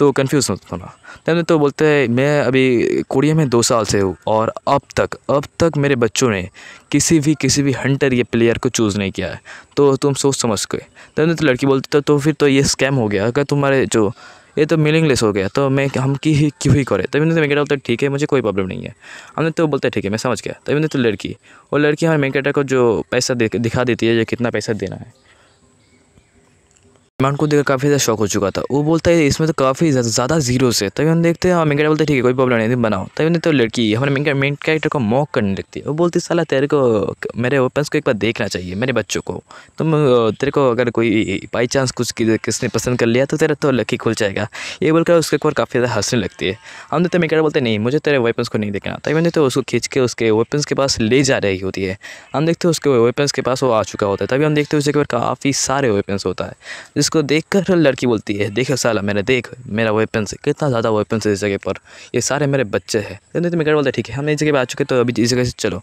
तो कन्फ्यूज़ था ना तब तो बोलते हैं मैं अभी कोरिया में दो साल से हूँ और अब तक अब तक मेरे बच्चों ने किसी भी किसी भी हंटर या प्लेयर को चूज़ नहीं किया है तो तुम सोच समझ के तब तो लड़की बोलती तो, तो फिर तो ये स्कैम हो गया अगर तुम्हारे जो ये तो मीनिंगलेस हो गया तो मैं हम की ही क्यों ही करें तभी तो मैं कहता बोलता ठीक है मुझे कोई प्रॉब्लम नहीं है हमने तो बोलते ठीक है मैं समझ गया तभी तो लड़की और लड़की हमारे मेन को जो पैसा दिखा देती है जो कितना पैसा देना है अमाउंट को देखकर काफ़ी ज़्यादा शौक हो चुका था वो बोलता है इसमें तो काफ़ी ज़्यादा जीरो से तभी हम देखते हैं हाँ मेन कैरेक्टर बोलते ठीक है कोई प्रॉब्लम नहीं बनाओ तभी नहीं तो लड़की हमारे मेन मेन कैरेक्टर को मॉक करने लगती है वो बोलती साला तेरे को मेरे ओपन को एक बार देखना चाहिए मेरे बच्चों को तुम तेरे को अगर कोई बाई चांस कुछ किसने पसंद कर लिया तो तेरा तो लकी खुल जाएगा ये बोलकर उसके ऊपर काफ़ी ज़्यादा हंसने लगती है हम देखते मेन कैरेक्टर बोलते नहीं मुझे तेरे वेपन्स को नहीं देखना तभी देखते तो उसको खींच के उसके वेपन्स के पास ले जा रही होती है हम देखते हैं उसके वेपन्स के पास वो आ चुका होता है तभी हम देखते हैं उसके ऊपर काफ़ी सारे वेपन्स होता है इसको देखकर लड़की बोलती है देखो साला मैंने देख मेरा वेपन से कितना ज़्यादा वेपन है इस जगह पर ये सारे मेरे बच्चे हैं देते मेरे बोलते ठीक है हम इस जगह पर आ चुके तो अभी इस जगह से चलो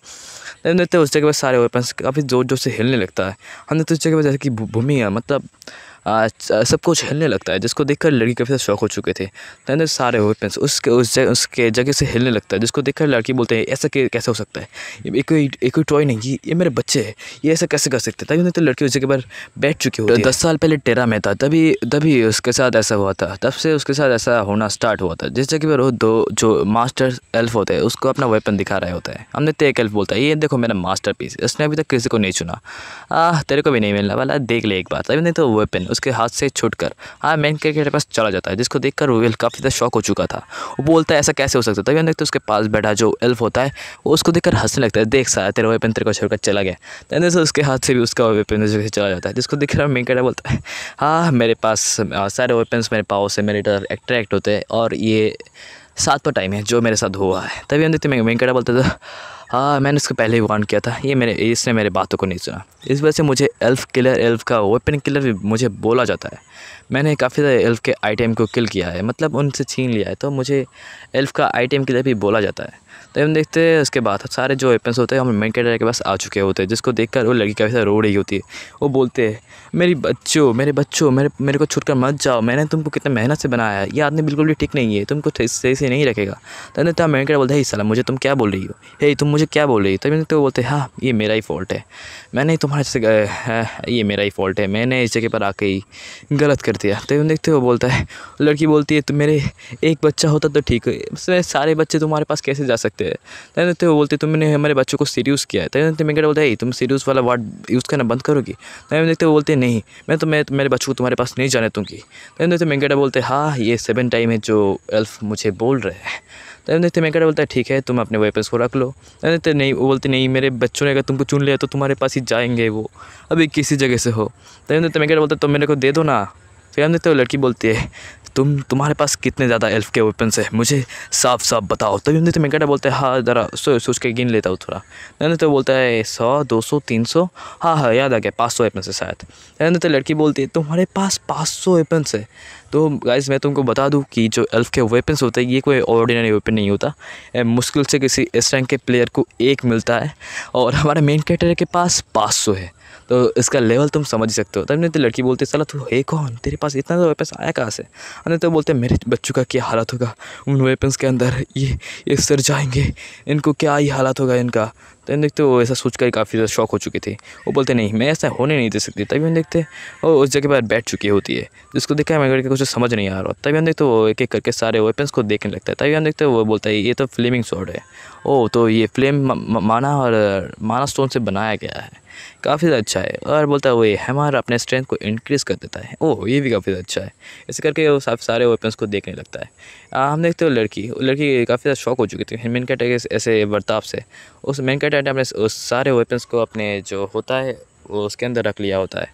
देन उस जगह पर सारे वेपन्स काफ़ी ज़ोर ज़ोर से हिलने लगता है हमने तो उस जगह पर जैसे कि भूमि है मतलब सब कुछ हिलने लगता है जिसको देखकर लड़की काफ़ी शौक हो चुके थे तो देन सारे वेपन्स उसके उस जगह उसके जगह से हिलने लगता है जिसको देखकर लड़की बोलते हैं ऐसा कैसे हो सकता है ये कोई एक कोई टॉय नहीं ये, मेरे बच्चे हैं ये ऐसा कैसे कर सकते तभी तो लड़की उस जगह पर बैठ चुकी हो तो दस साल पहले टेरा में था तभी तभी उसके साथ ऐसा हुआ था तब से उसके साथ ऐसा होना स्टार्ट हुआ था जिस जगह पर वो दो जो मास्टर एल्फ होते हैं उसको अपना वेपन दिखा रहे होता है हमने तो एक एल्फ बोलता है ये देखो मेरा मास्टर पीस इसने अभी तक किसी को नहीं चुना आह तेरे को भी नहीं मिलने वाला देख ले एक बात अभी नहीं तो वेपन उसके हाथ से छुटकर आयरन मेन क्रिकेटर के पास चला जाता है जिसको देखकर रोवेल काफ़ी ज़्यादा शौक हो चुका था वो बोलता है ऐसा कैसे हो सकता है तभी हम देखते उसके पास बैठा जो एल्फ होता है वो उसको देखकर हंसने लगता है देख सारा तेरा वेपन तेरे को छोड़कर चला गया तेन से उसके हाथ से भी उसका वेपन से चला जाता है जिसको देख रहा मैन बोलता है हाँ मेरे पास सारे वेपन्स मेरे पाओ से मेरे डर अट्रैक्ट होते हैं और ये सात पर टाइम है जो मेरे साथ हुआ है तभी हम देखते मैं वेंकटा बोलते था हाँ मैंने इसको पहले ही वार्न किया था ये मेरे इसने मेरे बातों को नहीं सुना इस वजह से मुझे एल्फ किलर एल्फ का वेपन किलर भी मुझे बोला जाता है मैंने काफ़ी सारे एल्फ के आइटम को किल किया है मतलब उनसे छीन लिया है तो मुझे एल्फ का आइटम किलर भी बोला जाता है तो हम देखते हैं उसके बाद सारे जो वेपन्स होते हैं हम मेन कैरेक्टर के पास आ चुके होते हैं जिसको देखकर वो लड़की काफ़ी सारी रो रही होती है वो बोलते हैं मेरी बच्चों मेरे बच्चों मेरे मेरे को छुटकर मत जाओ मैंने तुमको कितना मेहनत से बनाया है ये आदमी बिल्कुल भी ठीक नहीं है तुमको सही से नहीं रखेगा तब तो मेन कैरेक्टर बोलते हैं सलाम मुझे तुम क्या बोल रही हो हे तुम मुझे क्या बोल रही हो तभी तो बोलते हाँ ये मेरा ही फॉल्ट है मैंने तुम्हारे से हाँ, ये मेरा ही फॉल्ट है मैंने इस जगह पर आके ही गलत कर दिया तो देखते हो बोलता है लड़की बोलती है तो मेरे एक बच्चा होता तो ठीक है सारे बच्चे तुम्हारे पास कैसे जा सकते हैं तैन तो बोलते हैं तुमने हमारे बच्चों को सीरियस किया है तैन मैं क्या बोलता है तुम सीरियस वाला वर्ड यूज़ करना बंद करोगी तैन देखते वो बोलते नहीं मैं तो मैं मेरे बच्चों को तुम्हारे पास नहीं जाने दूँगी तैन देखते मैं क्या बोलते हाँ ये सेवन टाइम है जो एल्फ मुझे बोल रहे हैं तब देखते मैं क्या बोलता है ठीक है तुम अपने वेपन्स को रख लो तब देखते नहीं वो बोलते नहीं मेरे बच्चों ने अगर तुमको चुन लिया तो तुम्हारे पास ही जाएंगे वो अभी किसी जगह से हो तब देखते मैं क्या बोलता है तुम मेरे को दे दो ना फिर हम देखते हो लड़की बोलती है तुम तुम्हारे पास कितने ज़्यादा एल्फ के वेपन्स है मुझे साफ साफ बताओ तभी तो तो मेंगटा बोलता है हाँ ज़रा सो सोच के गिन लेता हूँ थोड़ा नहीं तो बोलता है सौ दो सौ तीन सौ हाँ हाँ याद आ गया पाँच सौ वेपन्स है शायद नहीं तो लड़की बोलती है तुम्हारे पास पाँच सौ वेपन्स है तो गाइज मैं तुमको बता दूँ कि जो एल्फ के वेपन्स होते हैं ये कोई ऑर्डिनरी वेपन नहीं होता मुश्किल से किसी इस रैंक के प्लेयर को एक मिलता है और हमारे मेन कैटर के पास पाँच सौ है तो इसका लेवल तुम समझ सकते हो तब नहीं तो लड़की बोलती है सला तू है कौन तेरे पास इतना ज़्यादा वेपन्स आया कहाँ से नहीं तो बोलते मेरे बच्चों का क्या हालत होगा उन वेपन्स के अंदर ये ये सर जाएंगे इनको क्या ही हालत होगा इनका तो इन देखते वो ऐसा सोच कर काफ़ी ज़्यादा शौक हो चुकी थी वो बोलते नहीं मैं ऐसा होने नहीं दे सकती तभी हम देखते वो उस जगह पर बैठ चुकी होती है जिसको देखा है करके कुछ समझ नहीं आ रहा तभी हम देखते वो एक एक करके सारे वेपन्स को देखने लगता है तभी हम देखते वो बोलता है ये तो फ्लेमिंग शॉट है ओ तो ये फ्लेम माना और माना स्टोन से बनाया गया है काफ़ी ज़्यादा अच्छा है और बोलता है वो हमारा अपने स्ट्रेंथ को इंक्रीज़ कर देता है ओह ये भी काफ़ी अच्छा है इसे करके वो सारे वेपन्स को देखने लगता है आ, हम देखते हो लड़की लड़की काफ़ी ज़्यादा शौक हो चुकी थी मेन कैटेगरी ऐसे बर्ताव से उस मेन कैटेगरी ने अपने उस सारे वेपन्स को अपने जो होता है वो उसके अंदर रख लिया होता है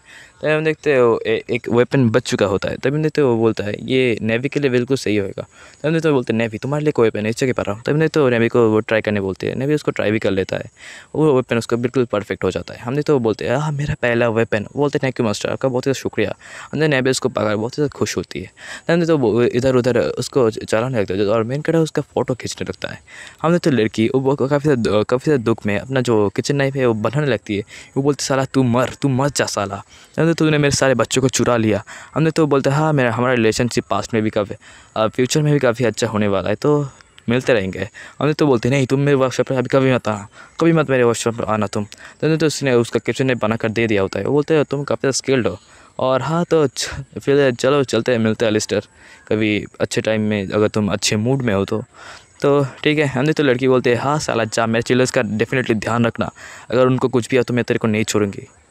तभी हम देखते हो एक वेपन बच चुका होता है तभी हम देखते हो बोलता है ये नेवी के लिए बिल्कुल सही होगा तभी देखते हो बोलते हैं नेवी तुम्हारे लिए कोई वेपन है जगह पर पा रहा हूँ तभी देखते हो नेवी को वो ट्राई करने बोलती है नेवी उसको ट्राई भी कर लेता है वो वेपन उसका बिल्कुल परफेक्ट हो जाता है हम देखते हो बोलते हैं हाँ मेरा पहला वेपन बोलते थैंक यू मास्टर आपका बहुत ही शुक्रिया अंदर नेवी उसको पकड़ बहुत ही खुश होती है तभी देखते हो इधर उधर उसको चलाने लगता है और मेन कटर उसका फ़ोटो खींचने लगता है हम देखते लड़की वो काफ़ी काफ़ी ज़्यादा दुख में अपना जो किचन नाइफ है वो बनाने लगती है वो बोलते साला तू मर तू मर जा साला बोलते तो तूने मेरे सारे बच्चों को चुरा लिया हमने तो बोलते हाँ मेरा हमारा रिलेशनशिप पास्ट में भी काफ़ी फ्यूचर में भी काफ़ी अच्छा होने वाला है तो मिलते रहेंगे हमने तो बोलते नहीं तुम मेरे वर्कशॉप पर अभी कभी मत आना कभी मत मेरे वर्कशॉप पर आना तुम तो, तो उसने उसका कैप्शन ने बना कर दे दिया होता है वो बोलते हो तुम काफ़ी स्किल्ड हो और हाँ तो फिर चलो चलते हैं मिलते हैं लिस्टर कभी अच्छे टाइम में अगर तुम अच्छे मूड में हो तो तो ठीक है हमने तो लड़की बोलते हैं हाँ साला जा मेरे चिल्ड्रंस का डेफिनेटली ध्यान रखना अगर उनको कुछ भी हो तो मैं तेरे को नहीं छोड़ूंगी